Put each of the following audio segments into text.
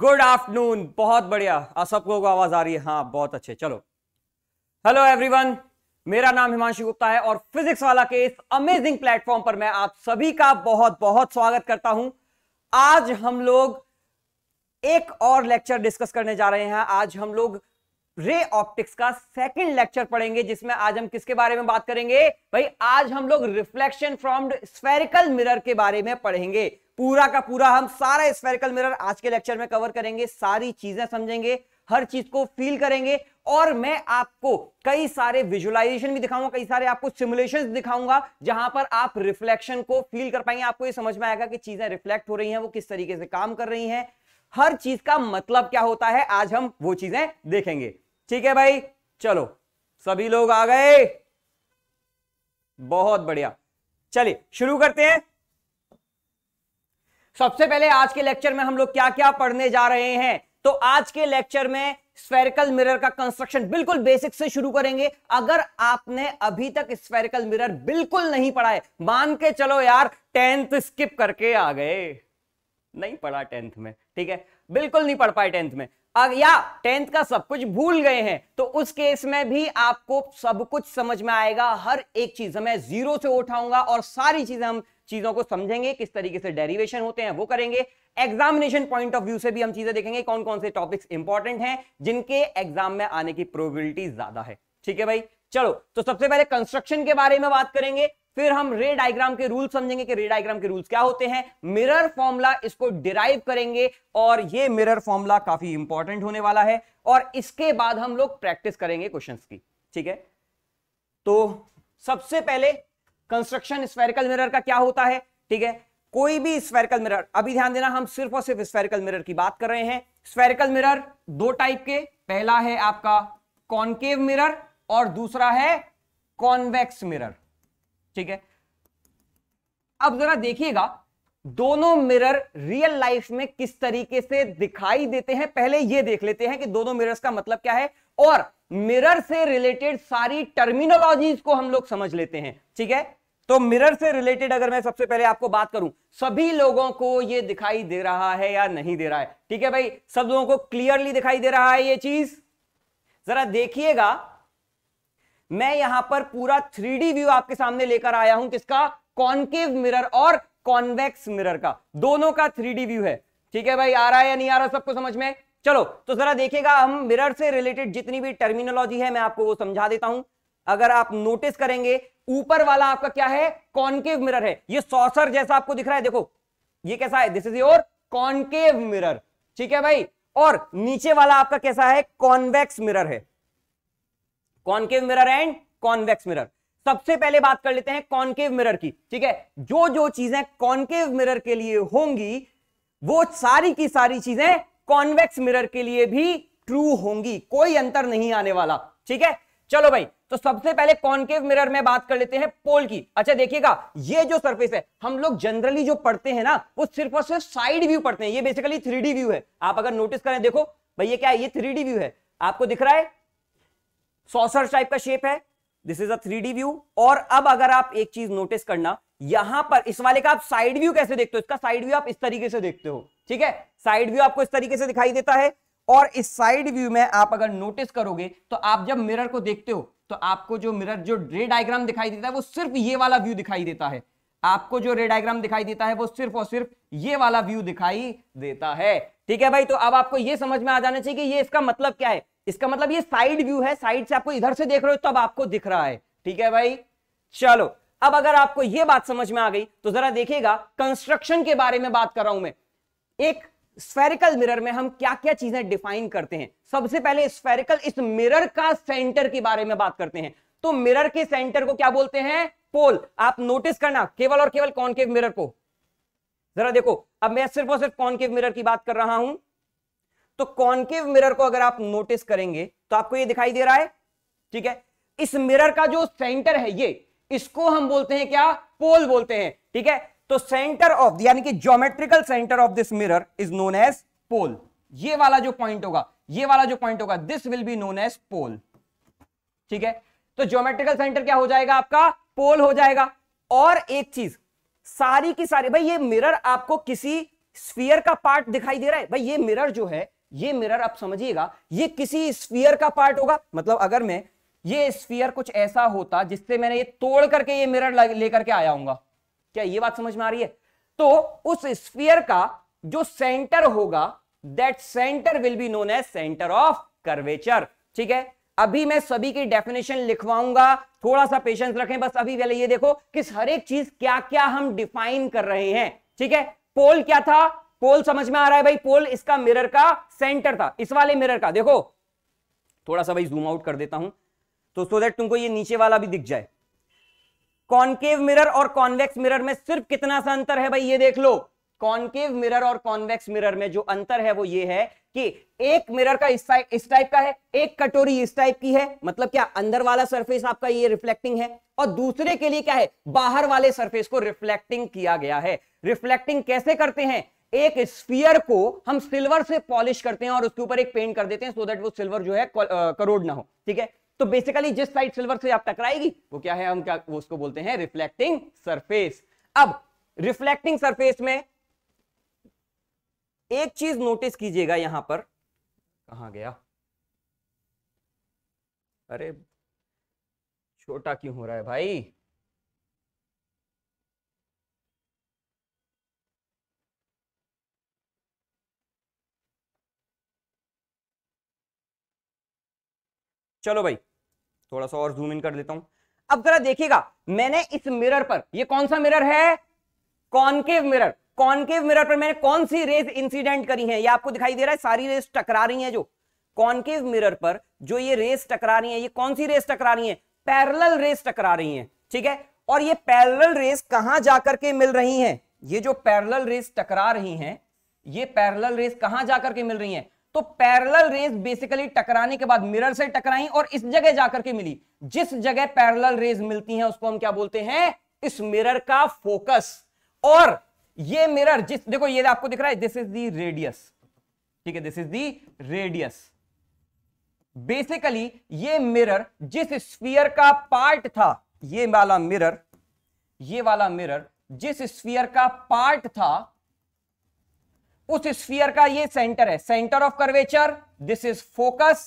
Good afternoon बहुत बढ़िया आप को आवाज आ रही है हाँ बहुत अच्छे चलो हेलो एवरीवन मेरा नाम हिमांशु गुप्ता है और फिजिक्स वाला के इस अमेजिंग प्लेटफॉर्म पर मैं आप सभी का बहुत बहुत स्वागत करता हूं आज हम लोग एक और लेक्चर डिस्कस करने जा रहे हैं आज हम लोग रे ऑप्टिक्स का सेकंड लेक्चर पढ़ेंगे जिसमें आज हम किसके बारे में बात करेंगे भाई आज हम लोग रिफ्लेक्शन फ्रॉम स्फेरिकल मिरर के बारे में पढ़ेंगे पूरा का पूरा हम सारा स्फेरिकल मिरर आज के लेक्चर में कवर करेंगे सारी चीजें समझेंगे हर चीज को फील करेंगे और मैं आपको कई सारे विजुअलाइजेशन भी दिखाऊंगा कई सारे आपको सिमुलेशन दिखाऊंगा जहां पर आप रिफ्लेक्शन को फील कर पाएंगे आपको ये समझ में आएगा कि चीजें रिफ्लेक्ट हो रही हैं वो किस तरीके से काम कर रही हैं हर चीज का मतलब क्या होता है आज हम वो चीजें देखेंगे ठीक है भाई चलो सभी लोग आ गए बहुत बढ़िया चलिए शुरू करते हैं सबसे पहले आज के लेक्चर में हम लोग क्या क्या पढ़ने जा रहे हैं तो आज के लेक्चर में स्फेरिकल मिरर का कंस्ट्रक्शन बिल्कुल बेसिक से शुरू करेंगे अगर आपने अभी तक स्फेरिकल मिरर बिल्कुल नहीं पढ़ा है मान के चलो यार टेंथ स्किप करके आ गए नहीं पढ़ा टेंथ में ठीक है बिल्कुल नहीं पढ़ पाए टेंथ में या टेंथ का सब कुछ भूल गए हैं तो उस केस में भी आपको सब कुछ समझ में आएगा हर एक चीज मैं जीरो से उठाऊंगा और सारी चीजें हम चीजों को समझेंगे किस तरीके से डेरिवेशन होते हैं वो करेंगे एग्जामिनेशन पॉइंट ऑफ व्यू से भी हम चीजें देखेंगे कौन कौन से टॉपिक्स इंपॉर्टेंट हैं जिनके एग्जाम में आने की प्रोबिलिटी ज्यादा है ठीक है भाई चलो तो सबसे पहले कंस्ट्रक्शन के बारे में बात करेंगे फिर हम रे डायग्राम के रूल समझेंगे कि रे डायग्राम के रूल्स क्या होते हैं मिरर फॉर्मूला इसको डिराइव करेंगे और ये मिरर फॉर्मूला काफी इंपॉर्टेंट होने वाला है और इसके बाद हम लोग प्रैक्टिस करेंगे क्वेश्चन की ठीक है तो सबसे पहले कंस्ट्रक्शन स्पेरिकल मिरर का क्या होता है ठीक है कोई भी स्पेरिकल मिरर अभी ध्यान देना हम सिर्फ और सिर्फ स्पेरिकल मिरर की बात कर रहे हैं स्पेरिकल मिरर दो टाइप के पहला है आपका कॉन्केव मिरर और दूसरा है कॉन्वेक्स मिरर ठीक है अब जरा देखिएगा दोनों मिरर रियल लाइफ में किस तरीके से दिखाई देते हैं पहले यह देख लेते हैं कि दोनों मिरर्स का मतलब क्या है और मिरर से रिलेटेड सारी टर्मिनोलॉजीज को हम लोग समझ लेते हैं ठीक है तो मिरर से रिलेटेड अगर मैं सबसे पहले आपको बात करूं सभी लोगों को यह दिखाई दे रहा है या नहीं दे रहा है ठीक है भाई सब लोगों को क्लियरली दिखाई दे रहा है यह चीज जरा देखिएगा मैं यहां पर पूरा थ्री व्यू आपके सामने लेकर आया हूं किसका कॉन्केव मिरर और कॉन्वेक्स मिरर का दोनों का थ्री व्यू है ठीक है भाई आ रहा है या नहीं आ रहा सबको समझ में चलो तो जरा देखिएगा हम मिरर से रिलेटेड जितनी भी टर्मिनोलॉजी है मैं आपको वो समझा देता हूं अगर आप नोटिस करेंगे ऊपर वाला आपका क्या है कॉन्केव मिरर है ये सॉसर जैसा आपको दिख रहा है देखो ये कैसा है this is your concave mirror ठीक है भाई और नीचे वाला आपका कैसा है कॉन्वेक्स मिरर है concave mirror and convex mirror सबसे पहले बात कर लेते हैं कॉन्केव मिरर की ठीक है जो जो चीजें कॉन्केव मिरर के लिए होंगी वो सारी की सारी चीजें कॉन्वेक्स मिरर के लिए भी ट्रू होंगी कोई अंतर नहीं आने वाला ठीक है चलो भाई तो सबसे पहले कॉन्केव मिरर में बात कर लेते हैं पोल की अच्छा देखिएगा ये जो सरफेस है हम लोग जनरली जो पढ़ते हैं ना वो सिर्फ और सिर्फ साइड व्यू पढ़ते हैं ये बेसिकली थ्री व्यू है आप अगर नोटिस करें देखो भाई ये क्या है ये थ्री व्यू है आपको दिख रहा है सॉसर टाइप का शेप है this is a three D view और अब अगर आप एक चीज नोटिस करना यहां पर इस वाले का आप साइड व्यू कैसे देखते हो इसका साइड व्यू आप इस तरीके से देखते हो ठीक है साइड व्यू आपको इस तरीके से दिखाई देता है और इस साइड व्यू में आप अगर नोटिस करोगे तो आप जब मिरर को देखते हो तो आपको जो मिरर जो रे डायग्राम दिखाई देता है वो सिर्फ ये वाला व्यू दिखाई देता है आपको जो रे डायग्राम दिखाई देता है वो सिर्फ और सिर्फ ये वाला व्यू दिखाई देता है ठीक है भाई तो अब आपको ये समझ में आ जाना चाहिए कि ये इसका मतलब क्या है इसका मतलब ये साइड व्यू है साइड से आपको इधर से देख रहे हो तब आपको दिख रहा है ठीक है भाई चलो अब अगर आपको ये बात समझ में आ गई तो जरा देखिएगा कंस्ट्रक्शन के बारे में बात कर रहा हूं मैं एक स्फेरिकल मिरर में हम क्या क्या चीजें डिफाइन करते हैं सबसे पहले स्फेरिकल इस मिरर का सेंटर के बारे में बात करते हैं तो मिरर के सेंटर को क्या बोलते हैं पोल आप नोटिस करना केवल और केवल कॉनकेव मिरर को जरा देखो अब मैं सिर्फ और सिर्फ कॉनकेव मिरर की बात कर रहा हूं तो कॉन्केव मिरर को अगर आप नोटिस करेंगे तो आपको ये दिखाई दे रहा है ठीक है इस मिरर का जो सेंटर है ये इसको हम बोलते हैं क्या पोल बोलते हैं ठीक है तो सेंटर ऑफ यानी कि geometrical centre of this mirror is known as pole ये वाला जो पॉइंट होगा ये वाला जो पॉइंट होगा this will be known as pole ठीक है तो ज्योमेट्रिकल सेंटर क्या हो जाएगा आपका पोल हो जाएगा और एक चीज सारी की सारी भाई ये मिरर आपको किसी स्फीयर का पार्ट दिखाई दे रहा है भाई ये मिरर जो है ये मिरर आप समझिएगा ये किसी स्फीयर का पार्ट होगा मतलब अगर मैं ये स्फीयर कुछ ऐसा होता जिससे मैंने ये तोड़ करके ये मिरर लेकर के आया हूंगा क्या ये बात समझ में आ रही है तो उस स्फीयर का जो सेंटर होगा that centre will be known as centre of curvature ठीक है अभी मैं सभी की डेफिनेशन लिखवाऊंगा थोड़ा सा पेशेंस रखें बस अभी पहले ये देखो कि हर एक चीज क्या क्या हम डिफाइन कर रहे हैं ठीक है पोल क्या था पोल समझ में आ रहा है भाई पोल इसका मिरर का सेंटर था इस वाले मिरर का देखो थोड़ा सा भाई जूम आउट कर देता हूं तो सो देट तुमको ये नीचे वाला भी दिख जाए कॉनकेव मिरर और कॉन्वेक्स मिरर में सिर्फ कितना सा अंतर है भाई ये देख लो कॉनकेव मिरर और कॉन्वेक्स मिरर में जो अंतर है वो ये है कि एक मिरर का इस इस टाइप का है एक कटोरी इस टाइप की है मतलब क्या अंदर वाला सरफेस आपका ये रिफ्लेक्टिंग है और दूसरे के लिए क्या है बाहर वाले सरफेस को रिफ्लेक्टिंग किया गया है रिफ्लेक्टिंग कैसे करते हैं एक स्पीयर को हम सिल्वर से पॉलिश करते हैं और उसके ऊपर एक पेंट कर देते हैं सो so दैट वो सिल्वर जो है करोड़ ना हो ठीक है तो बेसिकली जिस साइड सिल्वर से आप टकराएगी वो क्या है हम क्या वो उसको बोलते हैं रिफ्लेक्टिंग सरफेस अब रिफ्लेक्टिंग सरफेस में एक चीज नोटिस कीजिएगा यहां पर कहा गया अरे छोटा क्यों हो रहा है भाई चलो भाई थोड़ा सा और जूम इन कर देता हूं अब जरा देखिएगा मैंने इस मिरर पर ये कौन सा मिरर है कॉन्केव मिरर कॉनकेव मिरर पर मैंने कौन सी रेज इंसिडेंट करी है ये आपको दिखाई दे रहा है सारी रेस टकरा रही है जो कॉनकेव मिरर पर जो ये रेस टकरा रही है ये कौन सी रेस टकरा रही है पैरल रेस टकरा रही है ठीक है और ये पैरल रेस कहां जाकर के मिल रही है ये जो पैरल रेस टकरा रही है ये पैरल रेस कहां जाकर के मिल रही है तो पैरेलल रेज बेसिकली टकराने के बाद मिरर से टकराई और इस जगह जाकर के मिली जिस जगह पैरेलल रेज मिलती हैं उसको हम क्या बोलते हैं इस मिरर का फोकस और ये मिरर जिस देखो ये आपको दिख रहा है दिस इज दी रेडियस ठीक है this is the radius basically ये मिरर जिस स्फीयर का पार्ट था ये वाला मिरर ये वाला मिरर जिस स्फीयर का पार्ट था उस स्फीयर का ये सेंटर है centre of curvature this is focus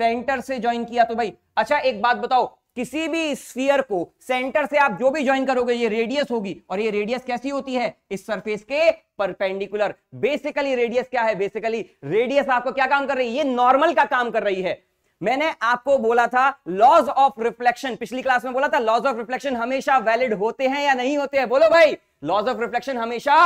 centre से ज्वाइन किया तो भाई अच्छा एक बात बताओ किसी भी स्फीयर को सेंटर से आप जो भी ज्वाइन करोगे ये रेडियस होगी और ये रेडियस कैसी होती है इस सरफेस के परपेंडिकुलर बेसिकली रेडियस क्या है बेसिकली रेडियस आपको क्या काम कर रही है ये नॉर्मल का काम कर रही है मैंने आपको बोला था लॉज ऑफ रिफ्लेक्शन पिछली क्लास में बोला था लॉज ऑफ रिफ्लेक्शन हमेशा वैलिड होते हैं या नहीं होते हैं बोलो भाई लॉज ऑफ रिफ्लेक्शन हमेशा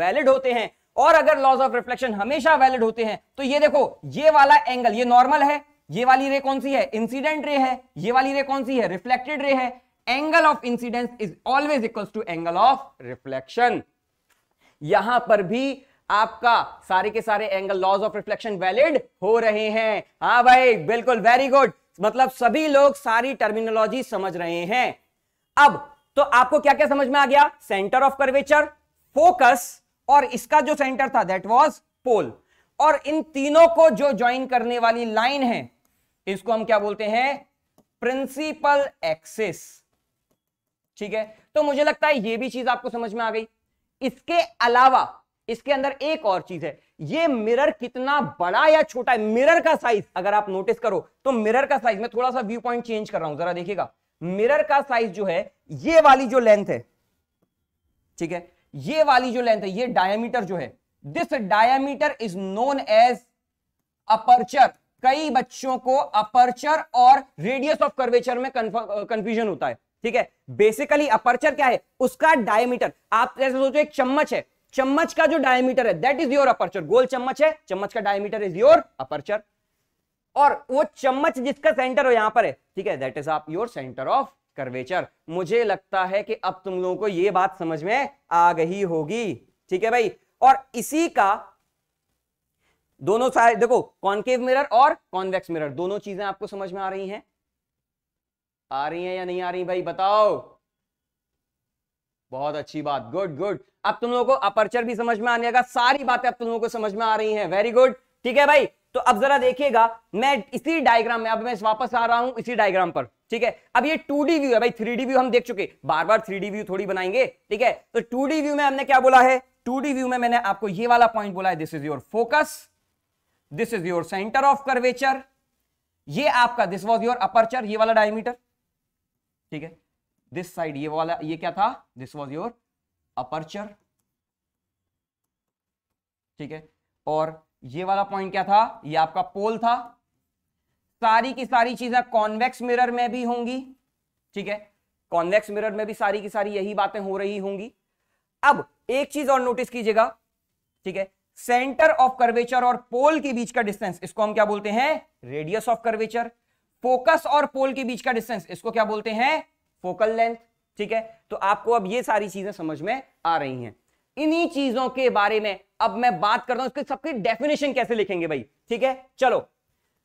वैलिड होते हैं और अगर लॉज ऑफ रिफ्लेक्शन हमेशा वैलिड होते हैं तो ये देखो ये वाला एंगल ये नॉर्मल है ये वाली रे कौन सी है इंसिडेंट रे है ये वाली रे कौन सी है रिफ्लेक्टेड रे है angle of incidence is always equal to angle of reflection यहां पर भी आपका सारे के सारे angle laws of reflection valid हो रहे हैं हाँ भाई बिल्कुल वेरी गुड मतलब सभी लोग सारी टर्मिनोलॉजी समझ रहे हैं अब तो आपको क्या क्या समझ में आ गया सेंटर ऑफ कर्वेचर फोकस और इसका जो सेंटर था दैट वाज पोल और इन तीनों को जो ज्वाइन करने वाली लाइन है इसको हम क्या बोलते हैं प्रिंसिपल एक्सिस ठीक है तो मुझे लगता है ये भी चीज आपको समझ में आ गई इसके अलावा इसके अंदर एक और चीज है ये मिरर कितना बड़ा या छोटा है मिरर का साइज अगर आप नोटिस करो तो मिरर का साइज मैं थोड़ा सा व्यू पॉइंट चेंज कर रहा हूं जरा देखिएगा मिरर का साइज जो है ये वाली जो लेंथ है ठीक है ये वाली जो लेंथ है ये डायमीटर जो है this diameter is known as aperture कई बच्चों को अपर्चर और रेडियस ऑफ कर्वेचर में कंफ्यूजन होता है ठीक है बेसिकली अपर्चर क्या है उसका डायमीटर आप जैसे सोचो एक चम्मच है चम्मच का जो डायमीटर है दैट इज योर अपर्चर गोल चम्मच है चम्मच का डायमीटर इज योर अपर्चर और वो चम्मच जिसका सेंटर हो यहां पर है ठीक है दैट इज आप योर सेंटर ऑफ कर्वेचर मुझे लगता है कि अब तुम लोगों को यह बात समझ में आ गई होगी ठीक है भाई और इसी का दोनों सारे देखो कॉन्केव मिरर और कॉन्वेक्स मिरर दोनों चीजें आपको समझ में आ रही हैं आ रही हैं या नहीं आ रही भाई बताओ बहुत अच्छी बात गुड गुड अब तुम लोगों को अपर्चर भी समझ में आने का सारी बातें अब तुम लोगों को समझ में आ रही हैं वेरी गुड ठीक है भाई तो अब जरा देखिएगा मैं इसी डायग्राम में अब मैं वापस आ रहा हूं इसी डायग्राम पर ठीक है अब ये टू डी व्यू है भाई थ्री व्यू हम देख चुके बार बार थ्री व्यू थोड़ी बनाएंगे ठीक है तो टू व्यू में हमने क्या बोला है टू व्यू में मैंने आपको ये वाला पॉइंट बोला है this is your focus this is your centre of curvature ये आपका दिस वॉज योर अपर्चर ये वाला डायमीटर ठीक है दिस साइड ये वाला ये क्या था दिस वॉज योर अपर्चर ठीक है और ये वाला पॉइंट क्या था ये आपका पोल था सारी की सारी चीजें कॉन्वेक्स मिरर में भी होंगी ठीक है कॉन्वेक्स मिरर में भी सारी की सारी यही बातें हो रही होंगी अब एक चीज और नोटिस कीजिएगा ठीक है सेंटर ऑफ कर्वेचर और पोल के बीच का डिस्टेंस इसको हम क्या बोलते हैं रेडियस ऑफ कर्वेचर फोकस और पोल के बीच का डिस्टेंस इसको क्या बोलते हैं फोकल लेंथ ठीक है तो आपको अब ये सारी चीजें समझ में आ रही हैं इन्हीं चीजों के बारे में अब मैं बात करता हूं इसके सबकी डेफिनेशन कैसे लिखेंगे भाई ठीक है चलो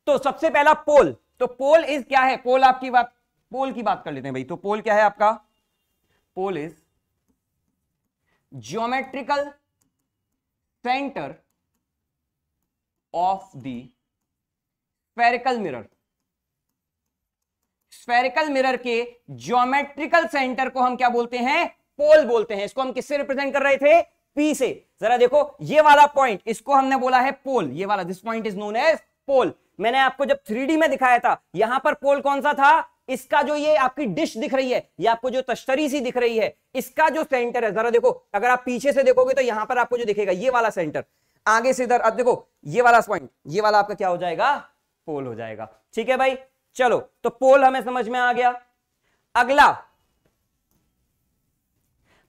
तो सबसे पहला पोल तो पोल इज क्या है पोल आपकी बात पोल की बात कर लेते हैं भाई तो पोल क्या है आपका pole is geometrical centre of the spherical mirror spherical mirror के ज्योमेट्रिकल सेंटर को हम क्या बोलते हैं पोल बोलते हैं इसको हम किससे रिप्रेजेंट कर रहे थे पी से जरा देखो ये वाला पॉइंट इसको हमने बोला है पोल ये वाला this point is known as pole मैंने आपको जब थ्री में दिखाया था यहां पर पोल कौन सा था इसका जो ये आपकी डिश दिख रही है ये आपको जो तश्तरी सी दिख रही है इसका जो सेंटर है जरा देखो अगर आप पीछे से देखोगे तो यहां पर आपको जो दिखेगा ये वाला सेंटर आगे से इधर अब देखो ये वाला पॉइंट ये वाला आपका क्या हो जाएगा पोल हो जाएगा ठीक है भाई चलो तो पोल हमें समझ में आ गया अगला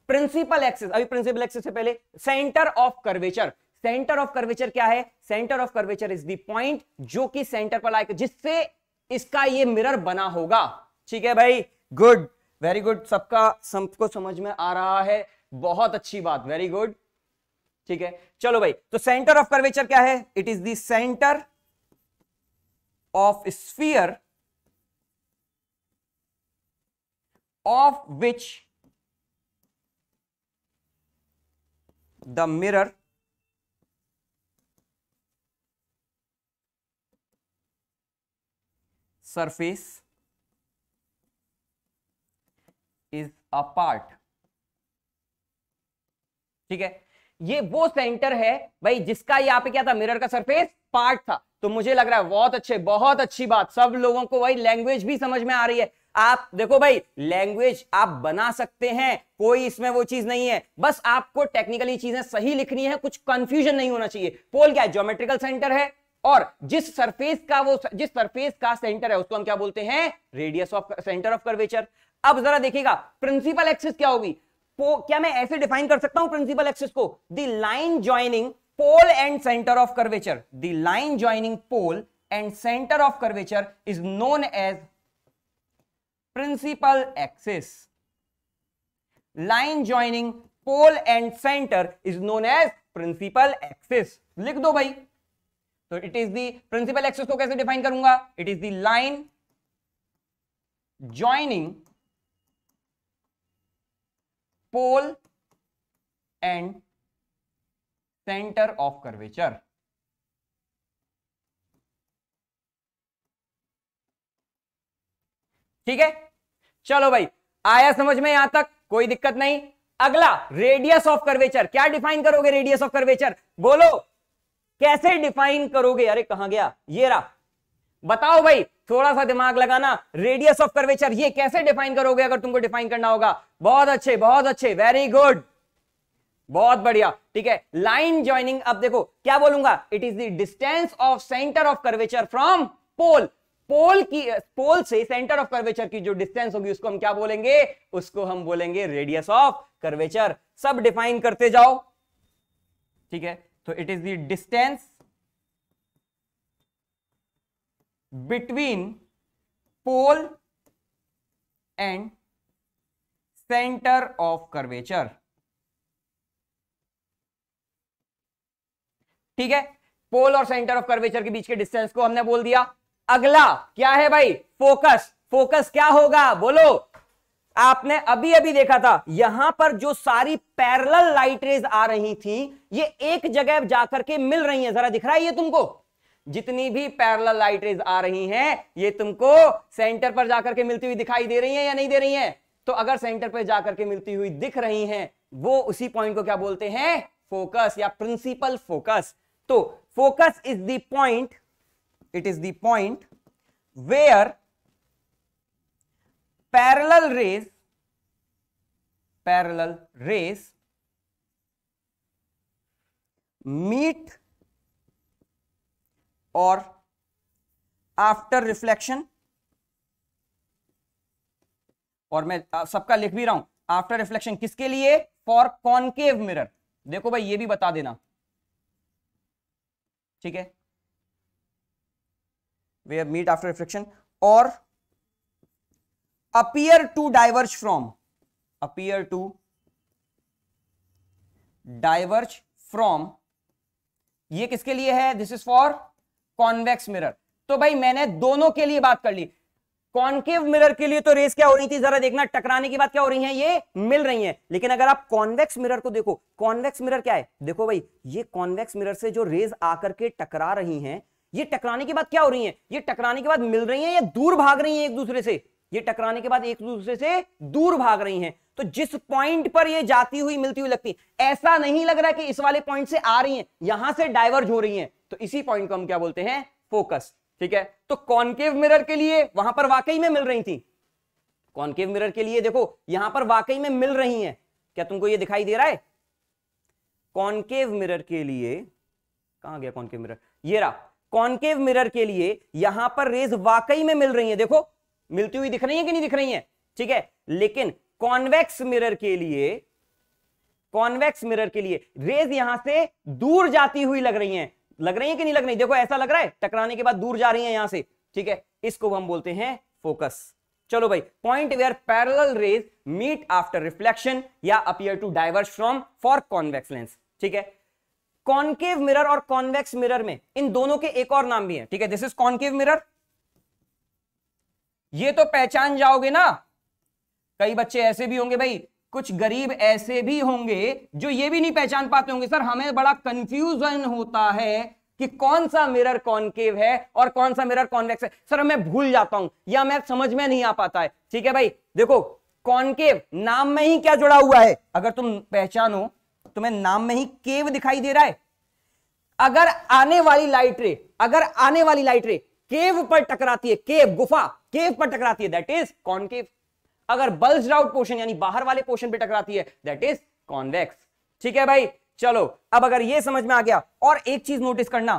प्रिंसिपल एक्सिस अभी प्रिंसिपल एक्सिस से पहले centre of curvature centre of curvature क्या है centre of curvature is the point जो कि सेंटर पर लाइक जिससे इसका ये मिरर बना होगा ठीक है भाई गुड वेरी गुड सबका सबको समझ में आ रहा है बहुत अच्छी बात वेरी गुड ठीक है चलो भाई तो सेंटर ऑफ कर्वेचर क्या है it is centre of sphere of which the mirror surface is a part ठीक है ये वो सेंटर है भाई जिसका यहाँ पे क्या था मिरर का सरफेस पार्ट था तो मुझे लग रहा है बहुत अच्छे बहुत अच्छी बात सब लोगों को भाई लैंग्वेज भी समझ में आ रही है आप देखो भाई लैंग्वेज आप बना सकते हैं कोई इसमें वो चीज नहीं है बस आपको टेक्निकली चीजें सही लिखनी है कुछ कंफ्यूजन नहीं होना चाहिए पोल क्या है ज्योमेट्रिकल सेंटर है और जिस सरफेस का वो जिस सरफेस का सेंटर है उसको हम क्या बोलते हैं radius of centre of curvature अब जरा देखिएगा प्रिंसिपल एक्सिस क्या होगी क्या मैं ऐसे डिफाइन कर सकता हूं प्रिंसिपल एक्सिस को the line joining pole and centre of curvature the line joining pole and centre of curvature is known as principal axis line joining pole and centre is known as principal axis लिख दो भाई तो it is the principal axis को कैसे define करूंगा it is the line joining pole and centre of curvature ठीक है चलो भाई आया समझ में यहां तक कोई दिक्कत नहीं अगला रेडियस ऑफ कर्वेचर क्या डिफाइन करोगे रेडियस ऑफ कर्वेचर बोलो कैसे डिफाइन करोगे अरे कहा गया ये रहा बताओ भाई थोड़ा सा दिमाग लगाना रेडियस ऑफ कर्वेचर ये कैसे डिफाइन करोगे अगर तुमको डिफाइन करना होगा बहुत अच्छे बहुत अच्छे वेरी गुड बहुत बढ़िया ठीक है लाइन ज्वाइनिंग अब देखो क्या बोलूंगा it is the distance of centre of curvature from pole pole की पोल से सेंटर ऑफ कर्वेचर की जो डिस्टेंस होगी उसको हम क्या बोलेंगे उसको हम बोलेंगे रेडियस ऑफ कर्वेचर सब डिफाइन करते जाओ ठीक है तो it is the distance between pole and centre of curvature ठीक है पोल और सेंटर ऑफ कर्वेचर के बीच के डिस्टेंस को हमने बोल दिया अगला क्या है भाई फोकस फोकस क्या होगा बोलो आपने अभी अभी देखा था यहां पर जो सारी पैरेलल लाइट रेज आ रही थी ये एक जगह जाकर के मिल रही है जरा दिख रहा है ये तुमको जितनी भी पैरेलल लाइट रेज आ रही हैं ये तुमको सेंटर पर जाकर के मिलती हुई दिखाई दे रही है या नहीं दे रही है तो अगर सेंटर पर जाकर के मिलती हुई दिख रही है वो उसी पॉइंट को क्या बोलते हैं फोकस या प्रिंसिपल फोकस तो focus is the point it is the point where parallel rays parallel rays meet और आफ्टर रिफ्लेक्शन और मैं सबका लिख भी रहा हूं आफ्टर रिफ्लेक्शन किसके लिए फॉर कॉनकेव मिरर देखो भाई ये भी बता देना ठीक है वे मीट आफ्टर रिफ्लेक्शन और appear to diverge from appear to diverge from ये किसके लिए है this is for convex mirror तो भाई मैंने दोनों के लिए बात कर ली कॉन्केव मिरर के लिए तो रेस क्या हो रही थी जरा देखना टकराने की बात क्या हो रही है ये मिल रही है लेकिन अगर आप कॉन्वेक्स मिरर को देखो कॉन्वेक्स मिरर क्या है देखो भाई ये कॉन्वेक्स मिरर से जो रेज आकर के टकरा रही हैं ये टकराने के बाद क्या हो रही है ये टकराने के बाद मिल रही है या दूर भाग रही है एक दूसरे से ये टकराने के बाद एक दूसरे से दूर भाग रही हैं तो जिस पॉइंट पर ये जाती हुई मिलती हुई लगती ऐसा नहीं लग रहा कि इस वाले पॉइंट से आ रही हैं यहां से डाइवर्ज हो रही हैं तो इसी पॉइंट को हम क्या बोलते हैं फोकस ठीक है तो कॉनकेव मिरर के लिए वहां पर वाकई में मिल रही थी कॉनकेव मिरर के लिए देखो यहां पर वाकई में मिल रही है क्या तुमको यह दिखाई दे रहा है कॉनकेव मिरर के लिए कहा गया कॉनकेव मिरर ये रहा कॉनकेव मिरर के लिए यहां पर रेज वाकई में मिल रही है देखो मिलती हुई दिख रही है कि नहीं दिख रही है ठीक है लेकिन कॉन्वेक्स मिरर के लिए कॉन्वेक्स मिरर के लिए रेज यहां से दूर जाती हुई लग रही है लग रही है कि नहीं लग रही देखो ऐसा लग रहा है टकराने के बाद दूर जा रही है यहां से ठीक है इसको हम बोलते हैं फोकस चलो भाई point where parallel rays meet after reflection या appear to diverge from for convex lens ठीक है कॉन्केव मिरर और कॉन्वेक्स मिरर में इन दोनों के एक और नाम भी है ठीक है दिस इज कॉन्केव मिरर ये तो पहचान जाओगे ना कई बच्चे ऐसे भी होंगे भाई कुछ गरीब ऐसे भी होंगे जो ये भी नहीं पहचान पाते होंगे सर हमें बड़ा कंफ्यूजन होता है कि कौन सा मिरर कॉनकेव है और कौन सा मिरर कॉन्वेक्स है सर मैं भूल जाता हूं या मैं समझ में नहीं आ पाता है ठीक है भाई देखो कॉनकेव नाम में ही क्या जुड़ा हुआ है अगर तुम पहचानो तुम्हें नाम में ही केव दिखाई दे रहा है अगर आने वाली लाइट रे अगर आने वाली लाइट रे केव पर टकराती है केव गुफा कॉनकेव पर टकराती है दैट इज कॉनकेव अगर बल्ज आउट पोर्शन यानी बाहर वाले पोर्शन पे टकराती है दैट इज कॉन्वेक्स ठीक है भाई चलो अब अगर ये समझ में आ गया और एक चीज नोटिस करना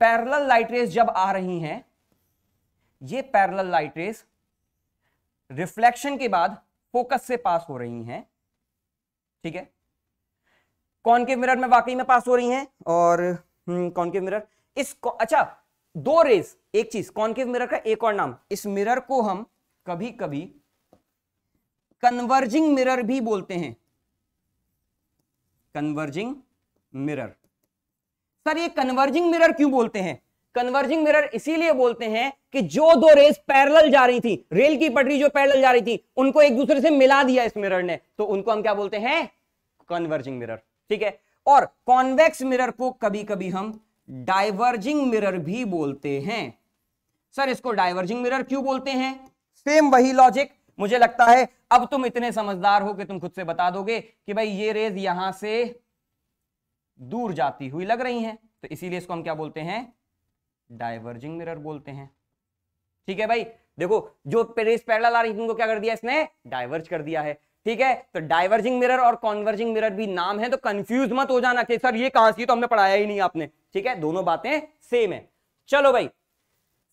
पैरेलल लाइट रेस जब आ रही हैं ये पैरेलल लाइट रेस रिफ्लेक्शन के बाद फोकस से पास हो रही हैं ठीक है कॉनकेव मिरर में वाकई में पास हो रही हैं और कॉनकेव मिरर इस अच्छा दो रेज एक चीज कॉन्केव मिरर का एक और नाम इस मिरर को हम कभी कभी कन्वर्जिंग मिरर भी बोलते हैं कन्वर्जिंग मिरर सर ये कन्वर्जिंग मिरर क्यों बोलते हैं कन्वर्जिंग मिरर इसीलिए बोलते हैं कि जो दो रेस पैरेलल जा रही थी रेल की पटरी जो पैरेलल जा रही थी उनको एक दूसरे से मिला दिया इस मिरर ने तो उनको हम क्या बोलते हैं कन्वर्जिंग मिरर ठीक है और कॉन्वेक्स मिरर को कभी कभी हम डाइवर्जिंग मिरर भी बोलते हैं सर इसको डाइवर्जिंग मिरर क्यों बोलते हैं सेम वही लॉजिक मुझे लगता है अब तुम इतने समझदार हो कि तुम खुद से बता दोगे कि भाई ये रेज यहां से दूर जाती हुई लग रही हैं तो इसीलिए इसको हम क्या बोलते हैं डाइवर्जिंग मिरर बोलते हैं ठीक है भाई देखो जो रेस पैरल आ रही थी उनको क्या कर दिया इसने डाइवर्ज कर दिया है ठीक है तो डाइवर्जिंग मिरर और कॉन्वर्जिंग मिरर भी नाम है तो कंफ्यूज मत हो जाना कि सर ये कहां से तो हमने पढ़ाया ही नहीं आपने ठीक है दोनों बातें सेम है चलो भाई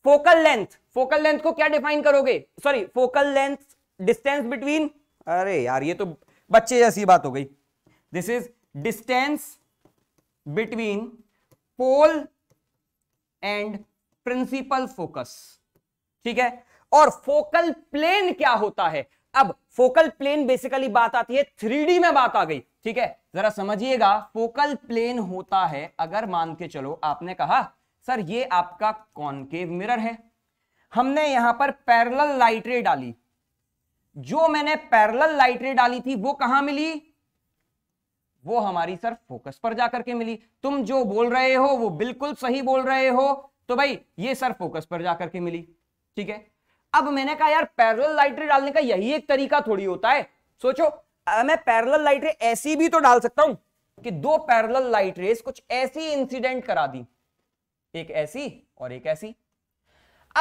फोकल लेंथ फोकल लेंथ को क्या डिफाइन करोगे sorry focal length distance between अरे यार ये तो बच्चे जैसी बात हो गई this is distance between pole and principal focus ठीक है और फोकल प्लेन क्या होता है अब फोकल प्लेन बेसिकली बात आती है थ्री में बात आ गई ठीक है जरा समझिएगा फोकल प्लेन होता है अगर मान के चलो आपने कहा सर ये आपका कॉनकेव मिरर है हमने यहां पर पैरेलल लाइट रे डाली जो मैंने पैरेलल लाइट रे डाली थी वो कहां मिली वो हमारी सर फोकस पर जाकर के मिली तुम जो बोल रहे हो वो बिल्कुल सही बोल रहे हो तो भाई ये सर फोकस पर जाकर के मिली ठीक है अब मैंने कहा यार पैरल लाइटरी डालने का यही एक तरीका थोड़ी होता है सोचो मैं पैरल लाइटरी ऐसी भी तो डाल सकता हूं कि दो पैरल लाइट रेस कुछ ऐसी इंसिडेंट करा दी एक ऐसी और एक ऐसी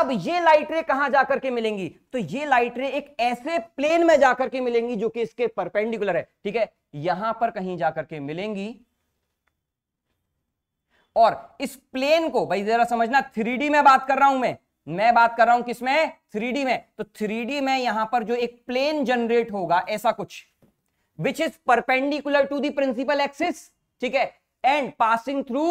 अब ये लाइट रे कहां जाकर के मिलेंगी तो ये लाइट रे एक ऐसे प्लेन में जाकर के मिलेंगी जो कि इसके परपेंडिकुलर है ठीक है यहां पर कहीं जाकर के मिलेंगी और इस प्लेन को भाई जरा समझना थ्री में बात कर रहा हूं मैं मैं बात कर रहा हूं किसमें थ्री में तो थ्री में यहां पर जो एक प्लेन जनरेट होगा ऐसा कुछ which is perpendicular to the principal axis ठीक है एंड पासिंग थ्रू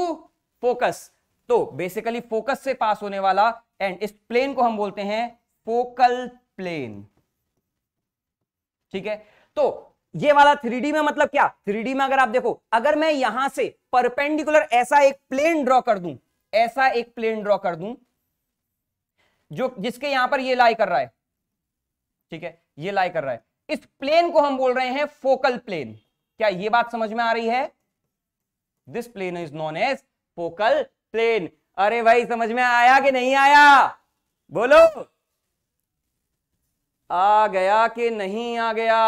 फोकस तो बेसिकली फोकस से पास होने वाला एंड इस प्लेन को हम बोलते हैं फोकल प्लेन ठीक है तो ये वाला थ्री में मतलब क्या थ्री में अगर आप देखो अगर मैं यहां से परपेंडिकुलर ऐसा एक प्लेन ड्रॉ कर दूं ऐसा एक प्लेन ड्रॉ कर दूं जो जिसके यहां पर ये लाई कर रहा है ठीक है ये लाई कर रहा है इस प्लेन को हम बोल रहे हैं फोकल प्लेन क्या ये बात समझ में आ रही है this plane is known as focal plane अरे भाई समझ में आया कि नहीं आया बोलो आ गया कि नहीं आ गया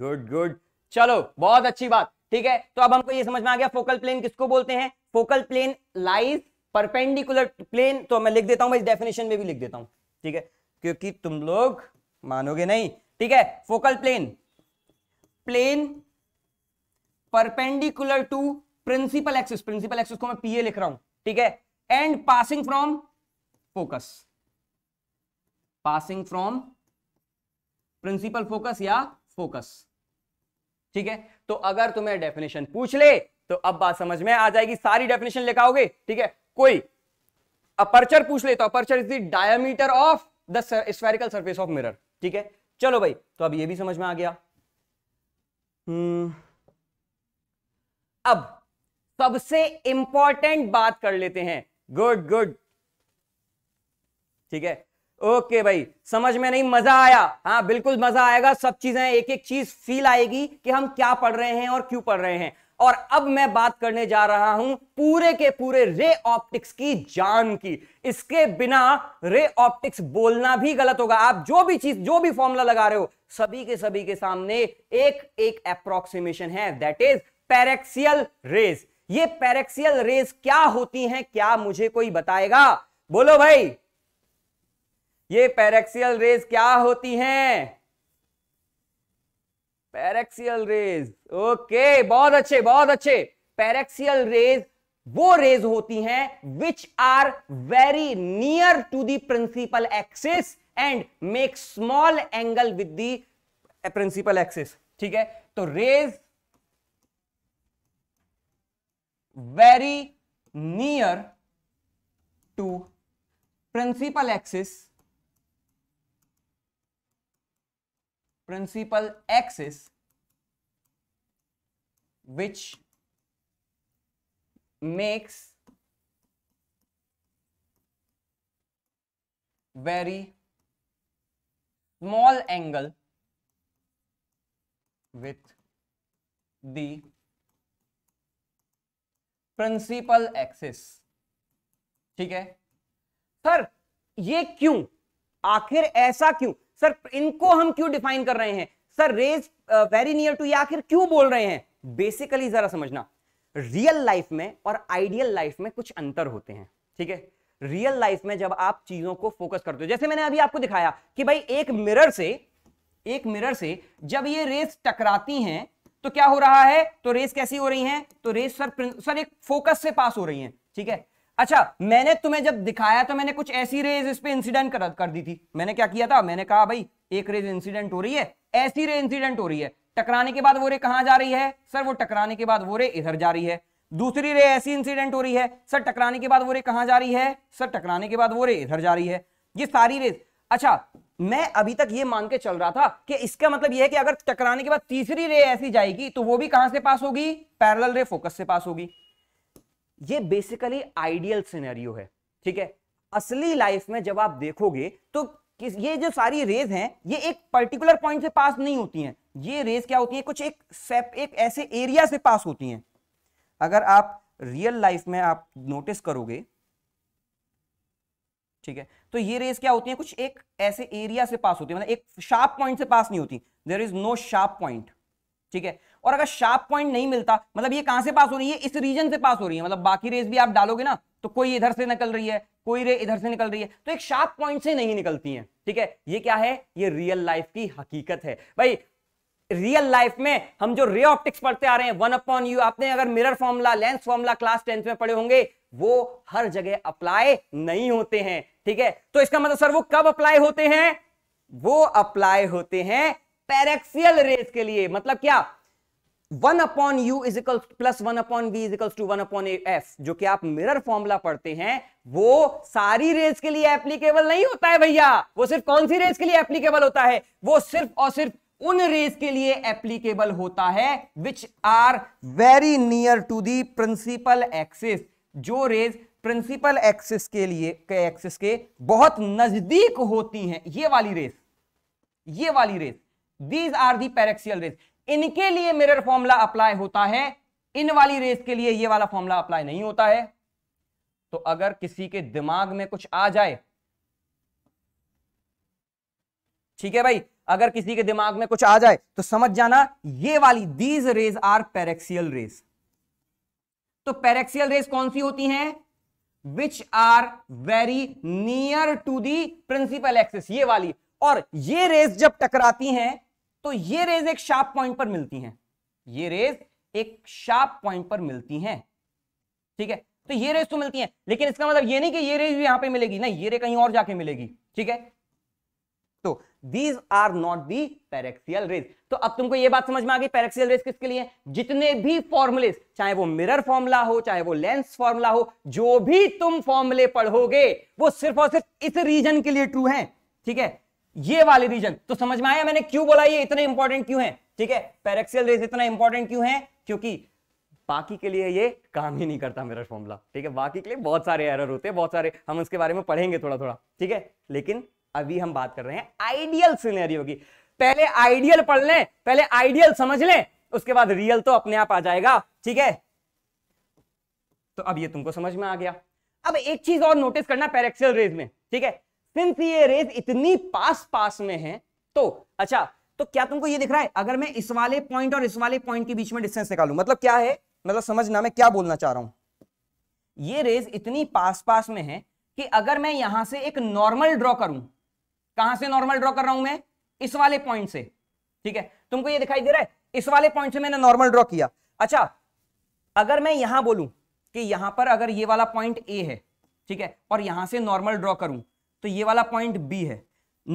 गुड गुड चलो बहुत अच्छी बात ठीक है तो अब हमको ये समझ में आ गया फोकल प्लेन किसको बोलते हैं focal plane lies perpendicular plane तो मैं लिख देता हूं मैं इस डेफिनेशन में भी लिख देता हूं ठीक है क्योंकि तुम लोग मानोगे नहीं ठीक है focal plane plane perpendicular to principal axis principal axis को मैं पीए लिख रहा हूं ठीक है and passing from focus passing from principal focus या फोकस ठीक है तो अगर तुम्हें डेफिनेशन पूछ ले तो अब बात समझ में आ जाएगी सारी डेफिनेशन लिखाओगे ठीक है कोई अपर्चर पूछ ले तो aperture is the diameter of the spherical surface of mirror ठीक है चलो भाई तो अब ये भी समझ में आ गया हम्म, अब सबसे इंपॉर्टेंट बात कर लेते हैं गुड गुड ठीक है ओके भाई समझ में नहीं मजा आया हाँ बिल्कुल मजा आएगा सब चीजें एक एक चीज फील आएगी कि हम क्या पढ़ रहे हैं और क्यों पढ़ रहे हैं और अब मैं बात करने जा रहा हूं पूरे के पूरे रे ऑप्टिक्स की जान की इसके बिना रे ऑप्टिक्स बोलना भी गलत होगा आप जो भी चीज जो भी फॉर्मूला लगा रहे हो सभी के सभी के सामने एक एक अप्रोक्सीमेशन है दैट इज पैरेक्सियल रेज ये पैरेक्सियल रेज क्या होती हैं क्या मुझे कोई बताएगा बोलो भाई ये पैरेक्सियल रेज क्या होती हैं पैरेक्सियल रेज ओके बहुत अच्छे बहुत अच्छे पैरेक्सियल रेज वो रेज होती हैं which are very near to the principal axis and make small angle with the principal axis ठीक है तो rays very near to principal axis principal axis which makes very small angle with the principal axis ठीक है sir ये क्यों आखिर ऐसा क्यों सर इनको हम क्यों डिफाइन कर रहे हैं sir rays very near to या आखिर क्यों बोल रहे हैं बेसिकली जरा समझना रियल लाइफ में और आइडियल लाइफ में कुछ अंतर होते हैं ठीक है रियल लाइफ में जब आप चीजों को फोकस करते हो जैसे मैंने अभी आपको दिखाया कि भाई एक मिरर से एक मिरर से जब ये रेस टकराती हैं तो क्या हो रहा है तो रेस कैसी हो रही है तो रेस सर सर एक फोकस से पास हो रही है ठीक है अच्छा मैंने तुम्हें जब दिखाया तो मैंने कुछ ऐसी रेज इस पर इंसिडेंट कर, कर दी थी मैंने क्या किया था मैंने कहा भाई एक रेज इंसिडेंट हो रही है ऐसी रे इंसिडेंट हो रही है टकराने के बाद वो रे कहां जा रही है सर वो टकराने के बाद वो रे इधर जा रही है दूसरी रे ऐसी इंसिडेंट हो रही है सर टकराने के बाद वो रे कहां जा रही है सर टकराने के बाद वो रे इधर जा रही है ये सारी रेज अच्छा मैं अभी तक ये मान के चल रहा था कि इसका मतलब यह है कि अगर टकराने के बाद तीसरी रे ऐसी जाएगी तो वो भी कहां से पास होगी पैरल रे फोकस से पास होगी ये बेसिकली आइडियल सिनेरियो है ठीक है असली लाइफ में जब आप देखोगे तो किस ये जो सारी रेज हैं ये एक पर्टिकुलर पॉइंट से पास नहीं होती हैं ये रेज क्या होती है कुछ एक सेप एक ऐसे एरिया से पास होती हैं अगर आप रियल लाइफ में आप नोटिस करोगे ठीक है तो ये रेज क्या होती है कुछ एक ऐसे एरिया से पास होती है मतलब एक शार्प पॉइंट से पास नहीं होती there is no sharp point ठीक है और अगर शार्प पॉइंट नहीं मिलता मतलब ये कहां से पास हो रही है इस रीजन से पास हो रही है मतलब बाकी रेस भी आप डालोगे ना तो कोई इधर से निकल रही है कोई रे इधर से निकल रही है तो एक शार्प पॉइंट से नहीं निकलती है ठीक है ये क्या है ये रियल लाइफ की हकीकत है भाई रियल लाइफ में हम जो रे ऑप्टिक्स पढ़ते आ रहे हैं वन अपॉन यू आपने अगर mirror formula lens formula class tenth में पढ़े होंगे वो हर जगह अप्लाई नहीं होते हैं ठीक है तो इसका मतलब सर वो कब अप्लाई होते हैं वो अप्लाई होते हैं पैरेक्सियल रेस के लिए मतलब क्या one upon u is equal plus one upon v is equal to one upon f जो कि आप मिरर फॉर्मूला पढ़ते हैं वो सारी रेज के लिए एप्लीकेबल नहीं होता है भैया वो सिर्फ कौन सी रेज के लिए एप्लीकेबल होता है वो सिर्फ और सिर्फ उन रेज के लिए एप्लीकेबल होता है which are very near to the principal axis जो रेज प्रिंसिपल एक्सिस के लिए के एक्सिस के बहुत नजदीक होती हैं ये वाली रेस ये वाली rays these are the paraxial rays इनके लिए मिरर फॉर्मूला अप्लाई होता है इन वाली रेस के लिए ये वाला फॉर्मूला अप्लाई नहीं होता है तो अगर किसी के दिमाग में कुछ आ जाए ठीक है भाई अगर किसी के दिमाग में कुछ आ जाए तो समझ जाना ये वाली these rays are paraxial rays तो पेरेक्सियल रेस कौन सी होती हैं which are very near to the principal axis ये वाली और ये रेस जब टकराती हैं तो ये रेज एक शार्प पॉइंट पर मिलती हैं ये रेज एक शार्प पॉइंट पर मिलती हैं ठीक है तो ये रेज तो मिलती हैं लेकिन इसका मतलब ये नहीं कि ये रेज भी यहां पे मिलेगी ना ये रे कहीं और जाके मिलेगी ठीक है तो these are not the paraxial rays तो अब तुमको ये बात समझ में आ गई पैरेक्सियल रेज किसके लिए जितने भी फॉर्मुले चाहे वो मिरर फॉर्मूला हो चाहे वो लेंस फॉर्मूला हो जो भी तुम फॉर्मुले पढ़ोगे वो सिर्फ और सिर्फ इस रीजन के लिए ट्रू है ठीक है ये वाले रीजन तो समझ में आया मैंने क्यों बोला ये इतने इंपॉर्टेंट क्यों है ठीक है पेरेक्सियल रेस इतना इंपॉर्टेंट क्यों है क्योंकि बाकी के लिए ये काम ही नहीं करता मेरा फॉर्मूला ठीक है बाकी के लिए बहुत सारे एरर होते हैं बहुत सारे हम उसके बारे में पढ़ेंगे थोड़ा थोड़ा ठीक है लेकिन अभी हम बात कर रहे हैं आइडियल सिनेरियो की पहले आइडियल पढ़ लें पहले आइडियल समझ लें उसके बाद रियल तो अपने आप आ जाएगा ठीक है तो अब ये तुमको समझ में आ गया अब एक चीज और नोटिस करना पेरेक्सियल रेज में ठीक है सिंस ये रेज इतनी पास पास में है तो अच्छा तो क्या तुमको ये दिख रहा है अगर मैं इस वाले पॉइंट और इस वाले पॉइंट के बीच में डिस्टेंस निकालू मतलब क्या है मतलब समझना मैं क्या बोलना चाह रहा हूं ये रेज इतनी पास पास में है कि अगर मैं यहां से एक नॉर्मल ड्रॉ करूं कहां से नॉर्मल ड्रॉ कर रहा हूं मैं इस वाले पॉइंट से ठीक है तुमको ये दिखाई दे रहा है इस वाले पॉइंट से मैंने नॉर्मल ड्रॉ किया अच्छा अगर मैं यहां बोलूं कि यहां पर अगर ये वाला पॉइंट ए है ठीक है और यहां से नॉर्मल ड्रॉ करूं तो ये वाला पॉइंट बी है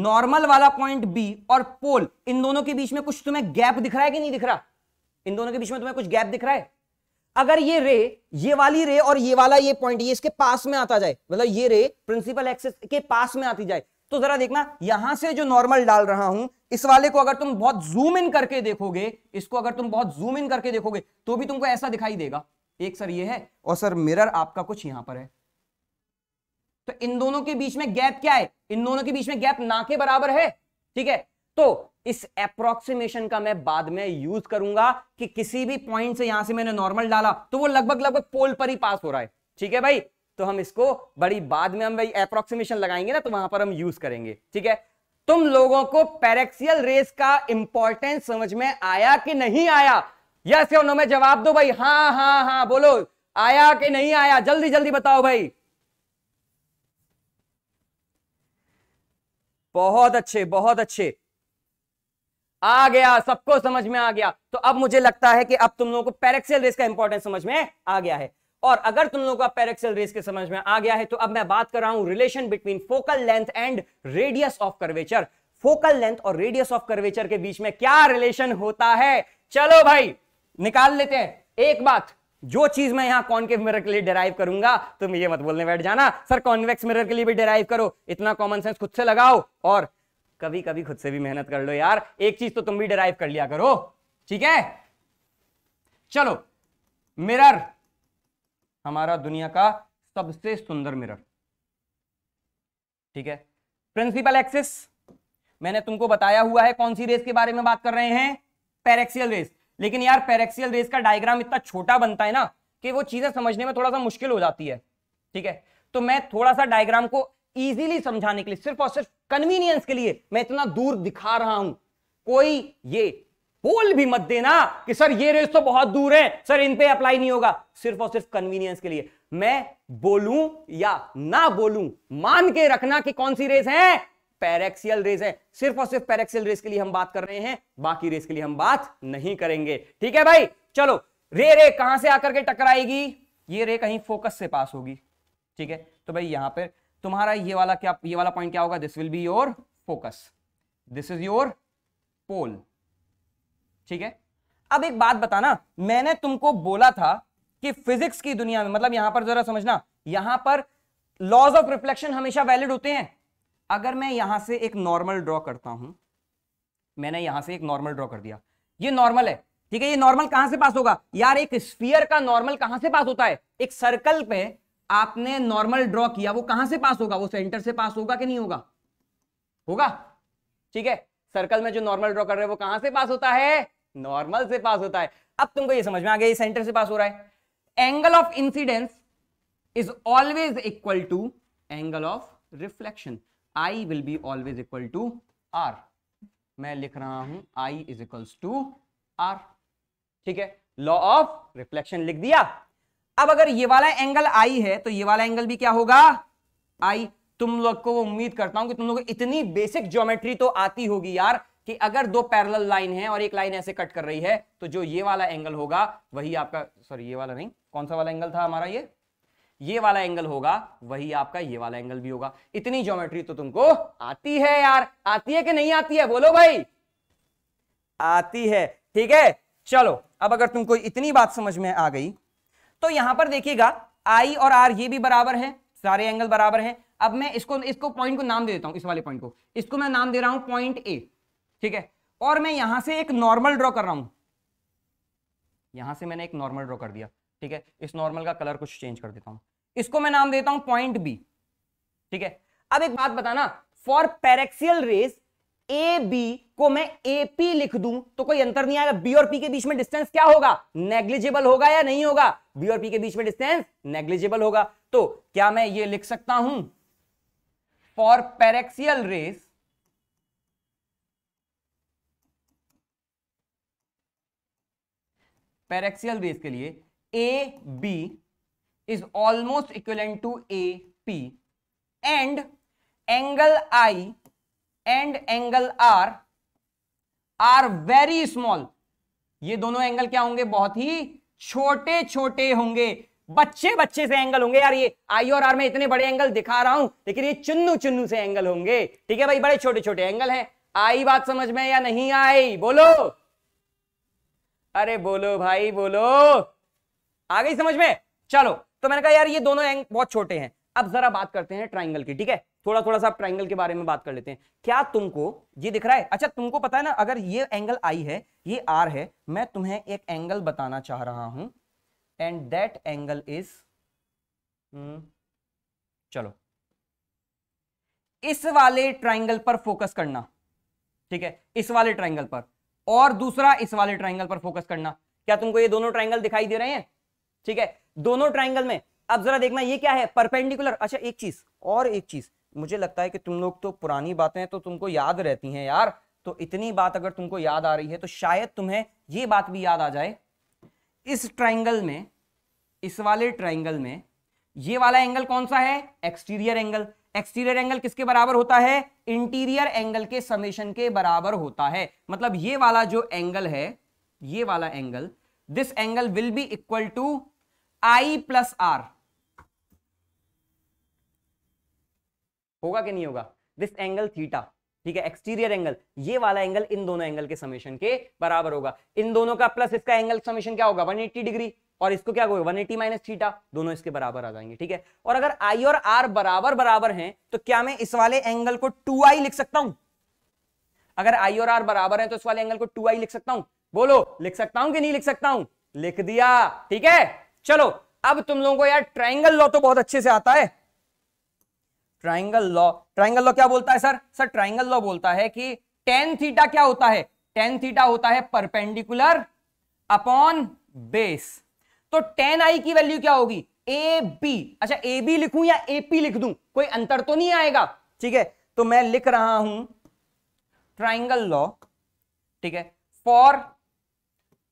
नॉर्मल वाला पॉइंट बी और पोल इन दोनों के बीच में कुछ तुम्हें गैप दिख रहा है कि नहीं दिख रहा इन दोनों के बीच में तुम्हें कुछ गैप दिख रहा है अगर ये रे ये वाली रे और ये वाला ये पॉइंट ये इसके पास में आता जाए मतलब ये रे प्रिंसिपल एक्सेस के पास में आती जाए तो जरा देखना यहां से जो नॉर्मल डाल रहा हूं इस वाले को अगर तुम बहुत जूम इन करके देखोगे इसको अगर तुम बहुत जूम इन करके देखोगे तो भी तुमको ऐसा दिखाई देगा एक सर ये है और सर मिरर आपका कुछ यहां पर है तो इन दोनों के बीच में गैप क्या है इन दोनों के बीच में गैप ना के बराबर है ठीक है तो इस अप्रोक्सीमेशन का मैं बाद में यूज करूंगा कि किसी भी पॉइंट से यहां से मैंने नॉर्मल डाला तो वो लगभग लगभग पोल पर ही पास हो रहा है ठीक है भाई तो हम इसको बड़ी बाद में हम भाई अप्रोक्सीमेशन लगाएंगे ना तो वहां पर हम यूज करेंगे ठीक है तुम लोगों को पैरेक्सियल रेस का इंपॉर्टेंस समझ में आया कि नहीं आया यस या में जवाब दो भाई हाँ हाँ हाँ बोलो आया कि नहीं आया जल्दी जल्दी बताओ भाई बहुत अच्छे बहुत अच्छे आ गया सबको समझ में आ गया तो अब मुझे लगता है कि अब तुम लोगों को पैरेक्सियल रेस का इंपॉर्टेंस समझ में आ गया है और अगर तुम लोगों का पैरेक्सल रेस के समझ में आ गया है तो अब मैं बात कर रहा हूं relation between focal length and radius of curvature focal length और रेडियस ऑफ कर्वेचर के बीच में क्या रिलेशन होता है चलो भाई निकाल लेते हैं एक बात जो चीज मैं यहां कॉन्केव मिरर के लिए डेराइव करूंगा तुम ये मत बोलने बैठ जाना सर कॉन्वेक्स मिरर के लिए भी डेराइव करो इतना कॉमन सेंस खुद से लगाओ और कभी कभी खुद से भी मेहनत कर लो यार एक चीज तो तुम भी डेराइव कर लिया करो ठीक है चलो मिरर हमारा दुनिया का सबसे सुंदर मिरर ठीक है प्रिंसिपल एक्सिस मैंने तुमको बताया हुआ है कौन सी रेस के बारे में बात कर रहे हैं पेरेक्सियल रेस लेकिन यार पेरेक्सियल रेस का डायग्राम इतना छोटा बनता है ना कि वो चीजें समझने में थोड़ा सा मुश्किल हो जाती है ठीक है तो मैं थोड़ा सा डायग्राम को इजीली समझाने के लिए सिर्फ और सिर्फ कन्वीनियंस के लिए मैं इतना दूर दिखा रहा हूं कोई ये बोल भी मत देना कि सर ये रेस तो बहुत दूर है सर इन पे अप्लाई नहीं होगा सिर्फ और सिर्फ कन्वीनियंस के लिए मैं बोलूं या ना बोलूं मान के रखना कि कौन सी रेस है पैरेक्सियल रेस है सिर्फ और सिर्फ पैरेक्सियल रेस के लिए हम बात कर रहे हैं बाकी रेस के लिए हम बात नहीं करेंगे ठीक है भाई चलो रे रे कहां से आकर के टकराएगी ये रे कहीं फोकस से पास होगी ठीक है तो भाई यहां पर तुम्हारा ये वाला क्या ये वाला पॉइंट क्या होगा this will be your focus this is your pole ठीक है अब एक बात बताना मैंने तुमको बोला था कि फिजिक्स की दुनिया में मतलब यहां पर जरा समझना यहां पर लॉज ऑफ रिफ्लेक्शन हमेशा वैलिड होते हैं अगर मैं यहां से एक नॉर्मल ड्रॉ करता हूं मैंने यहां से एक नॉर्मल ड्रॉ कर दिया ये नॉर्मल है ठीक है ये नॉर्मल कहां से पास होगा यार एक स्पीयर का नॉर्मल कहां से पास होता है एक सर्कल पे आपने नॉर्मल ड्रॉ किया वो कहां से पास होगा वो सेंटर से पास होगा कि नहीं होगा होगा ठीक है सर्कल में जो नॉर्मल ड्रॉ कर रहे हैं वो कहां से पास होता है नॉर्मल से पास होता है अब तुमको ये समझ में आ गया ये सेंटर से पास हो रहा है angle of incidence is always equal to angle of reflection I will be always equal to R. मैं लिख रहा हूं I is equals to R. ठीक है लॉ ऑफ रिफ्लेक्शन लिख दिया अब अगर ये वाला एंगल I है तो ये वाला एंगल भी क्या होगा I. तुम लोग को उम्मीद करता हूं कि तुम लोग को इतनी बेसिक ज्योमेट्री तो आती होगी यार कि अगर दो पैरेलल लाइन है और एक लाइन ऐसे कट कर रही है तो जो ये वाला एंगल होगा वही आपका सॉरी ये वाला नहीं कौन सा वाला एंगल था हमारा ये ये वाला एंगल होगा वही आपका ये वाला एंगल भी होगा इतनी ज्योमेट्री तो तुमको आती है यार आती है कि नहीं आती है बोलो भाई आती है ठीक है चलो अब अगर तुमको इतनी बात समझ में आ गई तो यहां पर देखिएगा आई और आर ये भी बराबर है सारे एंगल बराबर है अब मैं इसको इसको पॉइंट को नाम दे देता हूं इस वाले पॉइंट को इसको मैं नाम दे रहा हूं पॉइंट ए ठीक है और मैं यहां से एक नॉर्मल ड्रॉ कर रहा हूं यहां से मैंने एक नॉर्मल ड्रॉ कर दिया ठीक है इस नॉर्मल का कलर कुछ चेंज कर देता हूं इसको मैं नाम देता हूं पॉइंट बी ठीक है अब एक बात बताना for paraxial rays A B को मैं ए पी लिख दूं तो कोई अंतर नहीं आएगा बी और पी के बीच में डिस्टेंस क्या होगा नेग्लिजिबल होगा या नहीं होगा बी और पी के बीच में डिस्टेंस नेग्लिजिबल होगा तो क्या मैं ये लिख सकता हूं for paraxial rays paraxial rays के लिए A B is almost equivalent to A P and angle i and angle r are very small ये दोनों एंगल क्या होंगे बहुत ही छोटे छोटे होंगे बच्चे बच्चे से एंगल होंगे यार ये आई और आर में इतने बड़े एंगल दिखा रहा हूं लेकिन ये चुन्नू चुन्नू से एंगल होंगे ठीक है भाई बड़े छोटे छोटे एंगल हैं आई बात समझ में या नहीं आई बोलो अरे बोलो भाई बोलो आ गई समझ में चलो तो मैंने कहा यार ये दोनों एंग बहुत छोटे हैं अब जरा बात करते हैं ट्राइंगल की ठीक है थोड़ा थोड़ा सा ट्राइंगल के बारे में बात कर लेते हैं क्या तुमको ये दिख रहा है अच्छा तुमको पता है ना अगर ये एंगल आई है ये आर है मैं तुम्हें एक एंगल बताना चाह रहा हूं एंड दैट एंगल इज चलो इस वाले ट्राइंगल पर फोकस करना ठीक है इस वाले ट्राइंगल पर और दूसरा इस वाले ट्राइंगल पर फोकस करना क्या तुमको ये दोनों ट्राइंगल दिखाई दे रहे हैं ठीक है दोनों ट्राइंगल में अब जरा देखना ये क्या है परपेंडिकुलर अच्छा एक चीज और एक चीज मुझे लगता है कि तुम लोग तो पुरानी बातें तो तुमको याद रहती हैं यार तो इतनी बात अगर तुमको याद आ रही है तो शायद तुम्हें ये बात भी याद आ जाए इस ट्राइंगल में इस वाले ट्राइंगल में ये वाला एंगल कौन सा है एक्सटीरियर एंगल एक्सटीरियर एंगल किसके बराबर होता है इंटीरियर एंगल के समेशन के बराबर होता है मतलब ये वाला जो एंगल है ये वाला angle this angle will be equal to i plus r होगा कि नहीं होगा दिस एंगल थीटा ठीक है एक्सटीरियर एंगल ये वाला एंगल इन दोनों एंगल के समेशन के बराबर होगा इन दोनों का प्लस इसका एंगल समेशन क्या होगा 180 डिग्री और इसको क्या होगा 180 माइनस थीटा दोनों इसके बराबर आ जाएंगे ठीक है और अगर आई और आर बराबर बराबर हैं तो क्या मैं इस वाले एंगल को टू लिख सकता हूं अगर आई और आर बराबर है तो इस वाले एंगल को टू लिख सकता हूं बोलो लिख सकता हूं कि नहीं लिख सकता हूं लिख दिया ठीक है चलो अब तुम लोगों को यार ट्राइंगल लॉ तो बहुत अच्छे से आता है ट्राइंगल लॉ ट्राइंगल लॉ क्या बोलता है सर सर ट्राइंगल लॉ बोलता है कि टेन थीटा क्या होता है टेन थीटा होता है परपेंडिकुलर अपॉन बेस तो टेन आई की वैल्यू क्या होगी ए बी अच्छा ए बी लिखूं या ए पी लिख दू कोई अंतर तो नहीं आएगा ठीक है तो मैं लिख रहा हूं ट्राइंगल लॉ ठीक है for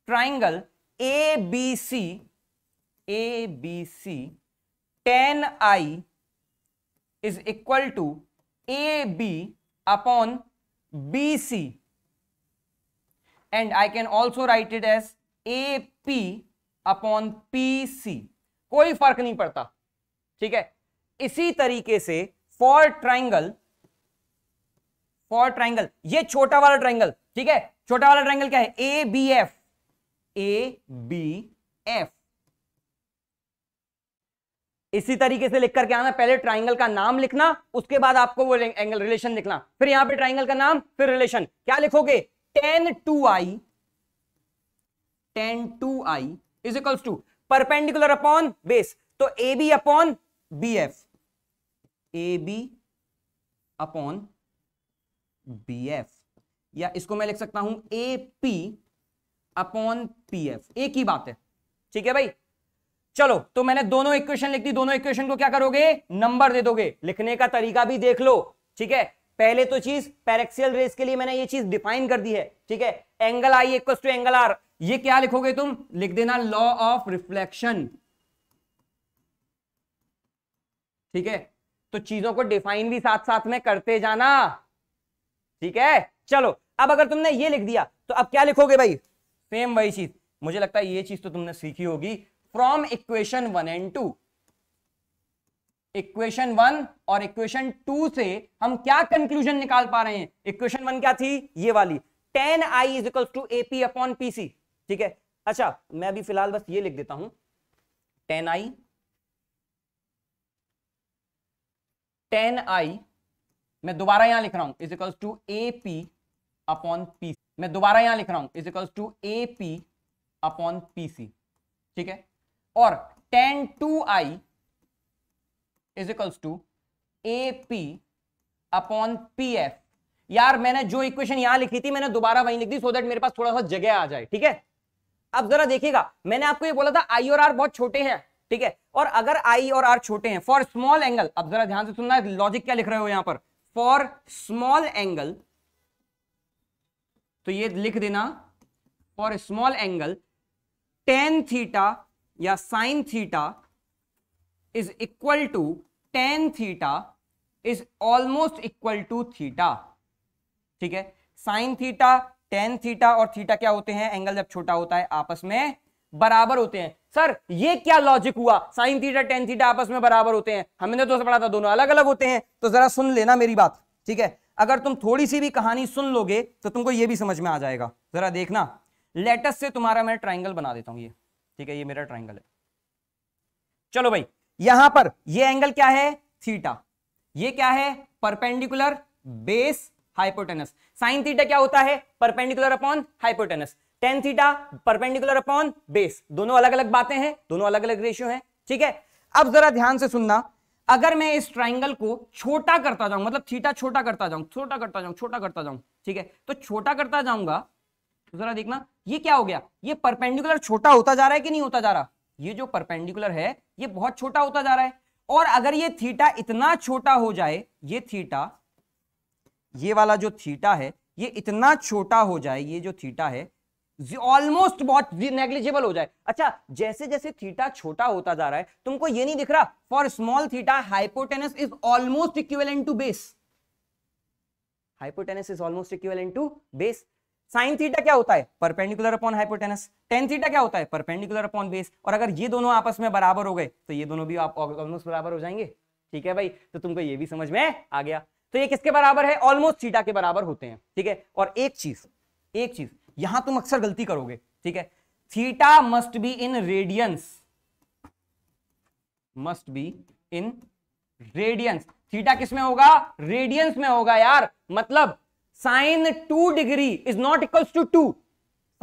triangle A B C A B C tan i is equal to A B upon B C and I can also write it as A P upon P C कोई फर्क नहीं पड़ता ठीक है इसी तरीके से फॉर ट्राइंगल फॉर ट्राइंगल ये छोटा वाला ट्राइंगल ठीक है छोटा वाला ट्राइंगल क्या है A B F A B F इसी तरीके से लिख करके आना पहले ट्राइंगल का नाम लिखना उसके बाद आपको वो एंगल रिलेशन लिखना फिर यहां पे ट्राइंगल का नाम फिर रिलेशन क्या लिखोगे tan two i tan two i is equals to perpendicular upon base तो A B upon B F A B upon B F या इसको मैं लिख सकता हूं A P upon P F एक ही बात है ठीक है भाई चलो तो मैंने दोनों इक्वेशन लिख दी दोनों इक्वेशन को क्या करोगे नंबर दे दोगे लिखने का तरीका भी देख लो ठीक है पहले तो चीज पैरेक्सियल रेस के लिए मैंने ये चीज डिफाइन कर दी है ठीक है angle i equal to angle r ये क्या लिखोगे तुम लिख देना लॉ ऑफ रिफ्लेक्शन ठीक है तो चीजों को डिफाइन भी साथ साथ में करते जाना ठीक है चलो अब अगर तुमने ये लिख दिया तो अब क्या लिखोगे भाई सेम वही चीज मुझे लगता है ये चीज तो तुमने सीखी होगी from equation one and two equation one और इक्वेशन टू से हम क्या कंक्लूजन निकाल पा रहे हैं इक्वेशन वन क्या थी ये वाली tan i is equal to AP upon PC ठीक है अच्छा मैं अभी फिलहाल बस ये लिख देता हूं टेन आई टेन आई मैं दोबारा यहां लिख रहा हूं is equal to A P upon P मैं दोबारा यहां लिख रहा हूं is equal to A P upon P C ठीक है और tan two i is equals to A P upon P F यार मैंने जो इक्वेशन यहां लिखी थी मैंने दोबारा वहीं लिख दी सो so दैट मेरे पास थोड़ा सा जगह आ जाए ठीक है अब जरा देखिएगा मैंने आपको ये बोला था आई और आर बहुत छोटे हैं ठीक है और अगर आई और आर छोटे हैं फॉर स्मॉल एंगल अब जरा ध्यान से सुनना लॉजिक क्या लिख रहे हो यहां पर फॉर स्मॉल एंगल तो ये लिख देना for small angle tan theta या sine theta is equal to tan theta is almost equal to theta ठीक है साइन थीटा टेन थीटा और थीटा क्या होते हैं एंगल जब छोटा होता है आपस में बराबर होते हैं सर ये क्या लॉजिक हुआ साइन थीटा टेन थीटा आपस में बराबर होते हैं हमने तो पढ़ा था दोनों अलग अलग होते हैं तो जरा सुन लेना मेरी बात ठीक है अगर तुम थोड़ी सी भी कहानी सुन लोगे तो तुमको ये भी समझ में आ जाएगा जरा देखना लेटस से तुम्हारा मैं ट्राइंगल बना देता हूं ये ठीक है ये मेरा ट्राइंगल है चलो भाई यहां पर ये एंगल क्या है थीटा ये क्या है perpendicular base hypotenuse sine theta क्या होता है perpendicular upon hypotenuse tan theta perpendicular upon base दोनों अलग अलग बातें हैं दोनों अलग अलग रेशियो हैं ठीक है अब जरा ध्यान से सुनना अगर मैं इस ट्राइंगल को छोटा करता जाऊं मतलब थीटा छोटा करता जाऊं छोटा करता जाऊं छोटा करता जाऊं ठीक है तो छोटा करता जाऊंगा तो जरा देखना ये क्या हो गया ये परपेंडिकुलर छोटा होता जा रहा है कि नहीं होता जा रहा ये जो परपेंडिकुलर है ये बहुत छोटा होता जा रहा है और अगर ये थीटा इतना छोटा हो जाए ये थीटा ये वाला जो थीटा है ये इतना छोटा हो जाए ये जो थीटा है ऑलमोस्ट बहुत नेग्लिजिबल हो जाए अच्छा जैसे जैसे थीटा छोटा होता जा रहा है तुमको ये नहीं दिख रहा for small theta hypotenuse is almost equivalent to base hypotenuse is almost equivalent to base sine theta क्या होता है perpendicular upon hypotenuse tan theta क्या होता है परपेंडिकुलर अपॉन बेस और अगर ये दोनों आपस में बराबर हो गए तो ये दोनों भी आप ऑलमोस्ट बराबर हो जाएंगे ठीक है भाई तो तुमको ये भी समझ में आ गया तो ये किसके बराबर है ऑलमोस्ट थीटा के बराबर होते हैं ठीक है और एक चीज एक चीज यहां तुम अक्सर गलती करोगे ठीक है theta must be in radians must be in radians theta किसमें होगा रेडियंस में होगा यार मतलब sine two degree is not equals to two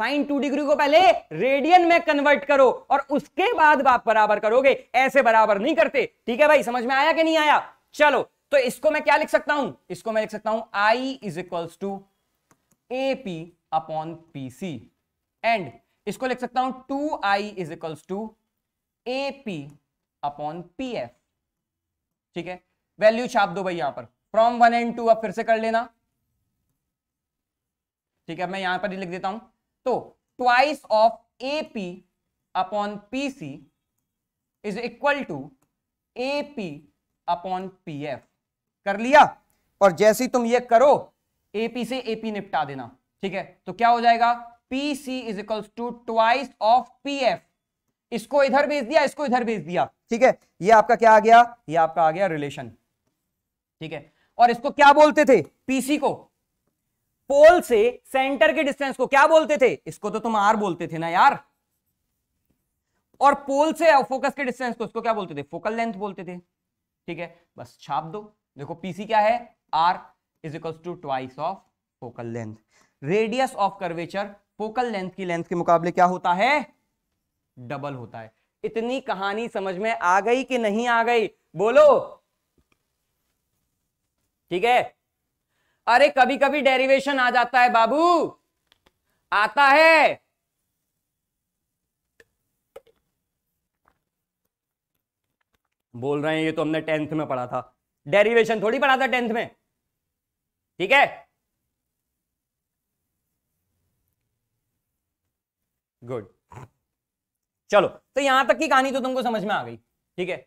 sine two degree को पहले रेडियन में कन्वर्ट करो और उसके बाद आप बराबर करोगे ऐसे बराबर नहीं करते ठीक है भाई समझ में आया कि नहीं आया चलो तो इसको मैं क्या लिख सकता हूं इसको मैं लिख सकता हूं i is equals to A P upon P C and इसको लिख सकता हूं two i is equals to A P upon P F ठीक है वैल्यू छाप दो भाई यहां पर फ्रॉम वन एंड टू अब फिर से कर लेना ठीक है मैं यहां पर ही लिख देता हूं तो twice of A P upon P C is equal to A P upon P F कर लिया और जैसे तुम ये करो ए पी से ए पी निपटा देना ठीक है तो क्या हो जाएगा P C is equal to twice of P F इसको इधर भेज दिया इसको इधर भेज दिया ठीक है ये आपका क्या आ गया ये आपका आ गया रिलेशन ठीक है और इसको क्या बोलते थे पीसी को पोल से सेंटर के डिस्टेंस को क्या बोलते थे इसको तो तुम आर बोलते थे ना यार और पोल से फोकस के डिस्टेंस को इसको क्या बोलते थे फोकल लेंथ बोलते थे ठीक है बस छाप दो देखो पीसी क्या है R is equal to twice of focal length radius of curvature focal length की लेंथ के मुकाबले क्या होता है डबल होता है इतनी कहानी समझ में आ गई कि नहीं आ गई बोलो ठीक है अरे कभी कभी डेरिवेशन आ जाता है बाबू आता है बोल रहे हैं ये तो हमने टेंथ में पढ़ा था डेरिवेशन थोड़ी पढ़ा था टेंथ में ठीक है गुड चलो तो यहां तक की कहानी तो तुमको समझ में आ गई ठीक है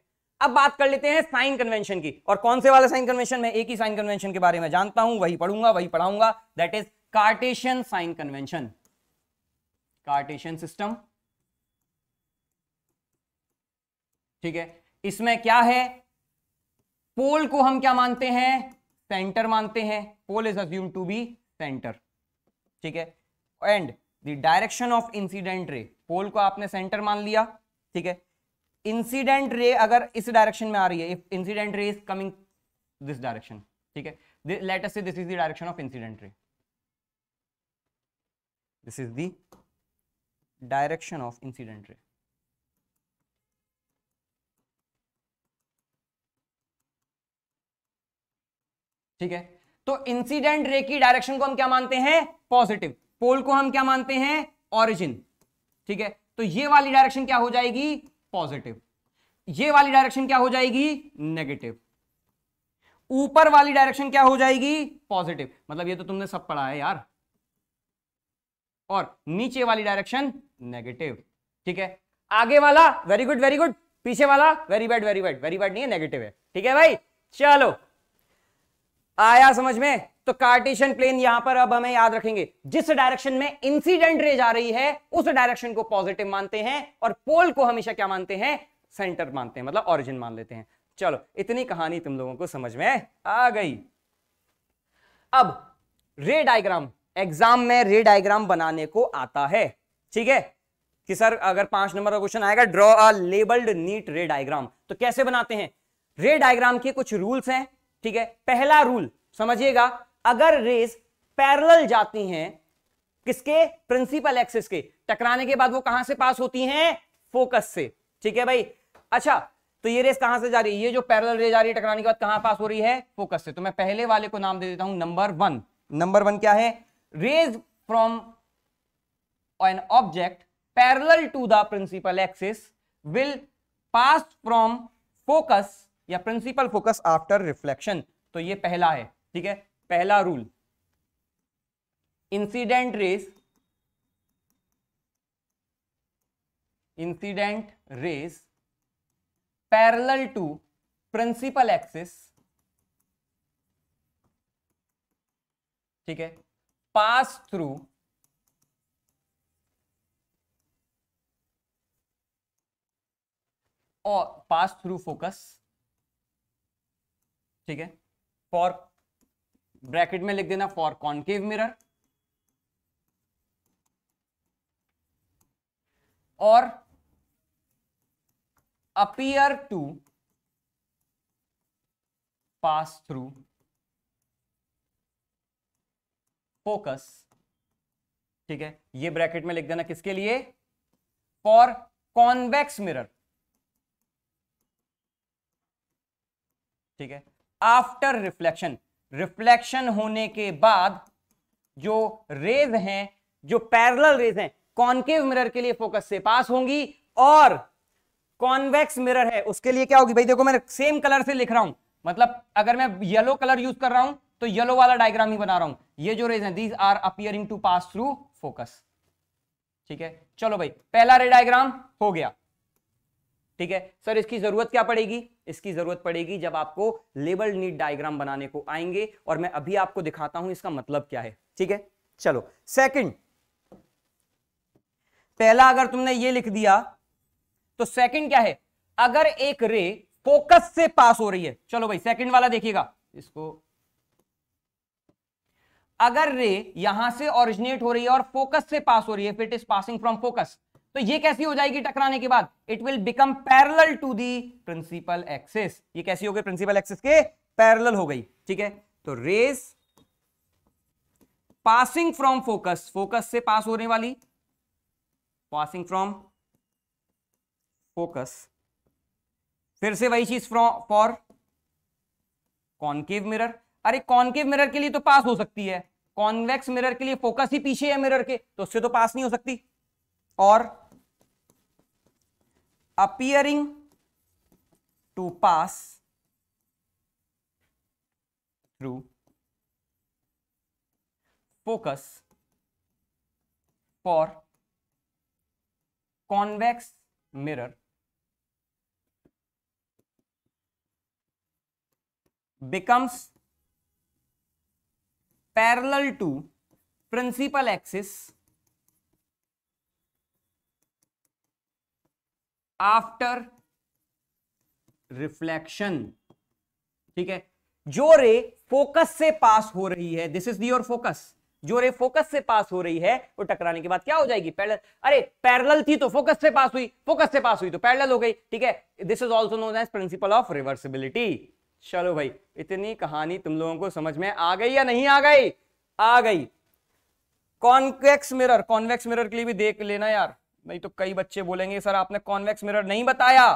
अब बात कर लेते हैं साइन कन्वेंशन की और कौन से वाला साइन कन्वेंशन मैं एक ही साइन कन्वेंशन के बारे में जानता हूं वही पढ़ूंगा वही पढ़ाऊंगा that is Cartesian sign convention Cartesian system ठीक है इसमें क्या है पोल को हम क्या मानते हैं सेंटर मानते हैं pole is assume to be centre ठीक है and the direction of incident ray pole को आपने सेंटर मान लिया ठीक है इंसिडेंट रे अगर इस डायरेक्शन में आ रही है if incident ray is coming this direction ठीक है let us say this is the direction of incident ray this is the direction of incident ray ठीक है तो इंसिडेंट रे की डायरेक्शन को हम क्या मानते हैं पॉजिटिव पोल को हम क्या मानते हैं ऑरिजिन ठीक है तो ये वाली डायरेक्शन क्या हो जाएगी पॉजिटिव ये वाली डायरेक्शन क्या हो जाएगी नेगेटिव ऊपर वाली डायरेक्शन क्या हो जाएगी पॉजिटिव मतलब ये तो तुमने सब पढ़ा है यार और नीचे वाली डायरेक्शन नेगेटिव ठीक है आगे वाला वेरी गुड वेरी गुड पीछे वाला very bad very bad very bad नहीं है नेगेटिव है ठीक है भाई चलो आया समझ में तो कार्टेशियन प्लेन यहां पर अब हमें याद रखेंगे जिस डायरेक्शन में इंसिडेंट रे जा रही है उस डायरेक्शन को पॉजिटिव मानते हैं और पोल को हमेशा क्या मानते हैं सेंटर मानते हैं मतलब ऑरिजिन मान लेते हैं चलो इतनी कहानी तुम लोगों को समझ में आ गई अब रे डायग्राम एग्जाम में रे डायग्राम बनाने को आता है ठीक है कि सर अगर पांच नंबर का क्वेश्चन आएगा draw a labelled neat ray diagram तो कैसे बनाते हैं रे डायग्राम के कुछ रूल्स हैं ठीक है पहला रूल समझिएगा अगर रेस पैरेलल जाती हैं किसके प्रिंसिपल एक्सिस के टकराने के बाद वो कहां से पास होती हैं फोकस से ठीक है भाई अच्छा तो ये रेस कहां से जा रही है ये जो पैरेलल रेस जा रही है टकराने के बाद कहां पास हो रही है फोकस से तो मैं पहले वाले को नाम दे देता हूं नंबर वन नंबर वन क्या है rays from an object parallel to the principal axis will pass from focus या प्रिंसिपल फोकस आफ्टर रिफ्लेक्शन तो ये पहला है ठीक है पहला rule incident rays incident rays parallel to principal axis ठीक है पास थ्रू और पास थ्रू फोकस ठीक है फॉर ब्रैकेट में लिख देना फॉर कॉन्केव मिरर और appear to pass through focus ठीक है ये ब्रैकेट में लिख देना किसके लिए फॉर कॉन्वेक्स मिरर ठीक है आफ्टर रिफ्लेक्शन रिफ्लेक्शन होने के बाद जो रेज हैं जो पैरेलल रेज हैं कॉन्केव मिरर के लिए फोकस से पास होंगी और कॉन्वेक्स मिरर है उसके लिए क्या होगी भाई देखो मैं सेम कलर से लिख रहा हूं मतलब अगर मैं येलो कलर यूज कर रहा हूं तो येलो वाला डायग्राम ही बना रहा हूं ये जो रेज हैं these are appearing to pass through focus ठीक है चलो भाई पहला रे डायग्राम हो गया ठीक है सर इसकी जरूरत क्या पड़ेगी इसकी जरूरत पड़ेगी जब आपको लेबल नीड डायग्राम बनाने को आएंगे और मैं अभी आपको दिखाता हूं इसका मतलब क्या है ठीक है चलो सेकंड पहला अगर तुमने ये लिख दिया तो सेकंड क्या है अगर एक रे फोकस से पास हो रही है चलो भाई सेकंड वाला देखिएगा इसको अगर रे यहां से ओरिजिनेट हो रही है और फोकस से पास हो रही है if it is passing from focus तो ये कैसी हो जाएगी टकराने के बाद it will become parallel to the principal axis ये कैसी हो गई प्रिंसिपल एक्सिस के पैरल हो गई ठीक है तो rays passing from focus focus से पास होने वाली पासिंग फ्रॉम फोकस फिर से वही चीज फ्रॉम फॉर कॉन्केव मिरर अरे कॉन्केव मिरर के लिए तो पास हो सकती है कॉन्वेक्स मिरर के लिए फोकस ही पीछे है मिरर के तो उससे तो पास नहीं हो सकती और appearing to pass through focus for convex mirror becomes parallel to principal axis after reflection ठीक है जो रे फोकस से पास हो रही है दिस इज दी फोकस जो रे फोकस से पास हो रही है वो टकराने के बाद क्या हो जाएगी पैरल अरे पैरल थी तो फोकस से पास हुई फोकस से पास हुई तो पैरल हो गई ठीक है this is also known as principle of reversibility चलो भाई इतनी कहानी तुम लोगों को समझ में आ गई या नहीं आ गई आ गई कॉन्वेक्स मिरर कॉन्वेक्स मिरर के लिए भी देख लेना यार नहीं तो कई बच्चे बोलेंगे सर आपने कॉन्वेक्स मिरर नहीं बताया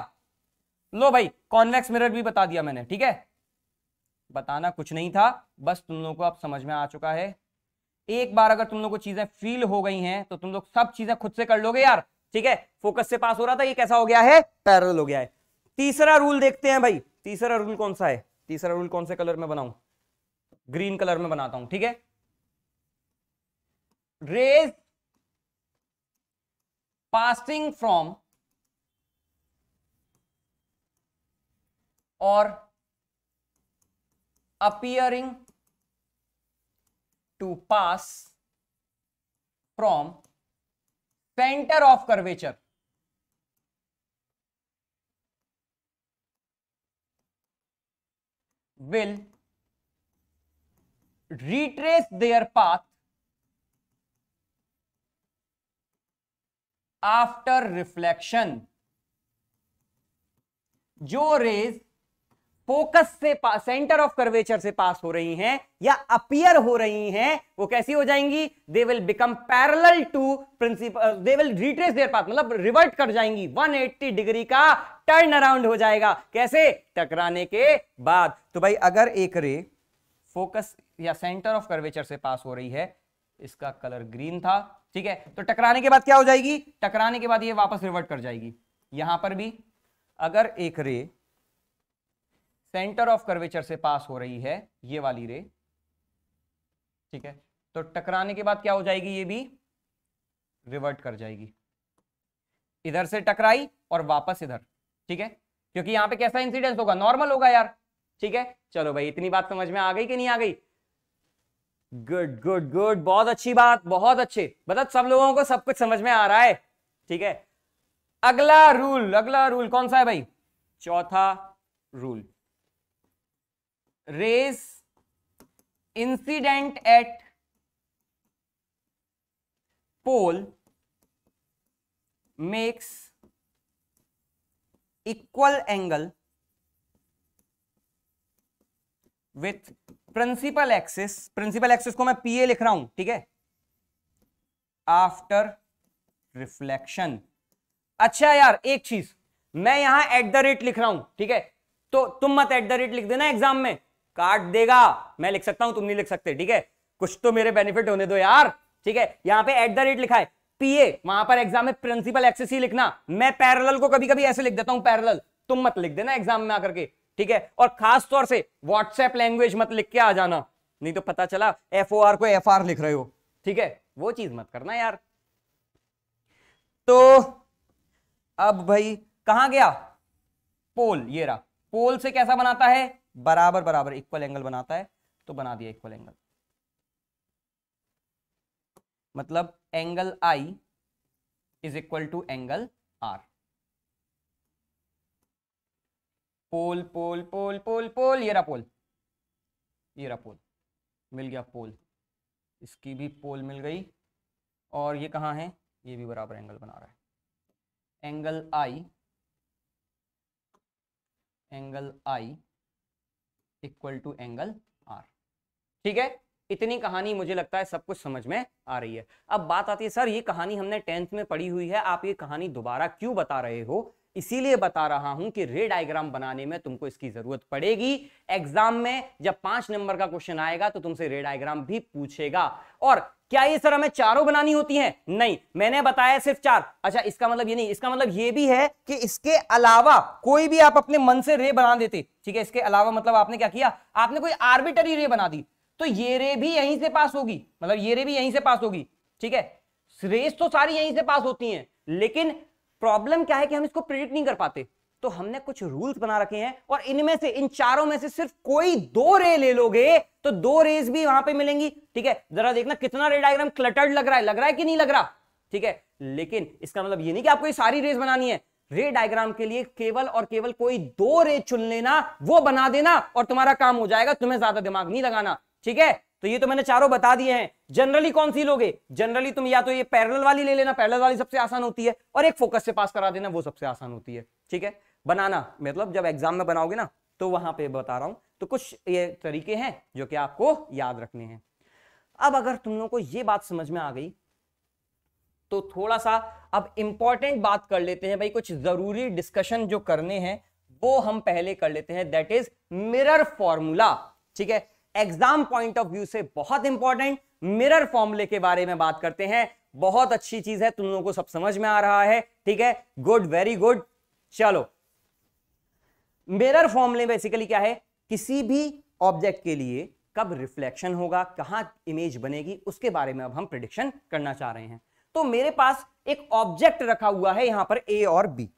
लो भाई कॉन्वेक्स मिरर भी बता दिया मैंने ठीक है बताना कुछ नहीं था बस तुम लोग को अब समझ में आ चुका है एक बार अगर तुम लोग को चीजें फील हो गई हैं तो तुम लोग सब चीजें खुद से कर लोगे यार ठीक है फोकस से पास हो रहा था ये कैसा हो गया है पैरल हो गया है तीसरा रूल देखते हैं भाई तीसरा रूल कौन सा है तीसरा रूल कौन से कलर में बनाऊ ग्रीन कलर में बनाता हूं ठीक है rays passing from or appearing to pass from center of curvature will retrace their path after reflection जो रेज फोकस से सेंटर ऑफ कर्वेचर से पास हो रही हैं या अपियर हो रही हैं वो कैसी हो जाएंगी they will become parallel to principal they will retrace their path मतलब रिवर्ट कर जाएंगी 180 डिग्री का टर्न अराउंड हो जाएगा कैसे टकराने के बाद तो भाई अगर एक रे फोकस या सेंटर ऑफ कर्वेचर से पास हो रही है इसका कलर ग्रीन था ठीक है तो टकराने के बाद क्या हो जाएगी टकराने के बाद ये वापस रिवर्ट कर जाएगी यहां पर भी अगर एक रे सेंटर ऑफ कर्वेचर से पास हो रही है ये वाली रे ठीक है तो टकराने के बाद क्या हो जाएगी ये भी रिवर्ट कर जाएगी इधर से टकराई और वापस इधर ठीक है क्योंकि यहां पे कैसा इंसिडेंस होगा नॉर्मल होगा यार ठीक है चलो भाई इतनी बात समझ में आ गई कि नहीं आ गई गुड गुड गुड बहुत अच्छी बात बहुत अच्छे मतलब सब लोगों को सब कुछ समझ में आ रहा है ठीक है अगला रूल अगला रूल कौन सा है भाई चौथा rule rays incident at pole makes equal angle with principal axis principal axis को मैं पीए लिख रहा हूं ठीक है आफ्टर रिफ्लेक्शन अच्छा यार एक चीज मैं यहां एट द रेट लिख रहा हूं ठीक है तो तुम मत एट द रेट लिख देना एग्जाम में काट देगा मैं लिख सकता हूं तुम नहीं लिख सकते ठीक है कुछ तो मेरे बेनिफिट होने दो यार ठीक है यहां पे एट द रेट लिखा है पीए वहां पर एग्जाम में प्रिंसिपल एक्सेस ही लिखना मैं पैरेलल को कभी कभी ऐसे लिख देता हूं पैरेलल तुम मत लिख देना एग्जाम में आकर के ठीक है और खास तौर से व्हाट्सएप लैंग्वेज मत लिख के आ जाना नहीं तो पता चला एफ ओ आर को एफ आर लिख रहे हो ठीक है वो चीज मत करना यार तो अब भाई कहा गया पोल ये रहा पोल से कैसा बनाता है बराबर बराबर इक्वल एंगल बनाता है तो बना दिया इक्वल एंगल मतलब angle i is equal to angle r pole pole pole pole pole ये रहा पोल ये रहा पोल मिल गया पोल इसकी भी पोल मिल गई और ये कहाँ है ये भी बराबर एंगल बना रहा है angle i angle i equal to angle r ठीक है इतनी कहानी मुझे लगता है सब कुछ समझ में आ रही है अब बात आती है सर ये कहानी हमने टेंथ में पढ़ी हुई है आप ये कहानी दोबारा क्यों बता रहे हो इसीलिए बता रहा हूं कि रे डायग्राम बनाने में तुमको इसकी जरूरत पड़ेगी एग्जाम में जब पांच नंबर का क्वेश्चन आएगा तो तुमसे रे डायग्राम भी पूछेगा और क्या ये सर हमें चारों बनानी होती हैं नहीं मैंने बताया सिर्फ चार अच्छा इसका मतलब ये नहीं इसका मतलब ये भी है कि इसके अलावा कोई भी आप अपने मन से रे बना देते ठीक है इसके अलावा मतलब आपने क्या किया आपने कोई आर्बिटरी रे बना दी तो ये रे भी यहीं से पास होगी मतलब ये रे भी यहीं से पास होगी ठीक है रेस तो सारी यहीं से पास होती है लेकिन प्रॉब्लम क्या है कि हम इसको प्रिडिक्ट नहीं कर पाते तो हमने कुछ रूल्स बना रखे हैं और इनमें से इन चारों में से सिर्फ कोई दो रे ले लोगे तो दो रेज भी वहां पे मिलेंगी ठीक है जरा देखना कितना रे डायग्राम क्लटर्ड लग रहा है लग रहा है कि नहीं लग रहा ठीक है लेकिन इसका मतलब ये नहीं कि आपको ये सारी रेज बनानी है रे डायग्राम के लिए केवल और केवल कोई दो रे चुन लेना वो बना देना और तुम्हारा काम हो जाएगा तुम्हें ज्यादा दिमाग नहीं लगाना ठीक है तो ये तो मैंने चारों बता दिए हैं जनरली कौन सी लोगे जनरली तुम या तो ये पैरल वाली ले लेना पैरल वाली सबसे आसान होती है और एक फोकस से पास करा देना वो सबसे आसान होती है ठीक है बनाना मतलब जब एग्जाम में बनाओगे ना तो वहां पे बता रहा हूं तो कुछ ये तरीके हैं जो कि आपको याद रखने हैं अब अगर तुम लोग को ये बात समझ में आ गई तो थोड़ा सा अब इंपॉर्टेंट बात कर लेते हैं भाई कुछ जरूरी डिस्कशन जो करने हैं वो हम पहले कर लेते हैं दैट इज मिरर फॉर्मूला ठीक है एग्जाम पॉइंट ऑफ व्यू से बहुत इंपॉर्टेंट मिरर फॉर्मूले के बारे में बात करते हैं बहुत अच्छी चीज है तुम लोगों को सब समझ में आ रहा है ठीक है गुड वेरी गुड चलो मिरर फॉर्मूले बेसिकली क्या है किसी भी ऑब्जेक्ट के लिए कब रिफ्लेक्शन होगा कहां इमेज बनेगी उसके बारे में अब हम प्रिडिक्शन करना चाह रहे हैं तो मेरे पास एक ऑब्जेक्ट रखा हुआ है यहां पर ए और बी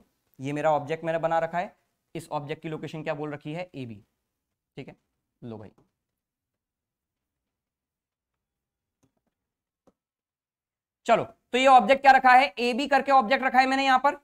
ये मेरा ऑब्जेक्ट मैंने बना रखा है इस ऑब्जेक्ट की लोकेशन क्या बोल रखी है ए बी ठीक है लो भाई चलो तो ये ऑब्जेक्ट क्या रखा है ए बी करके ऑब्जेक्ट रखा है मैंने यहां पर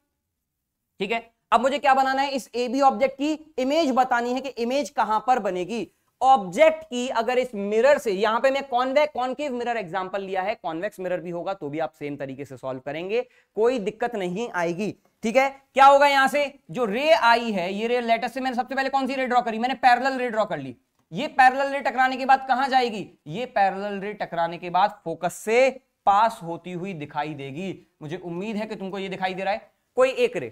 ठीक है अब मुझे क्या बनाना है इस ए बी ऑब्जेक्ट की इमेज बतानी है कि इमेज कहां पर बनेगी ऑब्जेक्ट की अगर इस मिरर से यहां पे मैं कॉन्वेक कॉन्केव मिरर एग्जांपल लिया है कॉन्वेक्स मिरर भी होगा तो भी आप सेम तरीके से सॉल्व करेंगे कोई दिक्कत नहीं आएगी ठीक है क्या होगा यहां से जो रे आई है ये रे लेटर से मैंने सबसे पहले कौन सी रे ड्रॉ करी मैंने पैरेलल रे ड्रॉ कर ली ये पैरेलल रे टकराने के बाद कहां जाएगी ये पैरेलल रे टकराने के बाद फोकस से पास होती हुई दिखाई देगी मुझे उम्मीद है कि तुमको ये दिखाई दे रहा है कोई एक रे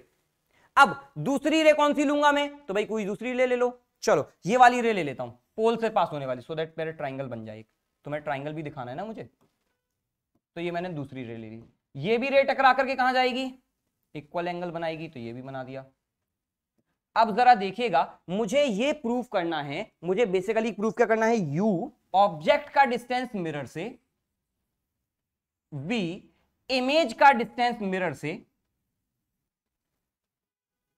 अब दूसरी रे कौन सी लूंगा मैं तो भाई कोई दूसरी ले ले लो चलो ये वाली रे ले लेता हूं पोल से पास होने वाली सो देट मेरे ट्राइंगल बन जाए तो मैं ट्राइंगल भी दिखाना है ना मुझे तो ये मैंने दूसरी रे ले ली ये भी रे टकरा करके कहा जाएगी इक्वल एंगल बनाएगी तो ये भी बना दिया अब जरा देखिएगा मुझे ये प्रूफ करना है मुझे बेसिकली प्रूफ क्या करना है यू ऑब्जेक्ट का डिस्टेंस मिरर से बी इमेज का डिस्टेंस मिरर से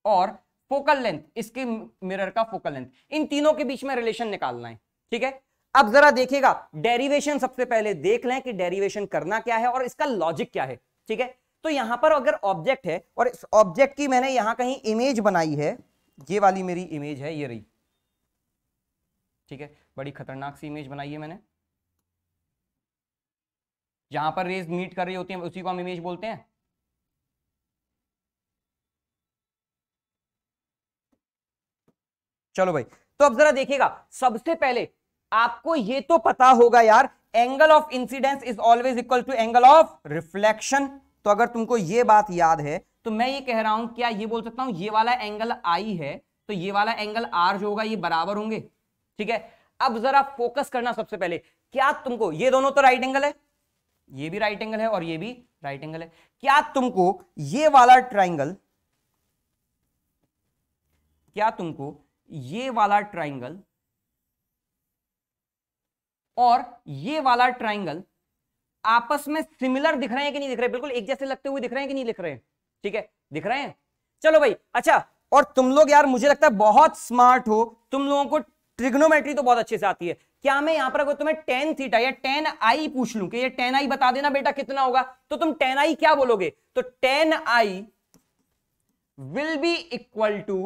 और फोकल लेंथ इसके मिरर का फोकल लेंथ इन तीनों के बीच में रिलेशन निकालना है ठीक है अब जरा देखिएगा डेरिवेशन सबसे पहले देख लें कि डेरिवेशन करना क्या है और इसका लॉजिक क्या है ठीक है तो यहां पर अगर ऑब्जेक्ट है और इस ऑब्जेक्ट की मैंने यहां कहीं इमेज बनाई है ये वाली मेरी इमेज है ये रही ठीक है बड़ी खतरनाक सी इमेज बनाई है मैंने जहां पर रेज मीट कर रही होती है उसी को हम इमेज बोलते हैं चलो भाई तो अब जरा देखिएगा सबसे पहले आपको यह तो पता होगा यार angle of incidence is always equal to angle of reflection तो अगर तुमको यह बात याद है तो मैं ये कह रहा हूं क्या ये बोल सकता हूं ये वाला एंगल आई है तो ये वाला एंगल आर जो होगा ये बराबर होंगे ठीक है अब जरा फोकस करना सबसे पहले क्या तुमको ये दोनों तो राइट एंगल है ये भी राइट एंगल है और ये भी राइट एंगल है क्या तुमको ये वाला ट्राइंगल क्या तुमको ये वाला ट्राइंगल और ये वाला ट्राइंगल आपस में सिमिलर दिख रहे हैं कि नहीं दिख रहे बिल्कुल एक जैसे लगते हुए दिख रहे हैं कि नहीं दिख रहे हैं ठीक है दिख रहे हैं चलो भाई अच्छा और तुम लोग यार मुझे लगता है बहुत स्मार्ट हो तुम लोगों को ट्रिग्नोमेट्री तो बहुत अच्छे से आती है क्या मैं यहां पर अगर तुम्हें टेन थीटा या टेन आई पूछ लू कि ये टेन आई बता देना बेटा कितना होगा तो तुम टेन आई क्या बोलोगे तो tan i will be equal to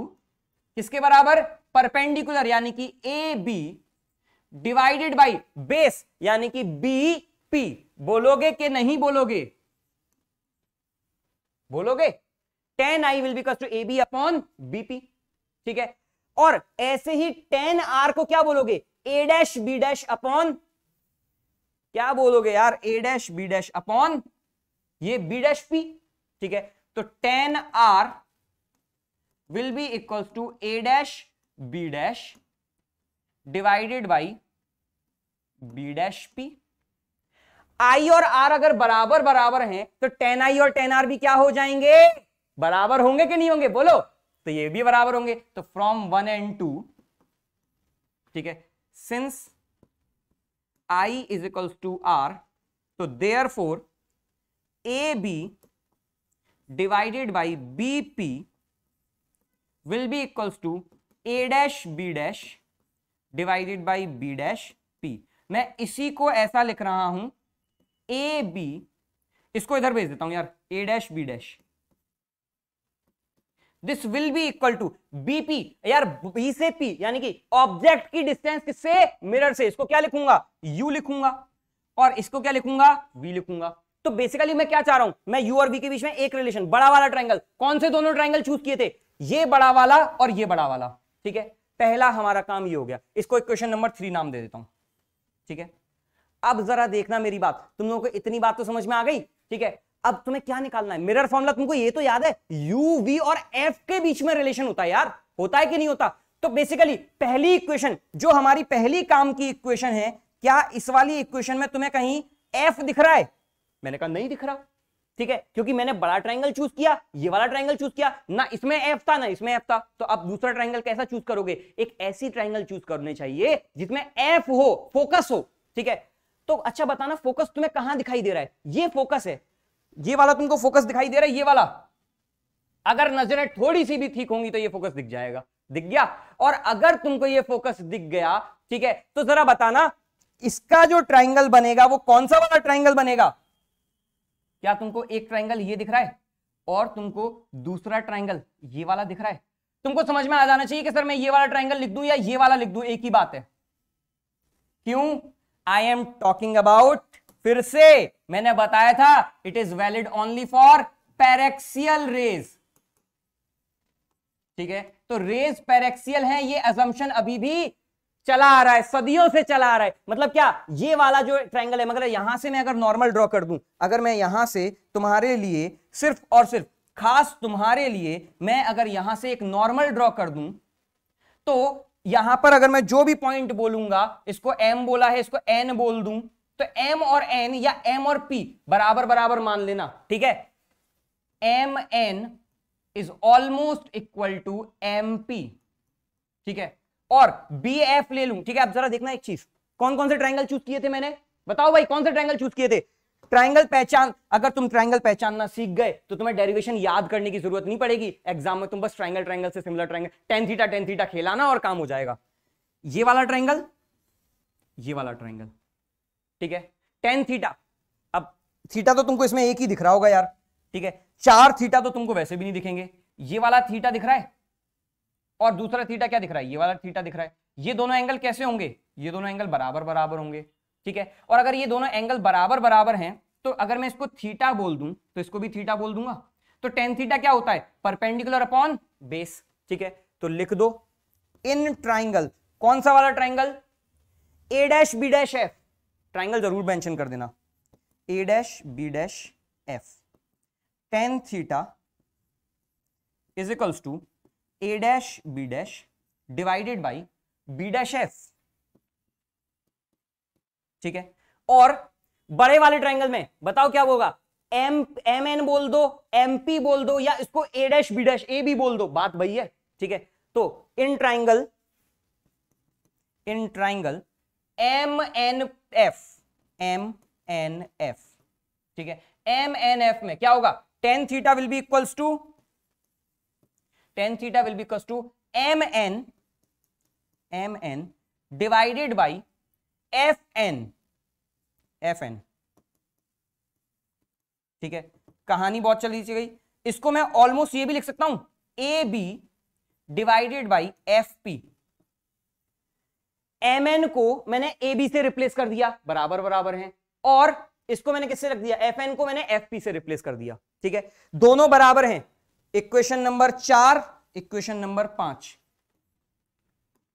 किसके बराबर परपेंडिकुलर यानी कि A B divided by base यानी कि बी पी बोलोगे कि नहीं बोलोगे बोलोगे टेन आई विल बी कस्ट to A B upon BP ठीक है और ऐसे ही टेन आर को क्या बोलोगे A dash B dash upon क्या बोलोगे यार A dash B dash upon ये बी डैश पी ठीक है तो tan r will be equal to A dash B dash divided by B dash P i और आर अगर बराबर बराबर हैं तो टेन आई और टेन आर भी क्या हो जाएंगे बराबर होंगे कि नहीं होंगे बोलो तो ये भी बराबर होंगे तो फ्रॉम वन एंड टू ठीक है since i is equals to r तो therefore A B divided by B P will be equals to A dash B dash divided by B dash P मैं इसी को ऐसा लिख रहा हूं ए बी इसको इधर भेज देता हूं यार A dash B dash this will be equal to BP यार बी से पी यानी कि ऑब्जेक्ट की डिस्टेंस किससे मिरर से इसको क्या लिखूंगा यू लिखूंगा और इसको क्या लिखूंगा वी लिखूंगा तो बेसिकली मैं क्या चाह रहा हूं मैं यू और वी के बीच में एक रिलेशन बड़ा वाला ट्राइंगल कौन से दोनों ट्राइंगल चूज किए थे ये बड़ा वाला और ये बड़ा वाला ठीक है पहला हमारा काम ये हो गया इसको इक्वेशन नंबर थ्री नाम दे देता हूं ठीक है अब जरा देखना मेरी बात तुम लोगों को इतनी बात तो समझ में आ गई ठीक है अब तुम्हें क्या निकालना है मिरर फॉर्मुला तुमको ये तो याद है यू वी और एफ के बीच में रिलेशन होता है यार होता है कि नहीं होता तो बेसिकली पहली इक्वेशन जो हमारी पहली काम की इक्वेशन है क्या इस वाली इक्वेशन में तुम्हें कहीं एफ दिख रहा है मैंने कहा नहीं दिख रहा ठीक है क्योंकि मैंने बड़ा ट्राइंगल चूज किया ये वाला ट्राइंगल चूज किया ना इसमें एफ था ना इसमें एफ था तो अब दूसरा ट्राइंगल कैसा चूज करोगे एक ऐसी ट्राइंगल चूज करने चाहिए जिसमें एफ हो फोकस हो ठीक है तो अच्छा बताना फोकस तुम्हें कहां दिखाई दे रहा है ये फोकस है ये वाला तुमको फोकस दिखाई दे रहा है ये वाला अगर नजरें थोड़ी सी भी ठीक होंगी तो ये फोकस दिख जाएगा दिख गया और अगर तुमको ये फोकस दिख गया ठीक है तो जरा बताना इसका जो ट्राइंगल बनेगा वो कौन सा वाला ट्राइंगल बनेगा क्या तुमको एक ट्राइंगल ये दिख रहा है और तुमको दूसरा ट्राइंगल ये वाला दिख रहा है तुमको समझ में आ जाना चाहिए कि सर मैं ये वाला ट्राइंगल लिख दू या ये वाला लिख दू एक ही बात है क्यों आई एम टॉकिंग अबाउट फिर से मैंने बताया था it is valid only for paraxial rays ठीक है तो रेज पैरेक्सियल है ये असम्पशन अभी भी चला आ रहा है सदियों से चला आ रहा है मतलब क्या ये वाला जो ट्रायंगल है मगर यहां से मैं अगर नॉर्मल ड्रॉ कर दूं अगर मैं यहां से तुम्हारे लिए सिर्फ और सिर्फ खास तुम्हारे लिए मैं अगर यहां से एक नॉर्मल ड्रॉ कर दूं तो यहां पर अगर मैं जो भी पॉइंट बोलूंगा इसको एम बोला है इसको एन बोल दूं तो m और n या m और p बराबर बराबर मान लेना ठीक है M N is almost equal to M P ठीक है और बी एफ ले लू ठीक है आप जरा देखना एक चीज कौन कौन से ट्राइंगल चूज किए थे मैंने बताओ भाई कौन से ट्राइंगल चूज किए थे ट्राइंगल पहचान अगर तुम ट्राइंगल पहचानना सीख गए तो तुम्हें डेरिवेशन याद करने की जरूरत नहीं पड़ेगी एग्जाम में तुम बस ट्राइंगल ट्राइंगल से similar triangle tan theta tan theta खेलाना और काम हो जाएगा ये वाला ट्राइंगल ये वाला ट्राइंगल ठीक है टेन थीटा अब थीटा तो तुमको इसमें एक ही दिख रहा होगा यार ठीक है चार थीटा तो तुमको वैसे भी नहीं दिखेंगे ये वाला थीटा दिख रहा है और दूसरा थीटा क्या दिख रहा है ये वाला थीटा दिख रहा है ये दोनों एंगल कैसे होंगे ये दोनों एंगल बराबर बराबर होंगे ठीक है और अगर ये दोनों एंगल बराबर बराबर हैं तो अगर मैं इसको थीटा बोल दूं तो इसको भी थीटा बोल दूंगा तो टेन थीटा क्या होता है परपेंडिकुलर अपॉन बेस ठीक है तो लिख दो इन ट्राइंगल कौन सा वाला triangle A dash B dash F triangle जरूर मैंशन कर देना A dash B dash F tan theta is equals to A dash B dash divided by B dash F ठीक है और बड़े वाले ट्राइंगल में बताओ क्या होगा एम एम एन बोल दो एम पी बोल दो या इसको A dash B dash A B बोल दो बात वही है ठीक है तो in triangle in triangle M N F M N F ठीक है एम एन एफ में क्या होगा tan theta will be equals to tan theta will be equals to M N M N divided by F N F N ठीक है कहानी बहुत चली गई इसको मैं ऑलमोस्ट ये भी लिख सकता हूं A B divided by F P M N को मैंने ए बी से रिप्लेस कर दिया बराबर बराबर है और इसको मैंने किससे रख दिया एफ एन को मैंने एफ पी से रिप्लेस कर दिया ठीक है दोनों बराबर हैं इक्वेशन नंबर चार इक्वेशन नंबर पांच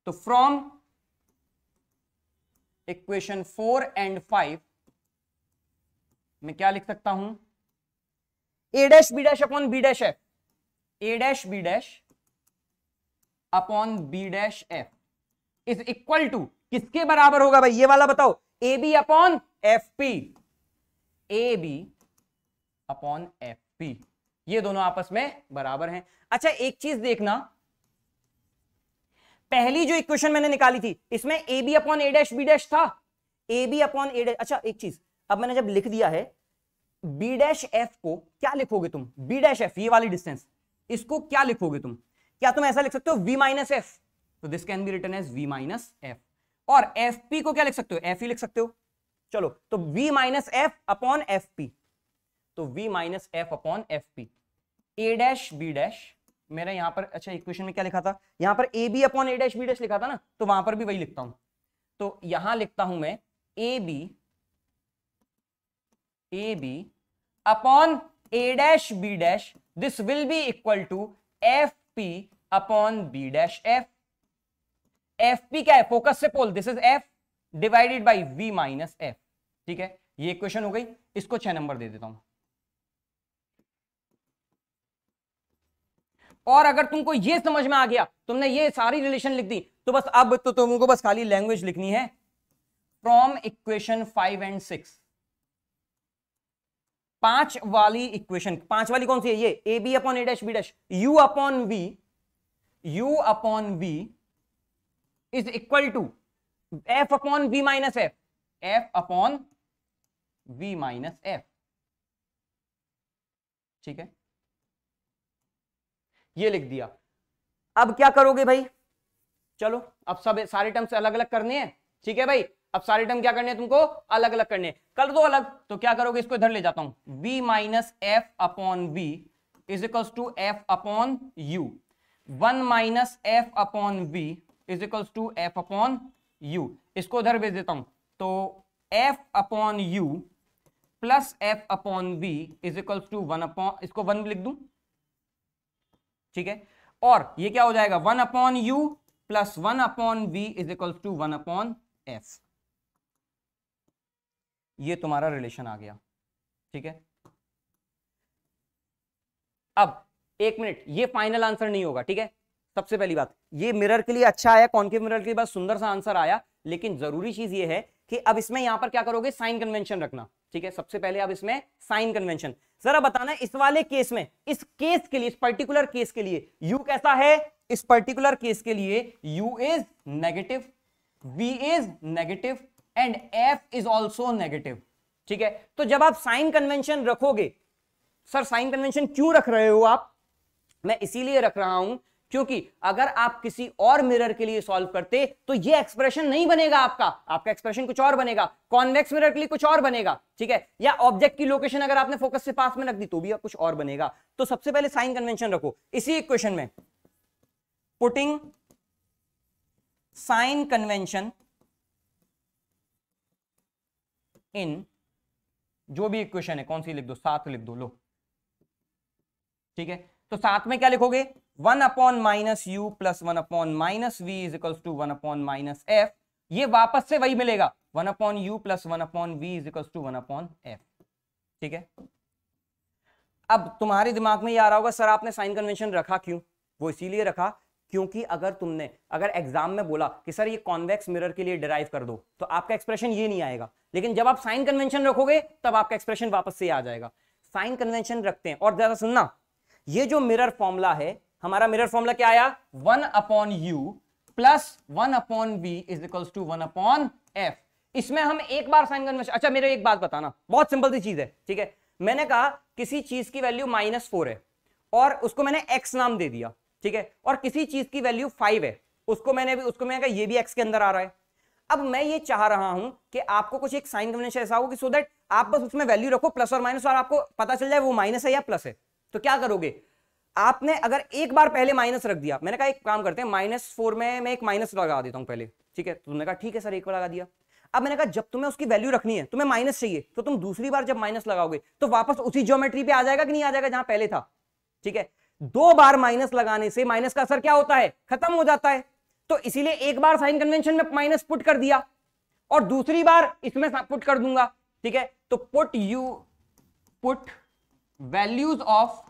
तो from equation four and five मैं क्या लिख सकता हूं A dash B dash upon B dash F A dash B dash upon B dash F is equal to किसके बराबर होगा भाई ये वाला बताओ A B upon F P A B upon F P ये दोनों आपस में बराबर हैं अच्छा एक चीज देखना पहली जो इक्वेशन मैंने निकाली थी इसमें A B upon A dash B dash था A B upon A dash अच्छा एक चीज अब मैंने जब लिख दिया है बी डैश एफ को क्या लिखोगे तुम बी डैश एफ ये वाली डिस्टेंस इसको क्या लिखोगे तुम क्या तुम ऐसा लिख सकते हो वी माइनस एफ तो this can be written as v minus f और एफ पी को क्या लिख सकते हो एफ ही लिख सकते हो चलो तो v minus f upon F P तो v minus f upon F P A dash B dash मेरे यहां पर अच्छा इक्वेशन में क्या लिखा था यहां पर A B upon A dash B dash लिखा था ना तो वहां पर भी वही लिखता हूं तो यहां लिखता हूं मैं A B A B upon A dash B dash this will be equal to F P upon B dash F F P क्या है फोकस से pole this is f divided by v minus f ठीक है ये question हो गई इसको छह नंबर दे देता हूं और अगर तुमको ये समझ में आ गया तुमने ये सारी रिलेशन लिख दी तो बस अब तो तुमको बस खाली लैंग्वेज लिखनी है from equation five and six पांच वाली इक्वेशन पांच वाली कौन सी है ये A B upon A dash B dash u upon v u upon v is equal to f upon v minus f f upon v minus f ठीक है ये लिख दिया अब क्या करोगे भाई चलो अब सब सारे टर्म्स अलग अलग करने हैं ठीक है भाई अब सारे टर्म क्या करने हैं तुमको अलग अलग करने कर दो अलग तो क्या करोगे इसको इधर ले जाता हूं v minus f upon v is equal to f upon u one minus f upon v is equals to f upon u इसको उधर भेज देता हूं तो f upon u plus f upon v is equals to one upon इसको one लिख दू ठीक है और ये क्या हो जाएगा one upon u plus one upon v is equals to one upon f ये तुम्हारा रिलेशन आ गया ठीक है अब एक मिनट ये फाइनल आंसर नहीं होगा ठीक है सबसे पहली बात ये मिरर के लिए अच्छा आया कॉन्केव मिरर के लिए बस सुंदर सा आंसर आया लेकिन जरूरी चीज ये है कि अब इसमें यहां पर क्या करोगे साइन कन्वेंशन रखना ठीक है सबसे पहले अब इसमें साइन कन्वेंशन जरा बताना इस वाले केस में इस केस के लिए इस पर्टिकुलर केस के लिए यू कैसा है इस पर्टिकुलर केस के लिए u is negative v is negative and f is also negative ठीक है तो जब आप साइन कन्वेंशन रखोगे सर साइन कन्वेंशन क्यों रख रहे हो आप मैं इसीलिए रख रहा हूं क्योंकि अगर आप किसी और मिरर के लिए सॉल्व करते तो ये एक्सप्रेशन नहीं बनेगा आपका आपका एक्सप्रेशन कुछ और बनेगा कॉन्वेक्स मिरर के लिए कुछ और बनेगा ठीक है या ऑब्जेक्ट की लोकेशन अगर आपने फोकस से पास में रख दी तो भी कुछ और बनेगा तो सबसे पहले साइन कन्वेंशन रखो इसी क्वेश्चन में पुटिंग साइन कन्वेंशन इन जो भी इक्वेशन है कौन सी लिख दो सात लिख दो लो ठीक है तो साथ में क्या लिखोगे one upon minus u plus one upon minus v is equal to one upon minus f ये वापस से वही मिलेगा one upon u plus one upon v is equal to one upon f ठीक है अब तुम्हारे दिमाग में ये आ रहा होगा सर आपने साइन कन्वेंशन रखा क्यों वो इसीलिए रखा क्योंकि अगर तुमने अगर एग्जाम में बोला कि सर ये कॉन्वेक्स मिरर के लिए डिराइव कर दो तो आपका एक्सप्रेशन ये नहीं आएगा लेकिन जब आप साइन कन्वेंशन रखोगे तब आपका एक्सप्रेशन वापस से आ जाएगा साइन कन्वेंशन रखते हैं और ज्यादा सुनना ये जो मिरर फॉर्मूला है हमारा मिरर फॉर्मूला क्या आया one upon u plus one upon v is equal to one upon f इसमें हम एक बार साइन कन्वेंशन अच्छा मेरे एक बात बताना बहुत सिंपल सी चीज है ठीक है मैंने कहा किसी चीज की वैल्यू माइनस फोर है और उसको मैंने एक्स नाम दे दिया ठीक है और किसी चीज की वैल्यू फाइव है उसको मैंने भी उसको मैंने कहा ये भी एक्स के अंदर आ रहा है अब मैं ये चाह रहा हूं कि आपको कुछ एक साइन कन्वेंशन ऐसा हो कि सो देट आप बस उसमें वैल्यू रखो प्लस और माइनस और आपको पता चल जाए वो माइनस है या प्लस है तो क्या करोगे आपने अगर एक बार पहले माइनस रख दिया मैंने कहा एक काम करते हैं माइनस फोर में मैं एक माइनस लगा देता हूं पहले ठीक है तो तुमने कहा ठीक है सर एक बार लगा दिया अब मैंने कहा जब तुम्हें उसकी वैल्यू रखनी है तुम्हें माइनस चाहिए तो तुम दूसरी बार जब माइनस लगाओगे तो वापस उसी ज्योमेट्री पे आ जाएगा कि नहीं आ जाएगा जहां पहले था ठीक है दो बार माइनस लगाने से माइनस का असर क्या होता है खत्म हो जाता है तो इसीलिए एक बार साइन कन्वेंशन में माइनस पुट कर दिया और दूसरी बार इसमें पुट कर दूंगा ठीक है तो put u put values of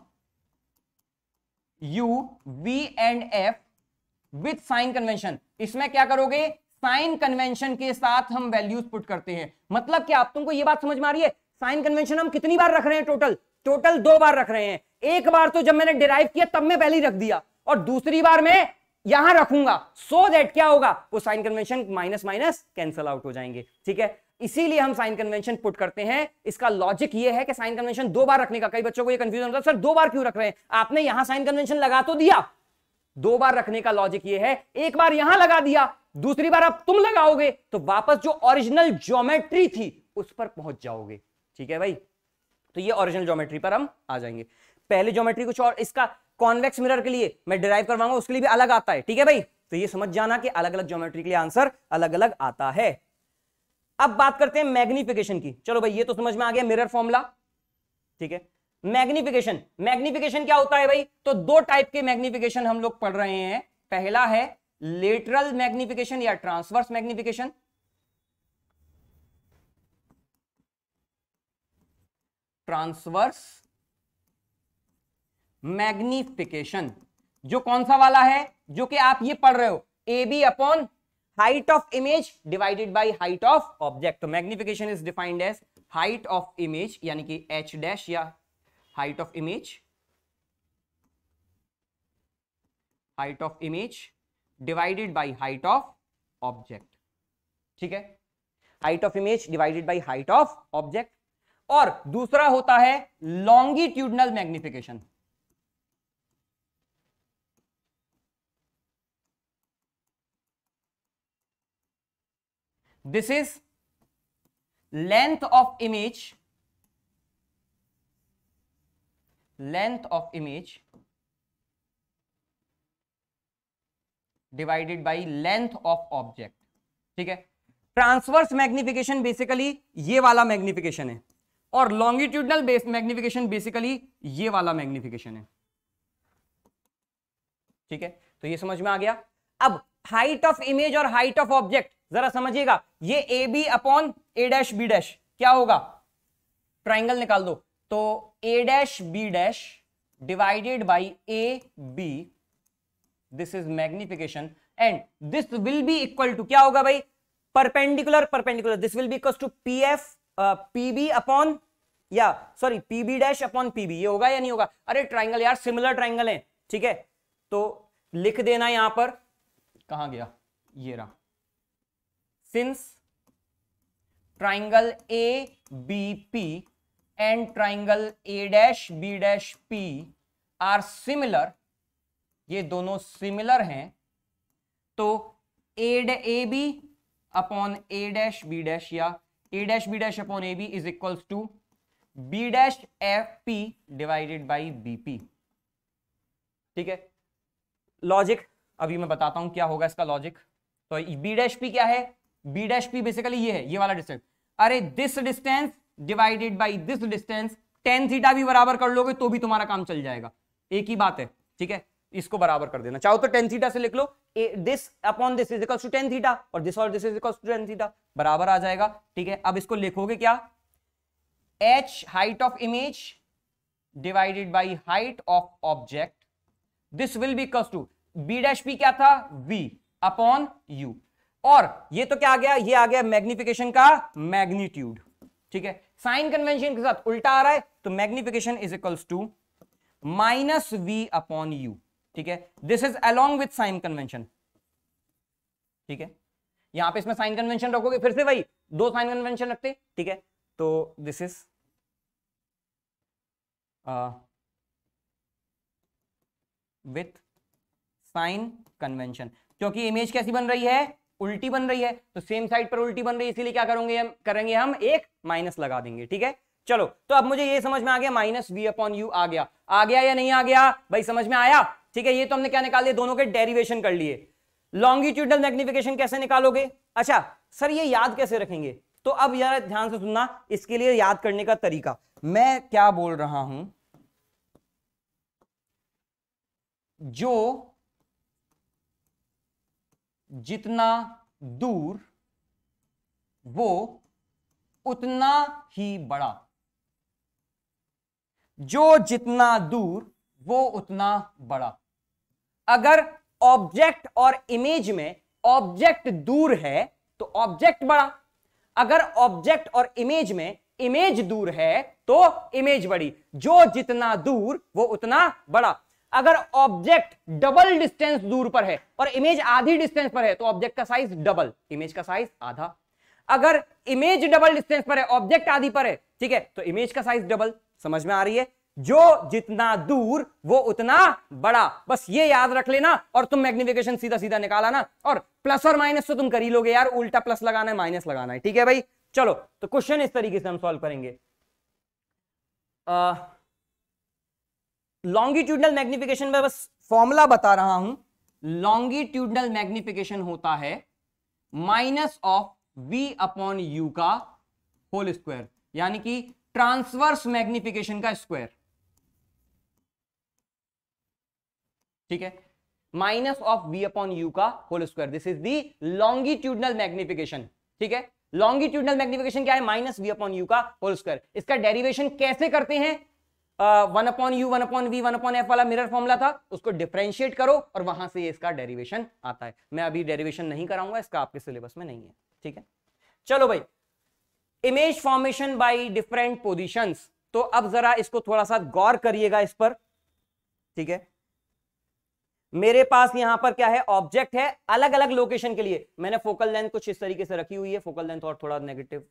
u v and f with sign convention इसमें क्या करोगे साइन कन्वेंशन के साथ हम वैल्यूज पुट करते हैं मतलब क्या आप तुमको ये बात समझ में आ रही है साइन कन्वेंशन हम कितनी बार रख रहे हैं टोटल टोटल दो बार रख रहे हैं एक बार तो जब मैंने डिराइव किया तब मैं पहले रख दिया और दूसरी बार मैं यहां रखूंगा सो so दैट क्या होगा वो sign convention minus minus cancel out हो जाएंगे ठीक है इसीलिए हम साइन कन्वेंशन पुट करते हैं इसका लॉजिक ये है कि साइन कन्वेंशन दो बार रखने का कई बच्चों को ये कंफ्यूजन होता है सर दो बार क्यों रख रहे हैं आपने यहां साइन कन्वेंशन लगा तो दिया दो बार रखने का लॉजिक ये है एक बार यहां लगा दिया दूसरी बार आप तुम लगाओगे तो वापस जो ओरिजिनल ज्योमेट्री थी उस पर पहुंच जाओगे ठीक है भाई तो ये ओरिजिनल ज्योमेट्री पर हम आ जाएंगे पहले ज्योमेट्री कुछ और इसका कॉन्वेक्स मिरर के लिए मैं डिराइव करवाऊंगा उसके लिए भी अलग आता है ठीक है भाई तो ये समझ जाना कि अलग अलग ज्योमेट्री के लिए आंसर अलग अलग आता है अब बात करते हैं मैग्निफिकेशन की चलो भाई ये तो समझ में आ गया मिरर फॉर्मूला ठीक है मैग्निफिकेशन मैग्निफिकेशन क्या होता है भाई तो दो टाइप के मैग्निफिकेशन हम लोग पढ़ रहे हैं पहला है लेटरल मैग्निफिकेशन या ट्रांसवर्स मैग्निफिकेशन ट्रांसवर्स मैग्निफिकेशन जो कौन सा वाला है जो कि आप ये पढ़ रहे हो A B upon height of image divided by height of object तो magnification is defined as height of image यानी कि h dash या height of image height of image divided by height of object ठीक है height of image divided by height of object और दूसरा होता है longitudinal magnification this is length of image length of image divided by length of object ठीक है transverse magnification basically ये वाला मैग्निफिकेशन है और लॉन्गिट्यूडनल बेस मैग्निफिकेशन बेसिकली ये वाला मैग्निफिकेशन है ठीक है तो ये समझ में आ गया अब हाइट ऑफ इमेज और हाइट ऑफ ऑब्जेक्ट जरा समझिएगा ये A B upon A dash B dash क्या होगा ट्राइंगल निकाल दो तो A dash B dash divided by A B this is magnification and this will be equal to क्या होगा भाई perpendicular perpendicular this will be equal to P F P B upon या sorry P B dash upon P B ये होगा या नहीं होगा अरे ट्राइंगल यार सिमिलर ट्राइंगल है ठीक है तो लिख देना यहां पर कहा गया ये रहा since triangle A B P and triangle A dash B dash P are similar ये दोनों सिमिलर हैं तो एड A B upon A dash B dash या A dash B dash upon A B is equal to B dash F P divided by B P ठीक है logic अभी मैं बताता हूं क्या होगा इसका लॉजिक तो बी डैश पी क्या है बी डैश पी बेसिकली ये है ये वाला डिस्टेंस अरे this distance divided by this distance tan theta भी बराबर कर लोगे तो भी तुम्हारा काम चल जाएगा एक ही बात है ठीक है इसको बराबर कर देना चाहो तो टेन थीटा से लिख लो this upon this is equal to tan theta और दिस और this is equal to tan theta बराबर आ जाएगा ठीक है अब इसको लिखोगे क्या H height of image divided by height of object this will be कस टू बी डैश पी क्या था वी अपॉन यू और ये तो क्या आ गया ये आ गया मैग्निफिकेशन का मैग्नीट्यूड ठीक है साइन कन्वेंशन के साथ उल्टा आ रहा है तो magnification is equals to minus v upon u ठीक है this is along with sign convention ठीक है यहां पे इसमें साइन कन्वेंशन रखोगे फिर से वही दो साइन कन्वेंशन रखते ठीक है तो this is with sign convention क्योंकि इमेज कैसी बन रही है उल्टी बन रही है तो सेम साइड पर उल्टी बन रही है इसीलिए क्या करेंगे हम करेंगे हम एक माइनस लगा देंगे ठीक है चलो तो अब मुझे ये समझ में आ गया माइनस वी अपॉन यू आ गया आ गया या नहीं आ गया भाई समझ में आया ठीक है ये तो हमने क्या निकाल लिया दोनों के डेरिवेशन कर लिए लॉन्गिट्यूडल मैग्निफिकेशन कैसे निकालोगे अच्छा सर ये याद कैसे रखेंगे तो अब यार ध्यान से सुनना इसके लिए याद करने का तरीका मैं क्या बोल रहा हूं जो जितना दूर वो उतना ही बड़ा जो जितना दूर वो उतना बड़ा अगर ऑब्जेक्ट और इमेज में ऑब्जेक्ट दूर है तो ऑब्जेक्ट बड़ा अगर ऑब्जेक्ट और इमेज में इमेज दूर है तो इमेज बड़ी जो जितना दूर वो उतना बड़ा अगर ऑब्जेक्ट डबल डिस्टेंस दूर पर है और इमेज आधी डिस्टेंस पर है तो ऑब्जेक्ट का साइज डबल इमेज का साइज आधा अगर इमेज डबल डिस्टेंस पर है ऑब्जेक्ट आधी पर है ठीक है तो इमेज का साइज डबल समझ में आ रही है जो जितना दूर वो उतना बड़ा बस ये याद रख लेना और तुम मैग्निफिकेशन सीधा सीधा निकाला ना और प्लस और माइनस तो तुम कर ही लोगे यार उल्टा प्लस लगाना है माइनस लगाना है ठीक है भाई चलो तो क्वेश्चन इस तरीके से हम सॉल्व करेंगे आ, लॉन्गिट्यूडनल मैग्निफिकेशन में बस फॉर्मूला बता रहा हूं लॉन्गिट्यूडनल मैग्निफिकेशन होता है minus of v upon u का होल स्क्वायर यानी कि ट्रांसवर्स मैग्निफिकेशन का स्क्वायर ठीक है minus of v upon u का whole square this is the longitudinal magnification ठीक है लॉन्गिट्यूडनल मैग्निफिकेशन क्या है माइनस वी अपॉन यू का होल स्क्वायर इसका डेरिवेशन कैसे करते हैं one upon u one upon v one upon f वाला मिरर फॉर्मुला था उसको डिफ्रेंशिएट करो और वहां से इसका डेरिवेशन आता है मैं अभी डेरिवेशन नहीं कराऊंगा इसका आपके सिलेबस में नहीं है ठीक है चलो भाई image formation by different positions तो अब जरा इसको थोड़ा सा गौर करिएगा इस पर ठीक है मेरे पास यहां पर क्या है ऑब्जेक्ट है अलग अलग लोकेशन के लिए मैंने फोकल लेंथ कुछ इस तरीके से रखी हुई है फोकल लेंथ और थोड़ा नेगेटिव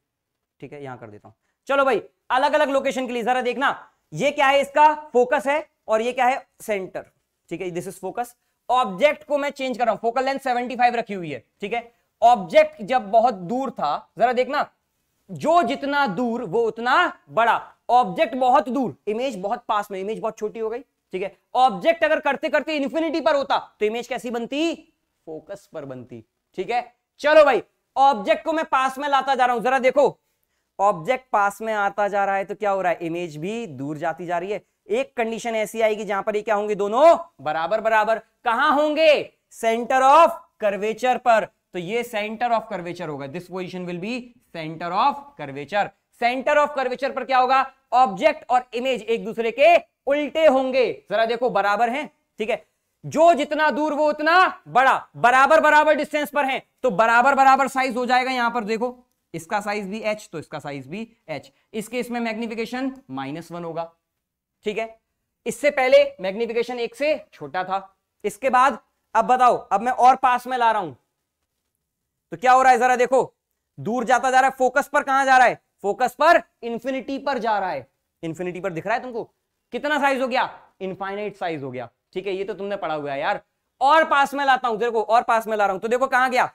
ठीक है यहां कर देता हूं चलो भाई अलग अलग लोकेशन के लिए जरा देखना ये क्या है इसका फोकस है और ये क्या है सेंटर ठीक है दिस इज फोकस ऑब्जेक्ट को मैं चेंज कर रहा हूं फोकल लेंथ फाइव रखी हुई है ठीक है ऑब्जेक्ट जब बहुत दूर था जरा देखना जो जितना दूर वो उतना बड़ा ऑब्जेक्ट बहुत दूर इमेज बहुत पास में इमेज बहुत छोटी हो गई ठीक है ऑब्जेक्ट अगर करते करते इन्फिनिटी पर होता तो इमेज कैसी बनती फोकस पर बनती ठीक है चलो भाई ऑब्जेक्ट को मैं पास में लाता जा रहा हूं जरा देखो ऑब्जेक्ट पास में आता जा रहा है तो क्या हो रहा है इमेज भी दूर जाती जा रही है एक कंडीशन ऐसी आएगी जहां पर ये क्या होंगे दोनों बराबर बराबर कहा होंगे सेंटर ऑफ कर्वेचर पर तो ये सेंटर ऑफ कर्वेचर होगा this position will be centre of curvature centre of curvature पर क्या होगा ऑब्जेक्ट और इमेज एक दूसरे के उल्टे होंगे जरा देखो बराबर हैं ठीक है जो जितना दूर वो उतना बड़ा बराबर बराबर डिस्टेंस पर हैं तो बराबर बराबर साइज हो जाएगा यहां पर देखो इसका साइज भी एच तो इसका साइज भी एच इस केस में मैग्निफिकेशन माइनस वन होगा ठीक है इससे पहले मैग्निफिकेशन एक से छोटा था इसके बाद अब बताओ अब मैं और पास में ला रहा हूं तो क्या हो रहा है जरा देखो दूर जाता जा रहा है फोकस पर कहां जा रहा है फोकस पर इंफिनिटी पर जा रहा है इंफिनिटी पर दिख रहा है तुमको कितना साइज हो गया इनफाइनाइट साइज हो गया ठीक है ये तो तुमने पढ़ा हुआ है यार और पास में लाता हूं देखो और पास में ला रहा हूं तो देखो कहां गया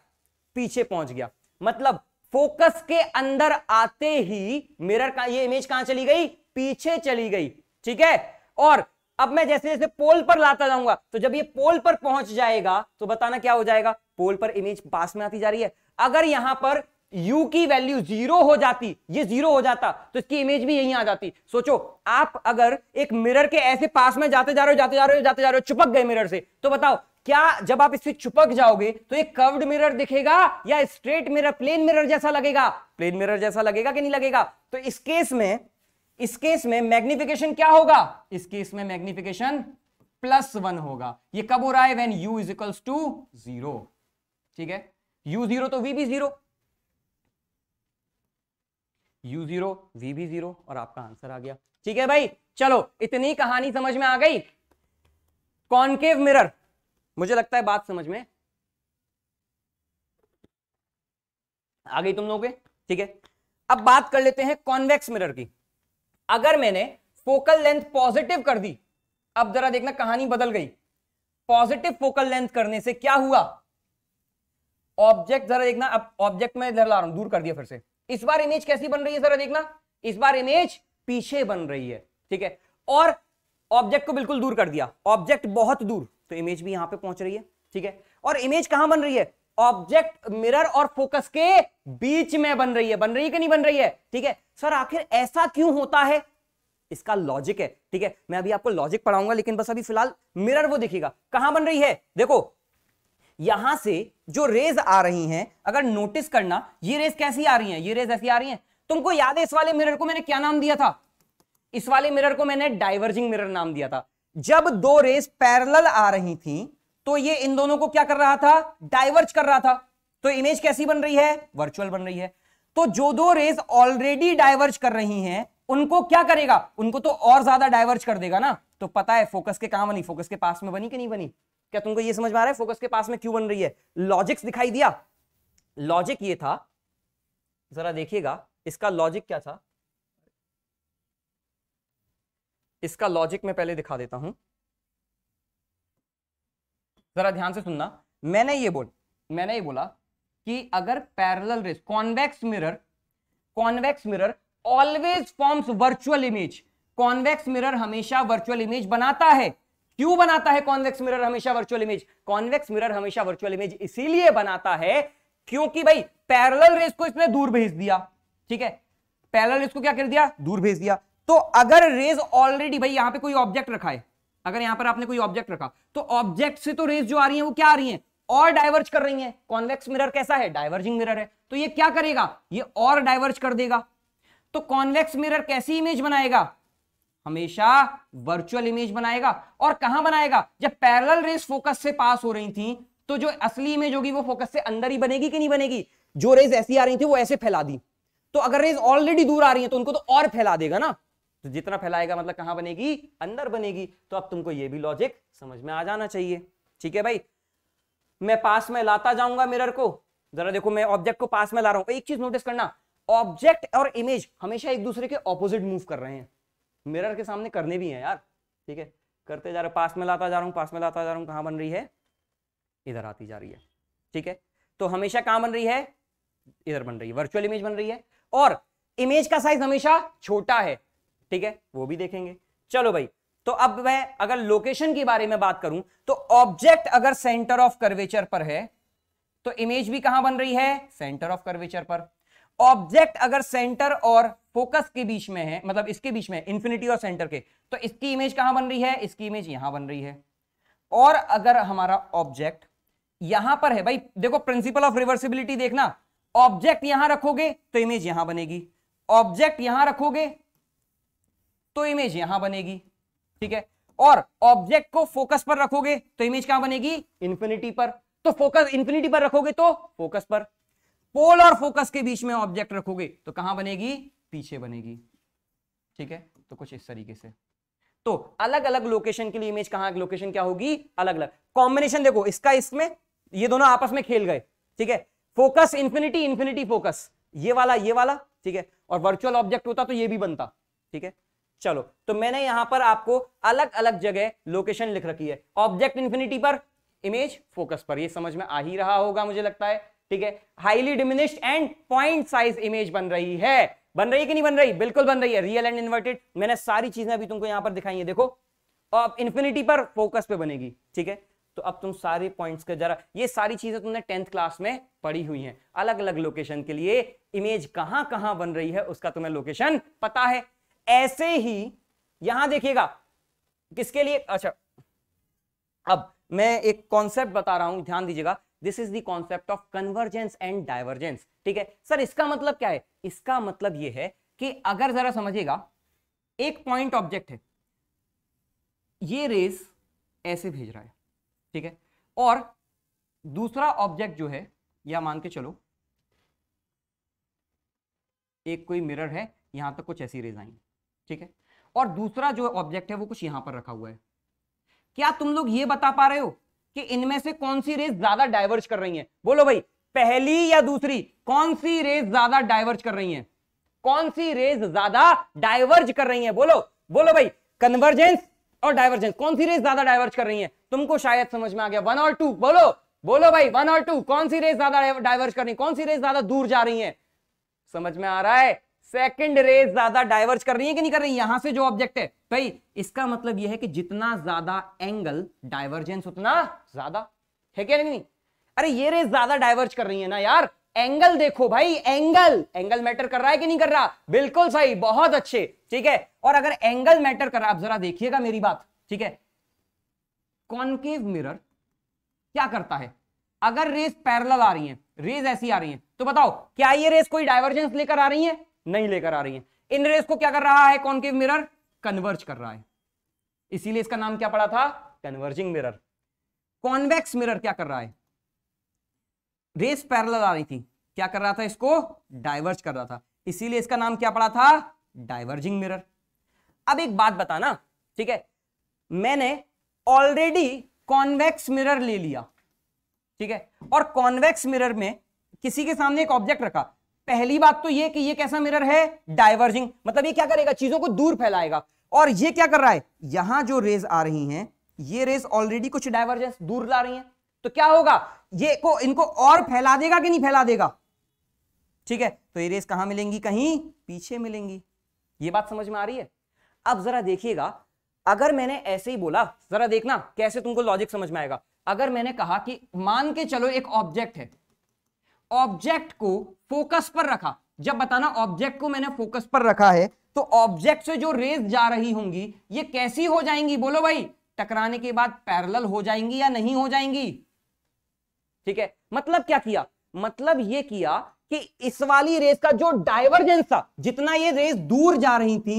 पीछे पहुंच गया मतलब फोकस के अंदर आते ही मिरर का ये इमेज कहां चली गई पीछे चली गई ठीक है और अब मैं जैसे जैसे पोल पर लाता जाऊंगा तो जब ये पोल पर पहुंच जाएगा तो बताना क्या हो जाएगा पोल पर इमेज पास में आती जा रही है अगर यहां पर u की वैल्यू जीरो हो जाती ये जीरो हो जाता तो इसकी इमेज भी यहीं आ जाती सोचो आप अगर एक मिरर के ऐसे पास में जाते जा रहे हो जाते जा रहे हो जाते जा रहे हो चुपक गए मिरर से तो बताओ क्या जब आप इससे चुपक जाओगे तो एक कर्व्ड मिरर दिखेगा या स्ट्रेट मिरर प्लेन मिरर जैसा लगेगा प्लेन मिरर जैसा लगेगा कि नहीं लगेगा तो इस केस में इस केस में मैग्निफिकेशन क्या होगा इस केस में मैग्निफिकेशन प्लस वन होगा ये कब हो रहा है when u is equals to zero ठीक है यू जीरो तो वी भी जीरो यू जीरो वी भी जीरो और आपका आंसर आ गया ठीक है भाई चलो इतनी कहानी समझ में आ गई कॉन्केव मिरर मुझे लगता है बात समझ में आ गई तुम लोगों के ठीक है अब बात कर लेते हैं कॉन्वेक्स मिरर की अगर मैंने फोकल लेंथ पॉजिटिव कर दी अब जरा देखना कहानी बदल गई पॉजिटिव फोकल लेंथ करने से क्या हुआ ऑब्जेक्ट जरा देखना अब ऑब्जेक्ट में इधर ला रहा हूं दूर कर दिया फिर से इस बार इमेज कैसी बन रही है जरा देखना इस बार इमेज पीछे बन रही है ठीक है और ऑब्जेक्ट को बिल्कुल दूर कर दिया ऑब्जेक्ट बहुत दूर तो इमेज भी यहां पे पहुंच रही है ठीक है और इमेज कहां बन रही है ऑब्जेक्ट मिरर और फोकस के बीच में बन रही है बन रही है कि नहीं बन रही है ठीक है सर आखिर ऐसा क्यों होता है इसका लॉजिक है ठीक है मैं अभी आपको लॉजिक पढ़ाऊंगा लेकिन बस अभी फिलहाल मिरर वो दिखेगा कहां बन रही है देखो यहां से जो रेज आ रही हैं अगर नोटिस करना ये रेज कैसी आ रही हैं ये रेज ऐसी आ रही हैं तुमको याद है इस वाले मिरर को मैंने क्या नाम दिया था इस वाले मिरर को मैंने डाइवर्जिंग मिरर नाम दिया था जब दो रेज पैरेलल आ रही थी तो ये इन दोनों को क्या कर रहा था डाइवर्ज कर रहा था तो इमेज कैसी बन रही है वर्चुअल बन रही है तो जो दो रेज ऑलरेडी डाइवर्ज कर रही हैं उनको क्या करेगा उनको तो और ज्यादा डाइवर्ज कर देगा ना तो पता है फोकस के कहां बनी फोकस के पास में बनी कि नहीं बनी क्या तुमको ये समझ में आ रहा है फोकस के पास में क्यों बन रही है लॉजिक्स दिखाई दिया लॉजिक ये था जरा देखिएगा इसका लॉजिक क्या था इसका लॉजिक मैं पहले दिखा देता हूं जरा ध्यान से सुनना मैंने ये बोल मैंने ये बोला कि अगर parallel rays convex mirror convex mirror always forms virtual image convex mirror हमेशा वर्चुअल इमेज बनाता है क्यों बनाता है कॉन्वेक्स मिरर हमेशा वर्चुअल इमेज कॉन्वेक्स मिरर हमेशा वर्चुअल इमेज इसीलिए बनाता है क्योंकि भाई पैरेलल रेस को इसने दूर भेज दिया ठीक है पैरेलल रेस को क्या कर दिया दूर भेज दिया तो अगर रेज ऑलरेडी भाई यहां पे कोई ऑब्जेक्ट रखा है अगर यहां पर आपने कोई ऑब्जेक्ट रखा तो ऑब्जेक्ट से तो रेज जो आ रही है वो क्या आ रही है और डाइवर्ज कर रही है कॉन्वेक्स मिरर कैसा है डाइवर्जिंग मिरर है तो ये क्या करेगा ये और डाइवर्ज कर देगा तो कॉन्वेक्स मिरर कैसी इमेज बनाएगा हमेशा वर्चुअल इमेज बनाएगा और कहां बनाएगा जब पैरेलल रेस फोकस से पास हो रही थी तो जो असली इमेज होगी वो फोकस से अंदर ही बनेगी कि नहीं बनेगी जो रेज ऐसी आ रही थी वो ऐसे फैला दी तो अगर रेज ऑलरेडी दूर आ रही है तो उनको तो और फैला देगा ना तो जितना फैलाएगा मतलब कहां बनेगी अंदर बनेगी तो अब तुमको ये भी लॉजिक समझ में आ जाना चाहिए ठीक है भाई मैं पास में लाता जाऊंगा मिरर को जरा देखो मैं ऑब्जेक्ट को पास में ला रहा हूं एक चीज नोटिस करना ऑब्जेक्ट और इमेज हमेशा एक दूसरे के ऑपोजिट मूव कर रहे हैं मिरर के सामने करने भी हैं यार ठीक है करते जा रहे पास में लाता जा रहा हूँ पास में लाता जा रहा हूँ कहाँ बन रही है इधर आती जा रही है ठीक है तो हमेशा कहाँ बन रही है इधर बन रही है वर्चुअल इमेज बन रही है और इमेज का साइज हमेशा छोटा है ठीक है वो भी देखेंगे चलो भाई तो अब मैं अगर लोकेशन के बारे में बात करूं तो ऑब्जेक्ट अगर सेंटर ऑफ कर्वेचर पर है तो इमेज भी कहां बन रही है सेंटर ऑफ कर्वेचर पर ऑब्जेक्ट अगर सेंटर और फोकस के बीच में है मतलब इसके बीच में इंफिनिटी और सेंटर के तो इसकी इमेज कहां बन रही है इसकी इमेज यहां बन रही है और अगर हमारा ऑब्जेक्ट यहां पर है भाई देखो प्रिंसिपल ऑफ रिवर्सिबिलिटी देखना ऑब्जेक्ट यहां रखोगे तो इमेज यहां बनेगी ऑब्जेक्ट यहां रखोगे तो इमेज यहां बनेगी ठीक है और ऑब्जेक्ट को फोकस पर रखोगे तो इमेज कहां बनेगी इंफिनिटी पर तो फोकस इंफिनिटी पर रखोगे तो फोकस पर पोल और फोकस के बीच में ऑब्जेक्ट रखोगे तो कहां बनेगी पीछे बनेगी ठीक है तो कुछ इस तरीके से तो अलग अलग लोकेशन के लिए इमेज कहां लोकेशन क्या होगी अलग अलग कॉम्बिनेशन देखो इसका इसमें ये दोनों आपस में खेल गए ठीक है फोकस इंफिनिटी इंफिनिटी फोकस ये वाला ये वाला ठीक है और वर्चुअल ऑब्जेक्ट होता तो ये भी बनता ठीक है चलो तो मैंने यहां पर आपको अलग अलग जगह लोकेशन लिख रखी है ऑब्जेक्ट इन्फिनिटी पर इमेज फोकस पर ये समझ में आ ही रहा होगा मुझे लगता है ठीक है highly diminished and point size image बन रही है बन रही कि नहीं बन रही बिल्कुल बन रही है रियल एंड इन्वर्टेड मैंने सारी चीजें अभी तुमको यहां पर दिखाई है देखो अब इन्फिनिटी पर फोकस पे बनेगी ठीक है तो अब तुम सारे पॉइंट्स का जरा ये सारी चीजें तुमने टेंथ क्लास में पढ़ी हुई हैं अलग अलग लोकेशन के लिए इमेज कहां कहां बन रही है उसका तुम्हें लोकेशन पता है ऐसे ही यहां देखिएगा किसके लिए अच्छा अब मैं एक कॉन्सेप्ट बता रहा हूं ध्यान दीजिएगा this is the concept of convergence and divergence ठीक है सर इसका मतलब क्या है इसका मतलब यह है कि अगर जरा समझिएगा एक पॉइंट ऑब्जेक्ट है ये रेस ऐसे भेज रहा है ठीक है और दूसरा ऑब्जेक्ट जो है या मान के चलो एक कोई मिरर है यहां तक कुछ ऐसी रेज आई ठीक है और दूसरा जो ऑब्जेक्ट है वो कुछ यहां पर रखा हुआ है क्या तुम लोग ये बता पा रहे हो कि इनमें से कौन सी रेस ज्यादा डाइवर्ज कर रही है बोलो भाई पहली या दूसरी कौन सी रेस ज्यादा डाइवर्ज कर रही है कौन सी रेस ज्यादा डाइवर्ज कर रही है बोलो बोलो भाई कन्वर्जेंस और डाइवर्जेंस कौन सी रेस ज्यादा डाइवर्ज कर रही है तुमको शायद समझ में आ गया वन और टू बोलो बोलो भाई वन और टू कौन सी रेस ज्यादा डाइवर्ज कर रही है कौन सी रेस ज्यादा दूर जा रही है समझ में आ रहा है सेकेंड रेज ज्यादा डाइवर्ज कर रही है कि नहीं कर रही यहां से जो ऑब्जेक्ट है भाई इसका मतलब यह है कि जितना ज्यादा एंगल डाइवर्जेंस उतना ज्यादा है क्या नहीं अरे ये रेज ज्यादा डाइवर्ज कर रही है ना यार एंगल देखो भाई एंगल एंगल मैटर कर रहा है कि नहीं कर रहा बिल्कुल सही बहुत अच्छे ठीक है और अगर एंगल मैटर कर रहा आप जरा देखिएगा मेरी बात ठीक है कॉनकेव मिरर क्या करता है अगर रेस पैरेलल आ रही है रेस ऐसी आ रही है तो बताओ क्या ये रेस कोई डाइवर्जेंस लेकर आ रही है नहीं लेकर आ रही है इन रेस को क्या कर रहा है कॉन्केव मिरर कन्वर्ज कर रहा है इसीलिए इसका नाम क्या पड़ा था कन्वर्जिंग मिरर कॉन्वेक्स मिरर क्या कर रहा है रेस पैरल आ रही थी क्या कर रहा था इसको डाइवर्ज कर रहा था इसीलिए इसका नाम क्या पड़ा था डाइवर्जिंग मिरर अब एक बात बताना ठीक है मैंने ऑलरेडी कॉन्वेक्स मिरर ले लिया ठीक है और कॉन्वेक्स मिरर में किसी के सामने एक ऑब्जेक्ट रखा पहली बात तो ये कि ये कैसा मिरर है डाइवर्जिंग मतलब ये क्या करेगा चीजों को दूर फैलाएगा और ये क्या कर रहा है यहां जो रेज आ रही हैं ये रेस ऑलरेडी कुछ डाइवर्जेंस दूर ला रही है तो क्या होगा ये को इनको और फैला देगा कि नहीं फैला देगा ठीक है तो ये रेस कहां मिलेंगी कहीं पीछे मिलेंगी ये बात समझ में आ रही है अब जरा देखिएगा अगर मैंने ऐसे ही बोला जरा देखना कैसे तुमको लॉजिक समझ में आएगा अगर मैंने कहा कि मान के चलो एक ऑब्जेक्ट है ऑब्जेक्ट को फोकस पर रखा जब बताना ऑब्जेक्ट को मैंने फोकस पर रखा है तो ऑब्जेक्ट से जो रेस जा रही होंगी ये कैसी हो जाएंगी बोलो भाई टकराने के बाद पैरेलल हो जाएंगी या नहीं हो जाएंगी ठीक है मतलब क्या किया मतलब ये किया कि इस वाली रेस का जो डाइवर्जेंस था जितना ये रेस दूर जा रही थी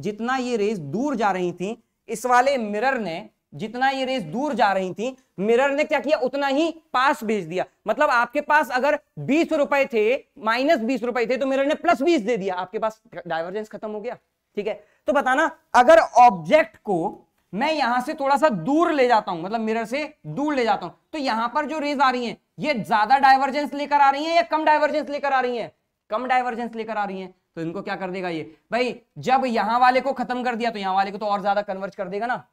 जितना ये रेस दूर जा रही थी इस वाले मिरर ने जितना ये रेस दूर जा रही थी मिरर ने क्या किया उतना ही पास भेज दिया मतलब आपके पास अगर बीस रुपए थे माइनस बीस रुपए थे तो मिरर ने प्लस बीस दे दिया आपके पास डाइवर्जेंस खत्म हो गया ठीक है तो बताना अगर ऑब्जेक्ट को मैं यहां से थोड़ा सा दूर ले जाता हूं मतलब मिरर से दूर ले जाता हूं तो यहां पर जो रेज आ रही है ये ज्यादा डाइवर्जेंस लेकर आ रही है या कम डाइवर्जेंस लेकर आ रही है कम डाइवर्जेंस लेकर आ रही है तो इनको क्या कर देगा ये भाई जब यहां वाले को खत्म कर दिया तो यहां वाले को तो और ज्यादा कन्वर्ज कर देगा ना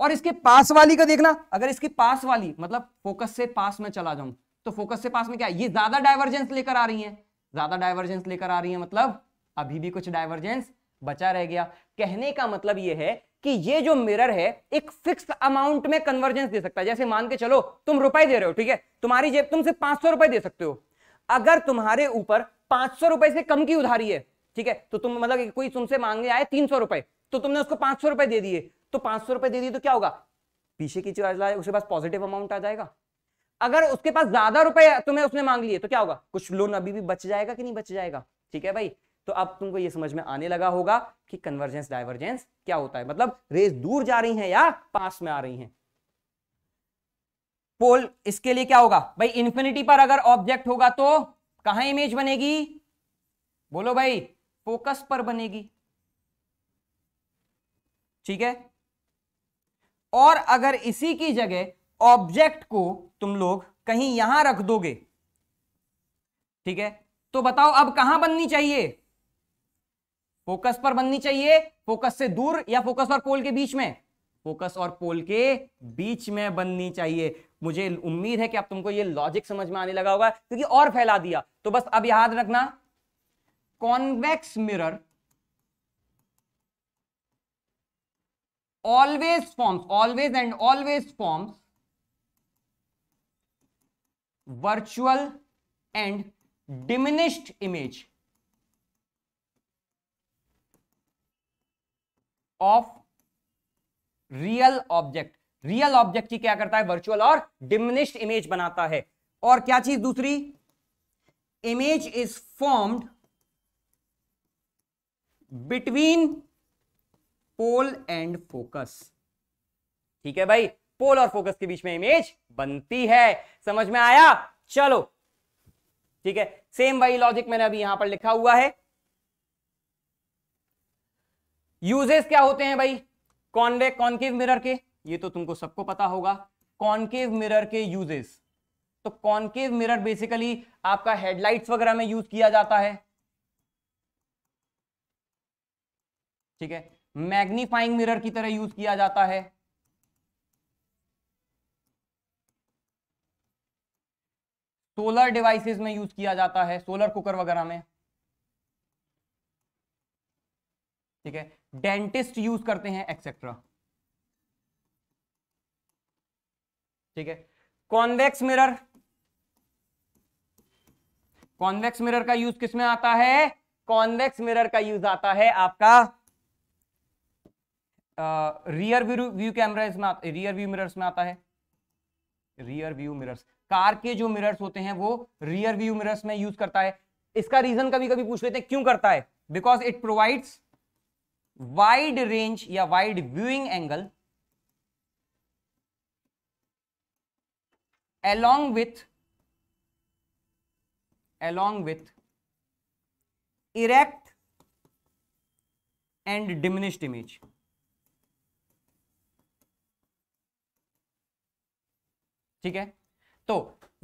और इसके पास वाली का देखना अगर इसके पास वाली मतलब फोकस से पास में चला जाऊं तो फोकस से पास में क्या ये ज्यादा डाइवर्जेंस लेकर आ रही है ज्यादा डाइवर्जेंस लेकर आ रही है मतलब अभी भी कुछ डाइवर्जेंस बचा रह गया कहने का मतलब यह है कि ये जो मिरर है एक फिक्स अमाउंट में कन्वर्जेंस दे सकता है जैसे मान के चलो तुम रुपए दे रहे हो ठीक है तुम्हारी जेब तुम सिर्फ पांच सौ रुपए दे सकते हो अगर तुम्हारे ऊपर पांच सौ रुपए से कम की उधारी है ठीक है तो तुम मतलब कोई तुमसे मांगने आए तीन सौ रुपए तो तुमने उसको पांच सौ रुपए दे दिए तो पांच सौ रुपए दे दिए तो क्या होगा पीछे की चार्ज लाए उसके पास पॉजिटिव अमाउंट आ जाएगा अगर उसके पास ज्यादा रुपए तुम्हें उसने मांग लिए तो क्या होगा कुछ लोन अभी भी बच जाएगा कि नहीं बच जाएगा ठीक है भाई तो अब तुमको ये समझ में आने लगा होगा कि कन्वर्जेंस डाइवर्जेंस क्या होता है मतलब रेस दूर जा रही है या पास में आ रही है पोल इसके लिए क्या होगा भाई इंफिनिटी पर अगर ऑब्जेक्ट होगा तो कहां इमेज बनेगी बोलो भाई फोकस पर बनेगी ठीक है और अगर इसी की जगह ऑब्जेक्ट को तुम लोग कहीं यहां रख दोगे ठीक है तो बताओ अब कहां बननी चाहिए फोकस पर बननी चाहिए फोकस से दूर या फोकस और पोल के बीच में फोकस और पोल के बीच में बननी चाहिए मुझे उम्मीद है कि अब तुमको ये लॉजिक समझ में आने लगा होगा क्योंकि और फैला दिया तो बस अब याद रखना convex mirror always forms always and always forms virtual and diminished image of real object real object की क्या करता है वर्चुअल और डिमिनिश्ड इमेज बनाता है और क्या चीज दूसरी image is formed between pole and focus ठीक है भाई पोल और फोकस के बीच में इमेज बनती है समझ में आया चलो ठीक है सेम वही लॉजिक मैंने अभी यहां पर लिखा हुआ है यूजेस क्या होते हैं भाई कॉन्वे कॉन्केव मिरर के ये तो तुमको सबको पता होगा कॉन्केव मिरर के यूजेस तो कॉन्केव मिरर बेसिकली आपका हेडलाइट्स वगैरह में यूज किया जाता है ठीक है मैग्नीफाइंग मिरर की तरह यूज किया जाता है सोलर डिवाइसेस में यूज किया जाता है सोलर कुकर वगैरह में ठीक है डेंटिस्ट यूज करते हैं एक्सेट्रा ठीक है कॉन्वेक्स मिरर कॉन्वेक्स मिरर का यूज किसमें आता है कॉन्वेक्स मिरर का यूज आता है आपका रियर व्यू व्यू कैमराज में रियर व्यू मिरर्स में आता है रियर व्यू मिरर्स कार के जो मिरर्स होते हैं वो रियर व्यू मिरर्स में यूज करता है इसका रीजन कभी कभी पूछ लेते हैं क्यों करता है because it provides wide range या wide viewing angle along with along with erect and diminished image ठीक है तो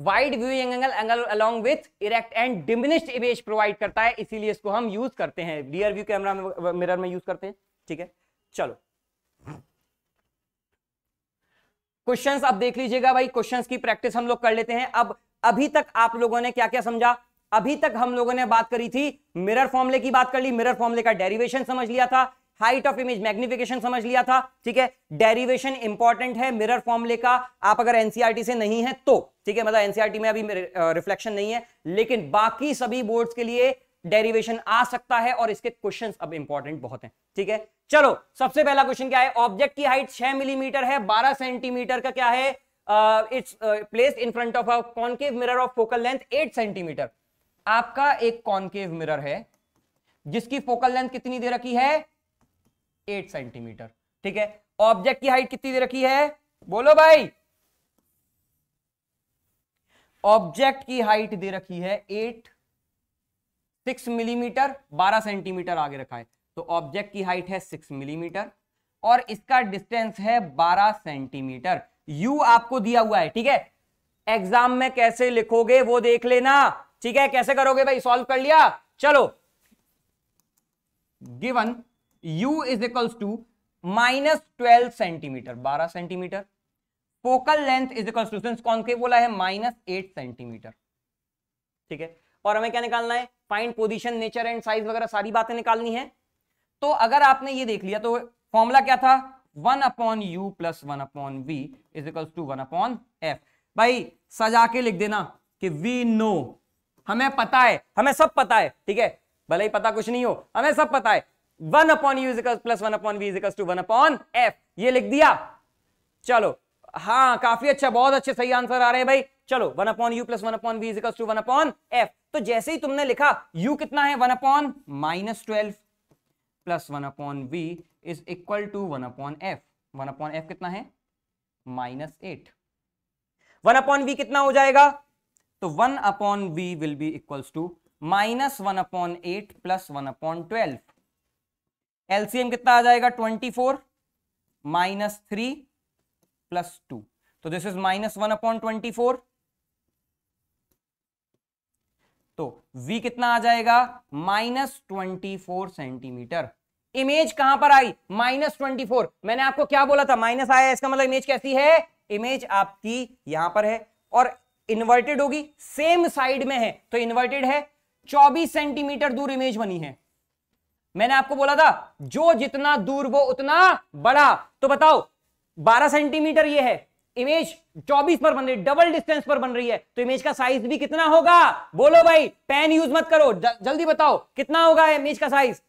wide viewing angle angle along with erect and diminished image provide करता है इसीलिए इसको हम यूज करते हैं रियर व्यू कैमरा में मिरर में यूज करते हैं ठीक है चलो क्वेश्चंस आप देख लीजिएगा भाई क्वेश्चंस की प्रैक्टिस हम लोग कर लेते हैं अब अभी तक आप लोगों ने क्या क्या समझा अभी तक हम लोगों ने बात करी थी मिरर फॉर्मूले की बात कर ली मिरर फॉर्मूले का डेरिवेशन समझ लिया था हाइट ऑफ इमेज मैग्निफिकेशन समझ लिया था ठीक है डेरिवेशन इंपॉर्टेंट है मिरर फॉर्मूले का आप अगर एनसीआरटी e से नहीं है तो ठीक है मतलब एनसीआरटी e में अभी रिफ्लेक्शन नहीं है लेकिन बाकी सभी बोर्ड्स के लिए डेरिवेशन आ सकता है और इसके क्वेश्चंस अब इंपॉर्टेंट बहुत हैं ठीक है चलो सबसे पहला क्वेश्चन क्या है ऑब्जेक्ट की हाइट 6 मिलीमीटर है 12 सेंटीमीटर का क्या है it's place in front of a concave mirror of focal length 8 centimetre आपका एक कॉन्केव मिरर है जिसकी फोकल लेंथ कितनी दे रखी है एट सेंटीमीटर ठीक है ऑब्जेक्ट की हाइट कितनी दे रखी है बोलो भाई ऑब्जेक्ट की हाइट दे रखी है एट सिक्स मिलीमीटर बारह सेंटीमीटर आगे रखा है तो ऑब्जेक्ट की हाइट है सिक्स मिलीमीटर और इसका डिस्टेंस है बारह सेंटीमीटर यू आपको दिया हुआ है ठीक है एग्जाम में कैसे लिखोगे वो देख लेना ठीक है कैसे करोगे भाई सॉल्व कर लिया चलो given u is equals to minus twelve centimetre बारह centimetre focal length is equal to since के बोला है माइनस एट सेंटीमीटर ठीक है और हमें क्या निकालना है find position nature and size वगैरह सारी बातें निकालनी है तो अगर आपने ये देख लिया तो फॉर्मूला क्या था one upon u plus one upon v is equal to one upon f भाई सजा के लिख देना कि वी नो हमें पता है हमें सब पता है ठीक है भले ही पता कुछ नहीं हो हमें सब पता है one upon u plus one upon v to one upon f ये लिख दिया चलो हाँ काफी अच्छा बहुत अच्छे सही आंसर आ रहे हैं भाई चलो one upon u plus one upon v is equal to one upon f तो जैसे ही तुमने लिखा यू कितना है one upon minus twelve plus one upon v is equal to one upon f one upon f कितना है minus eight one upon v कितना हो जाएगा तो one upon v will be equals to minus one upon eight plus one upon twelve LCM कितना आ जाएगा twenty four minus three plus two तो this is minus one upon twenty four तो v कितना आ जाएगा minus twenty four centimetre image कहां पर आई माइनस ट्वेंटी फोर मैंने आपको क्या बोला था माइनस आया इसका मतलब इमेज कैसी है इमेज आपकी यहां पर है और इन्वर्टेड होगी सेम साइड में है तो इन्वर्टेड है 24 सेंटीमीटर दूर इमेज बनी है मैंने आपको बोला था जो जितना दूर वो उतना बड़ा तो बताओ 12 सेंटीमीटर ये है इमेज 24 पर बन रही डबल डिस्टेंस पर बन रही है तो इमेज का साइज भी कितना होगा बोलो भाई पेन यूज मत करो जल्दी बताओ कितना होगा इमेज का साइज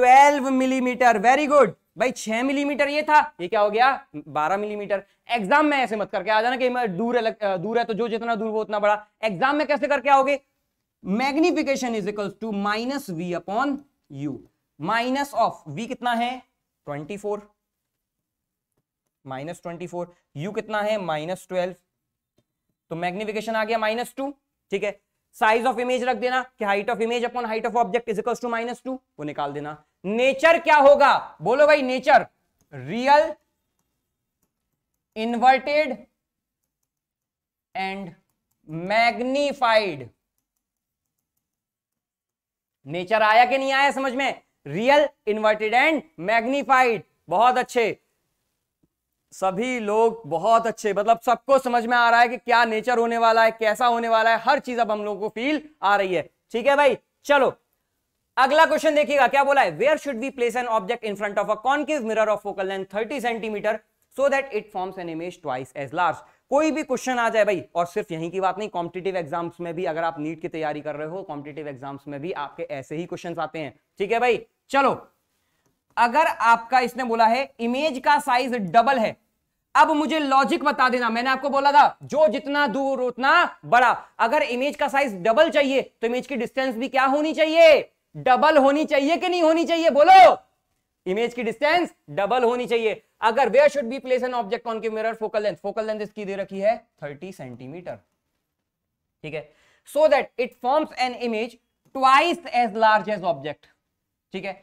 12 मिलीमीटर वेरी गुड भाई 6 मिलीमीटर ये था ये क्या हो गया 12 मिलीमीटर एग्जाम में ऐसे मत करके आ जाना कि दूर है दूर है तो जो जितना दूर वो उतना बड़ा एग्जाम में कैसे करके आओगे magnification is equal to minus v upon u minus of v कितना है twenty four minus twenty four u कितना है माइनस ट्वेल्व तो मैग्निफिकेशन आ गया माइनस टू ठीक है साइज ऑफ इमेज रख देना कि height of image upon height of object is equals to minus two वो निकाल देना नेचर क्या होगा बोलो भाई nature real inverted and magnified nature आया कि नहीं आया समझ में रियल इन्वर्टेड एंड मैग्निफाइड बहुत अच्छे सभी लोग बहुत अच्छे मतलब सबको समझ में आ रहा है कि क्या नेचर होने वाला है कैसा होने वाला है हर चीज अब हम लोगों को फील आ रही है ठीक है भाई चलो अगला क्वेश्चन देखिएगा क्या बोला है where should be place an object in front of a concave mirror of focal length 30 centimetre so that it forms an image twice as large कोई भी क्वेश्चन आ जाए भाई और सिर्फ यहीं की बात नहीं कॉम्पिटेटिव एग्जाम्स में भी अगर आप नीट की तैयारी कर रहे हो कॉम्पिटेटिव एग्जाम्स में भी आपके ऐसे ही क्वेश्चन आते हैं ठीक है भाई चलो अगर आपका इसने बोला है इमेज का साइज डबल है अब मुझे लॉजिक बता देना मैंने आपको बोला था जो जितना दूर उतना बड़ा अगर इमेज का साइज डबल चाहिए तो इमेज की डिस्टेंस भी क्या होनी चाहिए डबल होनी चाहिए कि नहीं होनी चाहिए बोलो इमेज की डिस्टेंस डबल होनी चाहिए अगर where should be place an object on की mirror focal length focal length इसकी दे रखी है थर्टी सेंटीमीटर ठीक है so that it forms an image twice as large as object ठीक है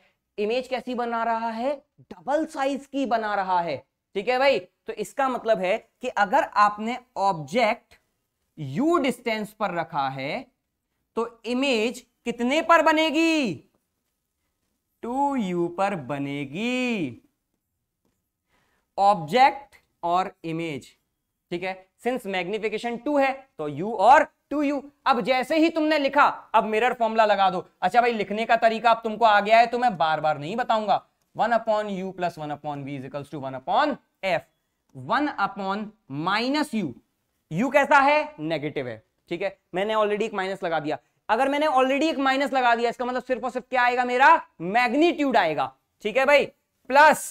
इमेज कैसी बना रहा है डबल साइज की बना रहा है ठीक है भाई तो इसका मतलब है कि अगर आपने ऑब्जेक्ट यू डिस्टेंस पर रखा है तो इमेज कितने पर बनेगी टू यू पर बनेगी ऑब्जेक्ट और इमेज ठीक है सिंस मैग्निफिकेशन टू है तो यू और टू यू अब जैसे ही तुमने लिखा अब मिरर फॉर्मुला लगा दो अच्छा भाई लिखने का तरीका अब तुमको आ गया है तो मैं बार बार नहीं बताऊंगा one upon u plus one upon v is equals to one upon f one upon minus u u कैसा है नेगेटिव है ठीक है मैंने ऑलरेडी एक माइनस लगा दिया अगर मैंने ऑलरेडी एक माइनस लगा दिया इसका मतलब सिर्फ और सिर्फ क्या आएगा मेरा मैग्नीट्यूड आएगा ठीक है भाई प्लस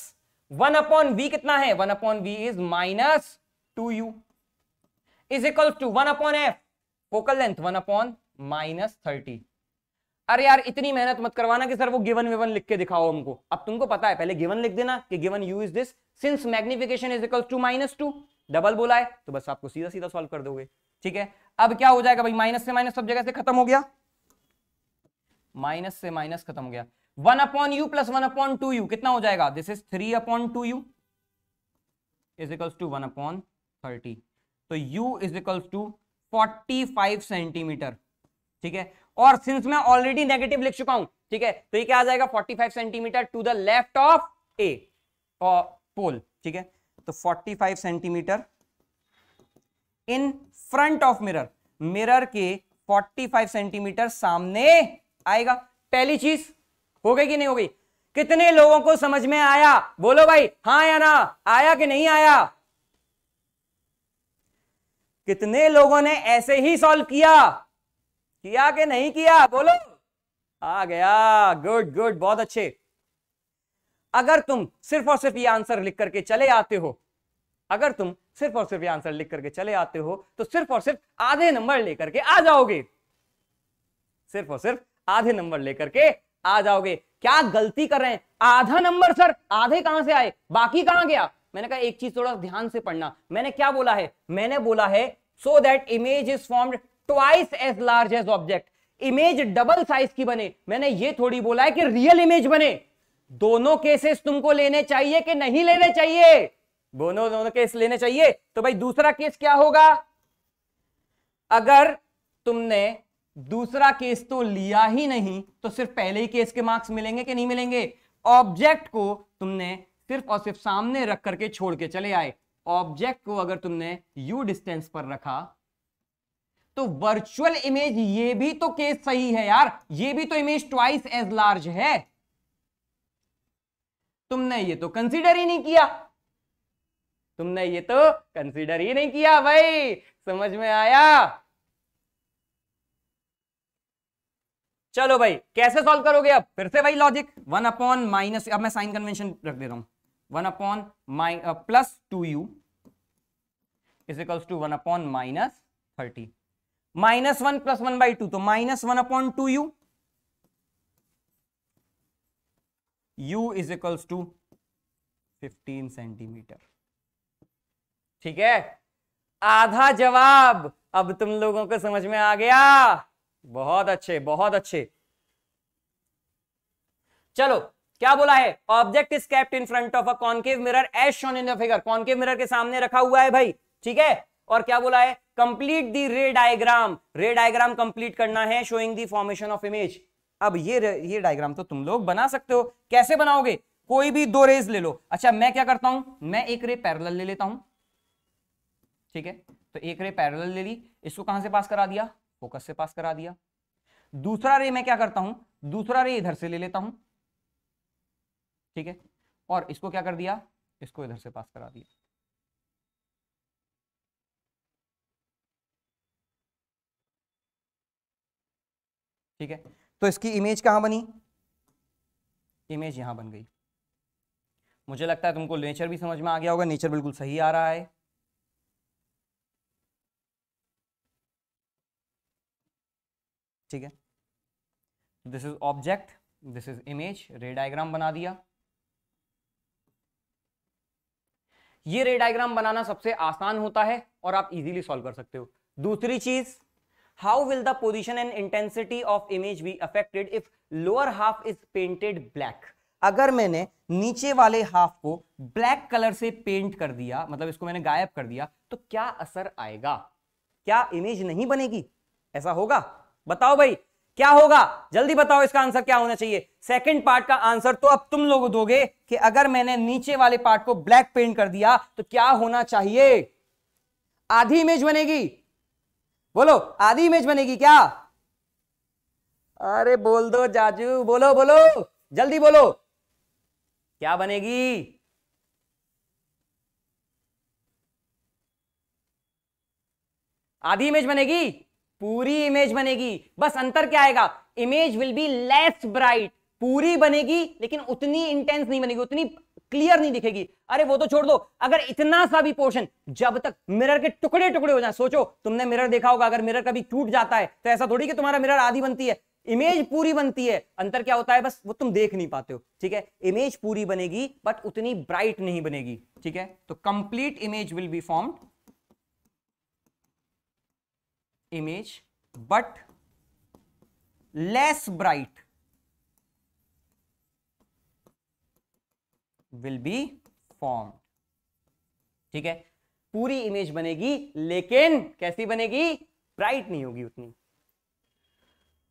वन अपॉन वी कितना है one upon v is minus two u is equal to one upon f focal length one upon minus thirty अरे यार इतनी मेहनत मत करवाना कि सर वो गिवन विवन लिख के दिखाओ हमको अब तुमको पता है पहले गिवन लिख देना कि given u is this since magnification is equal to minus two double बोला है तो बस आपको सीधा सीधा सॉल्व कर दोगे ठीक है अब क्या हो जाएगा भाई माइनस से माइनस सब जगह से खत्म हो गया माइनस से माइनस खत्म हो गया one upon u plus one upon two u कितना हो जाएगा this is three upon two u is equals to one upon thirty तो u is equals to forty five centimetre ठीक है और सिंस मैं ऑलरेडी नेगेटिव लिख चुका हूं ठीक है तो ये क्या आ जाएगा five centimetre to the left of a और पोल ठीक है तो forty five centimetre in front of mirror mirror के फोर्टी फाइव सेंटीमीटर सामने आएगा पहली चीज हो गई कि नहीं हो गई कितने लोगों को समझ में आया बोलो भाई हाँ या ना आया कि नहीं आया कितने लोगों ने ऐसे ही सॉल्व किया किया कि नहीं किया बोलो आ गया गुड गुड बहुत अच्छे अगर तुम सिर्फ और सिर्फ ये आंसर लिख करके चले आते हो अगर तुम सिर्फ और सिर्फ ये आंसर लिख करके चले आते हो तो सिर्फ और सिर्फ आधे नंबर लेकर के आ जाओगे सिर्फ और सिर्फ आधे नंबर लेकर के आ जाओगे क्या गलती कर रहे हैं आधा नंबर सर आधे कहां से आए बाकी कहां गया मैंने कहा एक चीज थोड़ा ध्यान से पढ़ना मैंने क्या बोला है मैंने बोला है so that image is form twice as large as object image double size की बने मैंने ये थोड़ी बोला है कि रियल इमेज बने दोनों केसेस तुमको लेने चाहिए कि नहीं लेने चाहिए दोनों दोनों केस लेने चाहिए तो भाई दूसरा केस क्या होगा अगर तुमने दूसरा केस तो लिया ही नहीं तो सिर्फ पहले ही केस के मार्क्स मिलेंगे कि नहीं मिलेंगे ऑब्जेक्ट को तुमने सिर्फ और सिर्फ सामने रख करके छोड़ के चले आए ऑब्जेक्ट को अगर तुमने यू डिस्टेंस पर रखा तो वर्चुअल इमेज ये भी तो केस सही है यार ये भी तो इमेज ट्वाइस एज लार्ज है तुमने ये तो कंसीडर ही नहीं किया तुमने ये तो कंसीडर ही नहीं किया भाई समझ में आया चलो भाई कैसे सॉल्व करोगे अब फिर से वही लॉजिक वन अपॉन माइनस अब मैं साइन कन्वेंशन रख देता हूं one upon minus plus two u is equals to one upon minus thirty minus one plus one by two तो minus one upon two u u is equals to fifteen centimetre ठीक है आधा जवाब अब तुम लोगों को समझ में आ गया बहुत अच्छे बहुत अच्छे चलो क्या बोला है object is kept in front of a concave mirror as shown in the figure concave mirror के सामने रखा हुआ है भाई ठीक है और क्या बोला है कंप्लीट दी रे डायग्राम रे डायग्राम कंप्लीट करना है showing the formation of image अब ये ये डायग्राम तो तुम लोग बना सकते हो कैसे बनाओगे कोई भी दो रेज ले लो अच्छा मैं क्या करता हूं मैं एक रे पैरल ले लेता हूं ठीक है तो एक रे पैरल ले ली इसको कहां से पास करा दिया फोकस से पास करा दिया दूसरा रे मैं क्या करता हूं दूसरा रे इधर से ले लेता हूं ठीक है और इसको क्या कर दिया इसको इधर से पास करा दिया ठीक है तो इसकी इमेज कहां बनी इमेज यहां बन गई मुझे लगता है तुमको नेचर भी समझ में आ गया होगा नेचर बिल्कुल सही आ रहा है ठीक है this is object this is image ray diagram बना दिया ये रे डायग्राम बनाना सबसे आसान होता है और आप इजीली सॉल्व कर सकते हो दूसरी चीज how will the position and intensity of image be affected if lower half is painted black अगर मैंने नीचे वाले हाफ को ब्लैक कलर से पेंट कर दिया मतलब इसको मैंने गायब कर दिया तो क्या असर आएगा क्या इमेज नहीं बनेगी ऐसा होगा बताओ भाई क्या होगा जल्दी बताओ इसका आंसर क्या होना चाहिए सेकंड पार्ट का आंसर तो अब तुम लोग दोगे कि अगर मैंने नीचे वाले पार्ट को ब्लैक पेंट कर दिया तो क्या होना चाहिए आधी इमेज बनेगी बोलो आधी इमेज बनेगी क्या अरे बोल दो जाजू बोलो बोलो जल्दी बोलो क्या बनेगी आधी इमेज बनेगी पूरी इमेज बनेगी बस अंतर क्या आएगा image will be less bright पूरी बनेगी लेकिन उतनी इंटेंस नहीं बनेगी उतनी क्लियर नहीं दिखेगी अरे वो तो छोड़ दो अगर इतना सा भी पोर्शन जब तक मिरर के टुकड़े टुकड़े हो जाए सोचो तुमने मिरर देखा होगा अगर मिरर कभी टूट जाता है तो ऐसा थोड़ी कि तुम्हारा मिरर आधी बनती है इमेज पूरी बनती है अंतर क्या होता है बस वो तुम देख नहीं पाते हो ठीक है इमेज पूरी बनेगी बट उतनी ब्राइट नहीं बनेगी ठीक है तो complete image will be formed image but less bright will be formed ठीक है पूरी इमेज बनेगी लेकिन कैसी बनेगी ब्राइट नहीं होगी उतनी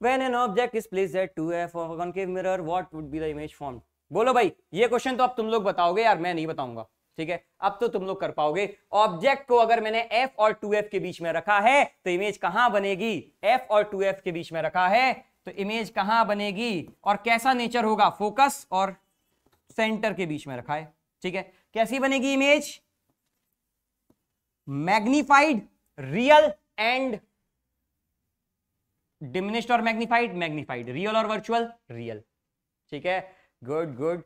When an object is placed at 2f of a concave mirror, what would be the image formed? बोलो भाई ये क्वेश्चन तो अब तुम लोग बताओगे यार मैं नहीं बताऊंगा ठीक है अब तो तुम लोग कर पाओगे ऑब्जेक्ट को अगर मैंने एफ और टू एफ के बीच में रखा है तो इमेज कहां बनेगी एफ और टू एफ के बीच में रखा है तो इमेज कहां बनेगी और कैसा नेचर होगा फोकस और सेंटर के बीच में रखा है ठीक है कैसी बनेगी image magnified real and diminished और मैग्निफाइड मैग्निफाइड रियल और वर्चुअल रियल ठीक है गुड गुड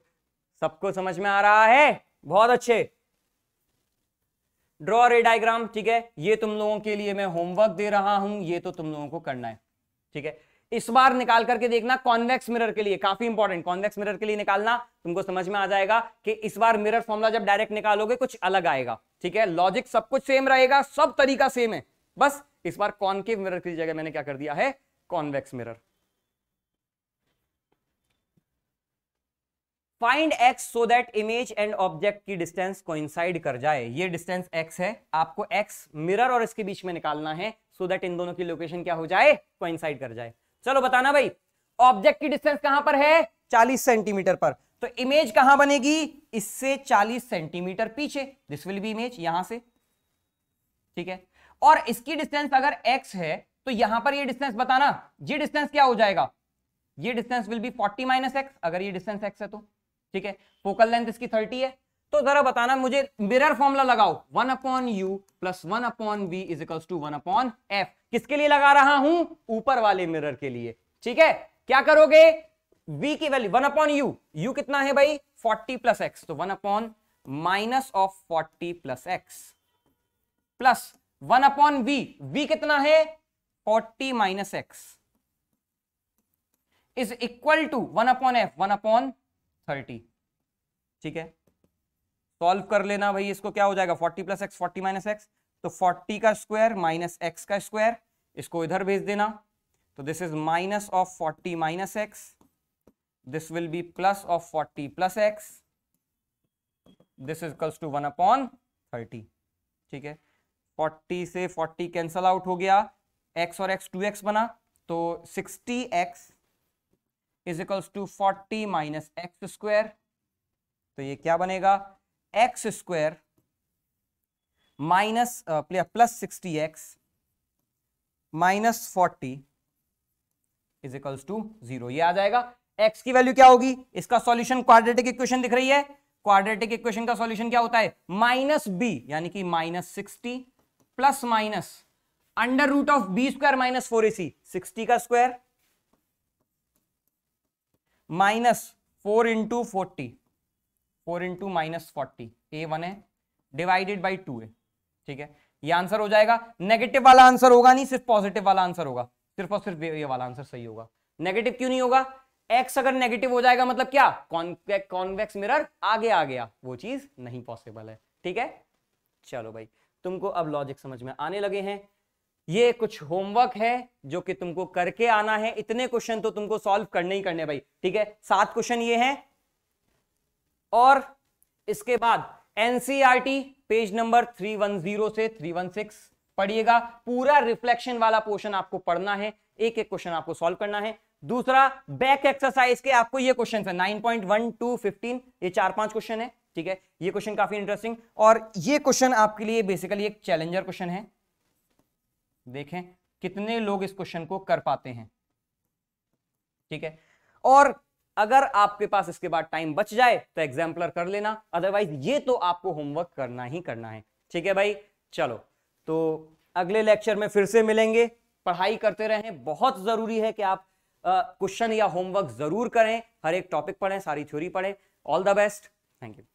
सबको समझ में आ रहा है बहुत अच्छे ड्रॉ रे डायग्राम ठीक है ये तुम लोगों के लिए मैं होमवर्क दे रहा हूं ये तो तुम लोगों को करना है ठीक है इस बार निकाल करके देखना कॉन्वेक्स मिरर के लिए काफी इंपॉर्टेंट कॉन्वेक्स मिरर के लिए निकालना तुमको समझ में आ जाएगा कि इस बार मिरर फॉर्मुला जब डायरेक्ट निकालोगे कुछ अलग आएगा ठीक है लॉजिक सब कुछ सेम रहेगा सब तरीका सेम है बस इस बार कॉनकेव मिरर की जगह मैंने क्या कर दिया है convex mirror find x so that image and object की डिस्टेंस कोइंसाइड कर जाए ये डिस्टेंस एक्स है आपको एक्स मिरर और इसके बीच में निकालना है सो so दैट इन दोनों की लोकेशन क्या हो जाए कोइंसाइड कर जाए चलो बताना भाई ऑब्जेक्ट की डिस्टेंस कहां पर है 40 सेंटीमीटर पर तो इमेज कहां बनेगी इससे 40 सेंटीमीटर पीछे दिस विल बी इमेज यहां से ठीक है और इसकी डिस्टेंस अगर x है तो यहां पर ये डिस्टेंस बताना ये डिस्टेंस क्या हो जाएगा ये distance will be 40 minus x अगर ये डिस्टेंस x है तो ठीक है फोकल लेंथ इसकी थर्टी है तो जरा बताना मुझे मिरर फॉर्मुला लगाओ one upon u plus one upon v is equals to one upon f किसके लिए लगा रहा हूं ऊपर वाले मिरर के लिए ठीक है क्या करोगे v की value one upon u u कितना है भाई फोर्टी प्लस एक्स तो one upon minus of forty plus x plus one upon v v कितना है forty minus x is equal to one upon f one upon thirty ठीक है solve कर लेना भाई इसको क्या हो जाएगा forty plus x forty minus x तो फोर्टी का स्क्वायर माइनस एक्स का स्क्वायर इसको इधर भेज देना तो this is minus of forty minus x this will be plus of forty plus x this is equals to one upon thirty ठीक है फोर्टी से फोर्टी कैंसल आउट हो गया एक्स और एक्स टू एक्स बना तो sixty x is equals to forty minus x square तो ये क्या बनेगा x square minus plus sixty x minus forty is equals to zero ये आ जाएगा एक्स की वैल्यू क्या होगी इसका सॉल्यूशन क्वाड्रेटिक इक्वेशन दिख रही है क्वाड्रेटिक इक्वेशन का सॉल्यूशन क्या होता है माइनस बी यानी कि minus sixty plus minus under root of b square minus four a c sixty का square minus four into forty four into minus forty a one है डिवाइडेड बाई टू है ठीक है ये आंसर हो जाएगा नेगेटिव वाला आंसर होगा नहीं सिर्फ पॉजिटिव वाला आंसर होगा सिर्फ और सिर्फ ये वाला आंसर सही होगा नेगेटिव क्यों नहीं होगा एक्स अगर नेगेटिव हो जाएगा मतलब क्या कॉन्वेक्स मिरर आगे आ गया वो चीज नहीं पॉसिबल है ठीक है चलो भाई तुमको अब लॉजिक समझ में आने लगे हैं ये कुछ होमवर्क है जो कि तुमको करके आना है इतने क्वेश्चन तो तुमको सॉल्व करने ही करने भाई ठीक है सात क्वेश्चन ये हैं और इसके बाद एनसीईआरटी पेज नंबर 310 से 316 पढ़िएगा पूरा रिफ्लेक्शन वाला पोर्शन आपको पढ़ना है एक एक क्वेश्चन आपको सॉल्व करना है दूसरा बैक एक्सरसाइज के आपको ये क्वेश्चन है nine point one two fifteen ये चार पांच क्वेश्चन है ठीक है ये क्वेश्चन काफी इंटरेस्टिंग और ये क्वेश्चन आपके लिए बेसिकली एक चैलेंजर क्वेश्चन है देखें कितने लोग इस क्वेश्चन को कर पाते हैं ठीक है और अगर आपके पास इसके बाद टाइम बच जाए तो एग्जाम्पलर कर लेना अदरवाइज ये तो आपको होमवर्क करना ही करना है ठीक है भाई चलो तो अगले लेक्चर में फिर से मिलेंगे पढ़ाई करते रहें बहुत जरूरी है कि आप क्वेश्चन या होमवर्क जरूर करें हर एक टॉपिक पढ़ें सारी थ्योरी पढ़ें all the best thank you